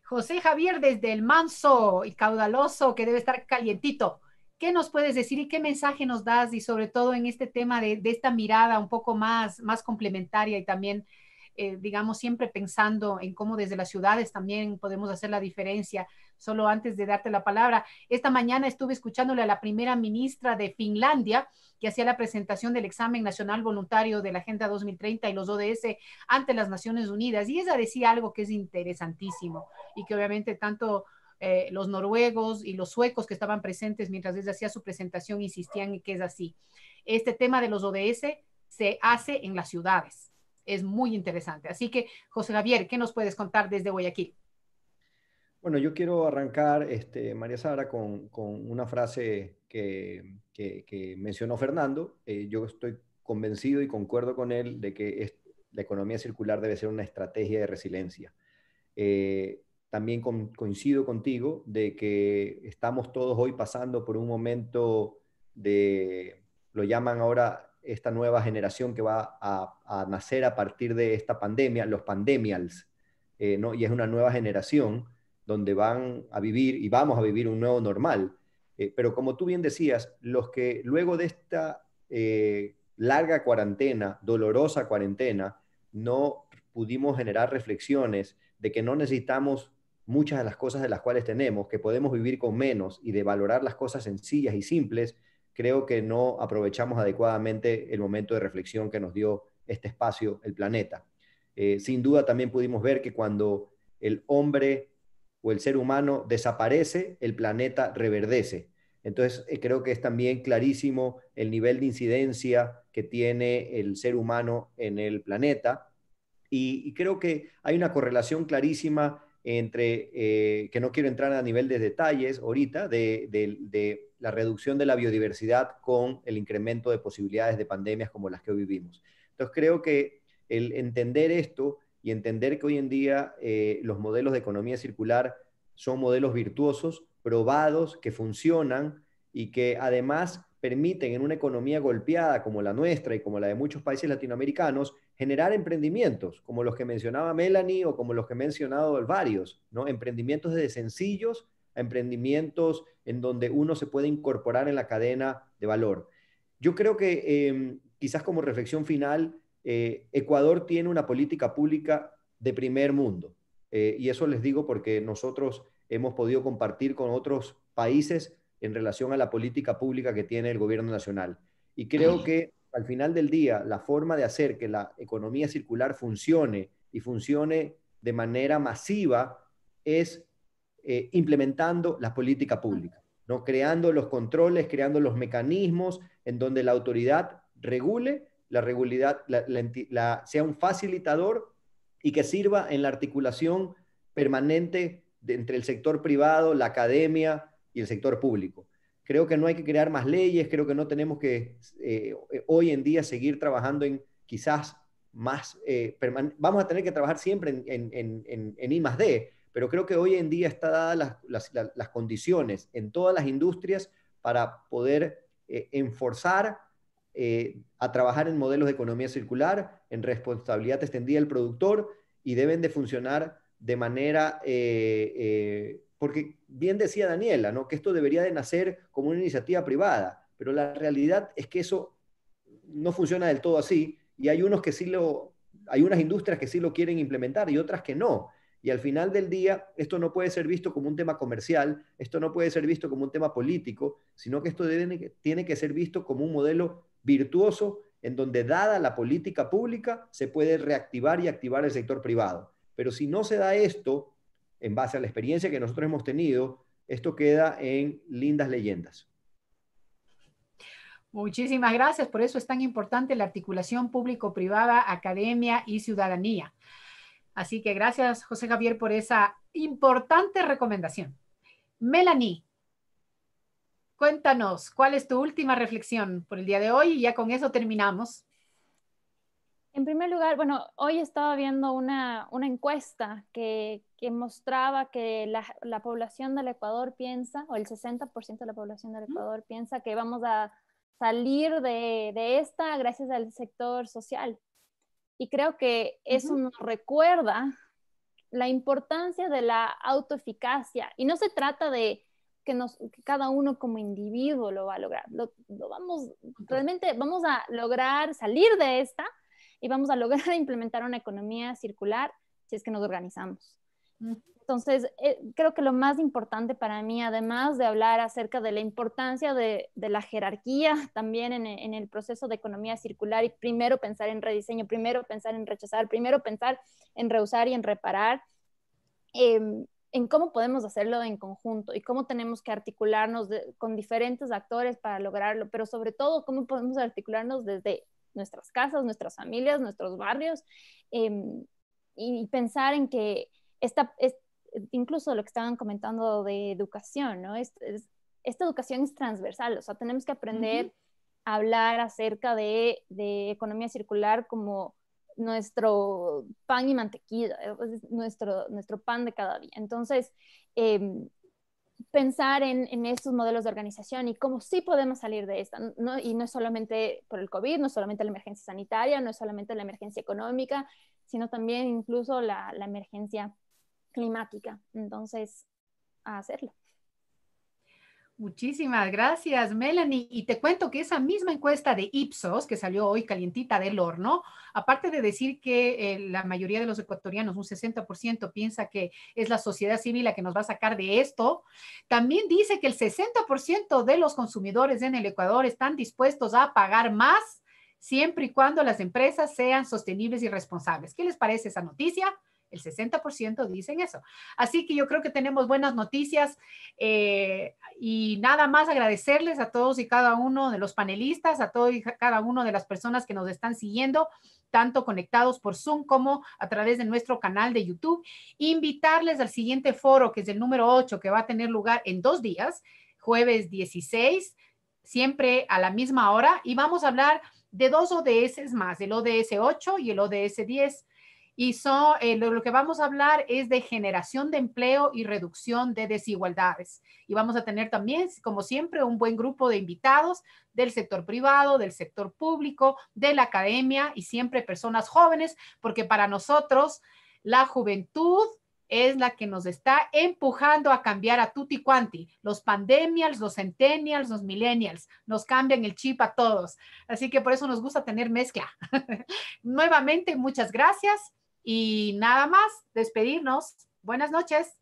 Speaker 1: José Javier desde el manso y caudaloso que debe estar calientito. ¿Qué nos puedes decir y qué mensaje nos das? Y sobre todo en este tema de, esta mirada un poco más, más complementaria y también, eh, digamos, siempre pensando en cómo desde las ciudades también podemos hacer la diferencia. Solo antes de darte la palabra, esta mañana estuve escuchándole a la primera ministra de Finlandia que hacía la presentación del examen nacional voluntario de la Agenda 2030 y los ODS ante las Naciones Unidas. Y ella decía algo que es interesantísimo y que obviamente tanto eh, los noruegos y los suecos que estaban presentes mientras él hacía su presentación insistían en que es así. Este tema de los ODS se hace en las ciudades. Es muy interesante. Así que, José Javier, ¿qué nos puedes contar desde Guayaquil?
Speaker 5: Bueno, yo quiero arrancar, este, María Sara, con, con una frase que, que, mencionó Fernando. Eh, yo estoy convencido y concuerdo con él de que la economía circular debe ser una estrategia de resiliencia. Eh, también coincido contigo de que estamos todos hoy pasando por un momento de, lo llaman ahora esta nueva generación que va a, nacer a partir de esta pandemia, los pandemials, eh, ¿no? y es una nueva generación donde van a vivir y vamos a vivir un nuevo normal. Eh, pero como tú bien decías, los que luego de esta eh, larga cuarentena, dolorosa cuarentena, no pudimos generar reflexiones de que no necesitamos muchas de las cosas de las cuales tenemos, que podemos vivir con menos y de valorar las cosas sencillas y simples, creo que no aprovechamos adecuadamente el momento de reflexión que nos dio este espacio, el planeta. Eh, sin duda también pudimos ver que cuando el hombre o el ser humano desaparece, el planeta reverdece. Entonces eh, creo que es también clarísimo el nivel de incidencia que tiene el ser humano en el planeta. y creo que hay una correlación clarísima entre, eh, que no quiero entrar a nivel de detalles ahorita, de, la reducción de la biodiversidad con el incremento de posibilidades de pandemias como las que hoy vivimos. Entonces creo que el entender esto y entender que hoy en día eh, los modelos de economía circular son modelos virtuosos, probados, que funcionan y que además permiten en una economía golpeada como la nuestra y como la de muchos países latinoamericanos generar emprendimientos, como los que mencionaba Melanie o como los que he mencionado varios, ¿no? Emprendimientos de sencillos a emprendimientos en donde uno se puede incorporar en la cadena de valor. Yo creo que em, quizás como reflexión final, eh, Ecuador tiene una política pública de primer mundo. Eh, y eso les digo porque nosotros hemos podido compartir con otros países en relación a la política pública que tiene el gobierno nacional. Y creo que al final del día, la forma de hacer que la economía circular funcione y funcione de manera masiva es eh, implementando la política pública, ¿no? creando los controles, creando los mecanismos en donde la autoridad regule, la, regulidad, sea un facilitador y que sirva en la articulación permanente entre el sector privado, la academia y el sector público. Creo que no hay que crear más leyes, creo que no tenemos que eh, eh, hoy en día seguir trabajando en quizás más, eh, vamos a tener que trabajar siempre en, en, I más D, pero creo que hoy en día están dadas las, condiciones en todas las industrias para poder enforzar a trabajar en modelos de economía circular, en responsabilidad extendida del productor y deben de funcionar de manera porque bien decía Daniela, ¿no? que esto debería de nacer como una iniciativa privada, pero la realidad es que eso no funciona del todo así y hay unos que sí lo, hay unas industrias que sí lo quieren implementar y otras que no. Y al final del día, esto no puede ser visto como un tema comercial, esto no puede ser visto como un tema político, sino que esto tiene que ser visto como un modelo virtuoso en donde dada la política pública se puede reactivar y activar el sector privado. Pero si no se da esto, en base a la experiencia que nosotros hemos tenido, esto queda en lindas leyendas.
Speaker 1: Muchísimas gracias, por eso es tan importante la articulación público-privada, academia y ciudadanía. Así que gracias, José Javier, por esa importante recomendación. Melanie, cuéntanos, ¿cuál es tu última reflexión por el día de hoy? Y ya con eso terminamos. En primer lugar,
Speaker 6: bueno, hoy estaba viendo una, encuesta que, mostraba que la, población del Ecuador piensa, o el 60% de la población del Ecuador piensa que vamos a salir de, esta gracias al sector social. Y creo que eso nos recuerda la importancia de la autoeficacia. Y no se trata de que, nos, cada uno como individuo lo va a lograr. vamos, realmente vamos a lograr salir de esta y vamos a lograr implementar una economía circular si es que nos organizamos. Entonces, eh, creo que lo más importante para mí, además de hablar acerca de la importancia de, la jerarquía también en, el proceso de economía circular y primero pensar en rediseño, primero pensar en rechazar, primero pensar en reusar y en reparar, em, en cómo podemos hacerlo en conjunto y cómo tenemos que articularnos con diferentes actores para lograrlo, pero sobre todo cómo podemos articularnos desde nuestras casas, nuestras familias, nuestros barrios, em, y, pensar en que esta, es, incluso lo que estaban comentando de educación, ¿no? esta educación es transversal, o sea, tenemos que aprender a hablar acerca de, economía circular como nuestro pan y mantequilla, nuestro, nuestro pan de cada día. Entonces, em, pensar en, estos modelos de organización y cómo sí podemos salir de esta. Y no es solamente por el COVID, no es solamente la emergencia sanitaria, no es solamente la emergencia económica, sino también incluso la, la emergencia climática. Entonces,
Speaker 1: a hacerlo. Muchísimas gracias, Melanie. Y te cuento que esa misma encuesta de Ipsos, que salió hoy calientita del horno, aparte de decir que eh, la mayoría de los ecuatorianos, un 60%, piensa que es la sociedad civil la que nos va a sacar de esto, también dice que el 60% de los consumidores en el Ecuador están dispuestos a pagar más siempre y cuando las empresas sean sostenibles y responsables. ¿Qué les parece esa noticia? El 60% dicen eso. Así que yo creo que tenemos buenas noticias eh, y nada más agradecerles a todos y cada uno de los panelistas, a todo y cada uno de las personas que nos están siguiendo tanto conectados por Zoom como a través de nuestro canal de YouTube. Invitarles al siguiente foro, que es el número 8, que va a tener lugar en dos días, jueves 16, siempre a la misma hora, y vamos a hablar de dos ODS más, el ODS 8 y el ODS 10 y son, eh, lo, que vamos a hablar es de generación de empleo y reducción de desigualdades. Y vamos a tener también, como siempre, un buen grupo de invitados del sector privado, del sector público, de la academia y siempre personas jóvenes, porque para nosotros la juventud es la que nos está empujando a cambiar a tutti quanti. Los pandemials, los centennials, los millennials, nos cambian el chip a todos. Así que por eso nos gusta tener mezcla. Nuevamente, muchas gracias y nada más, despedirnos. Buenas noches.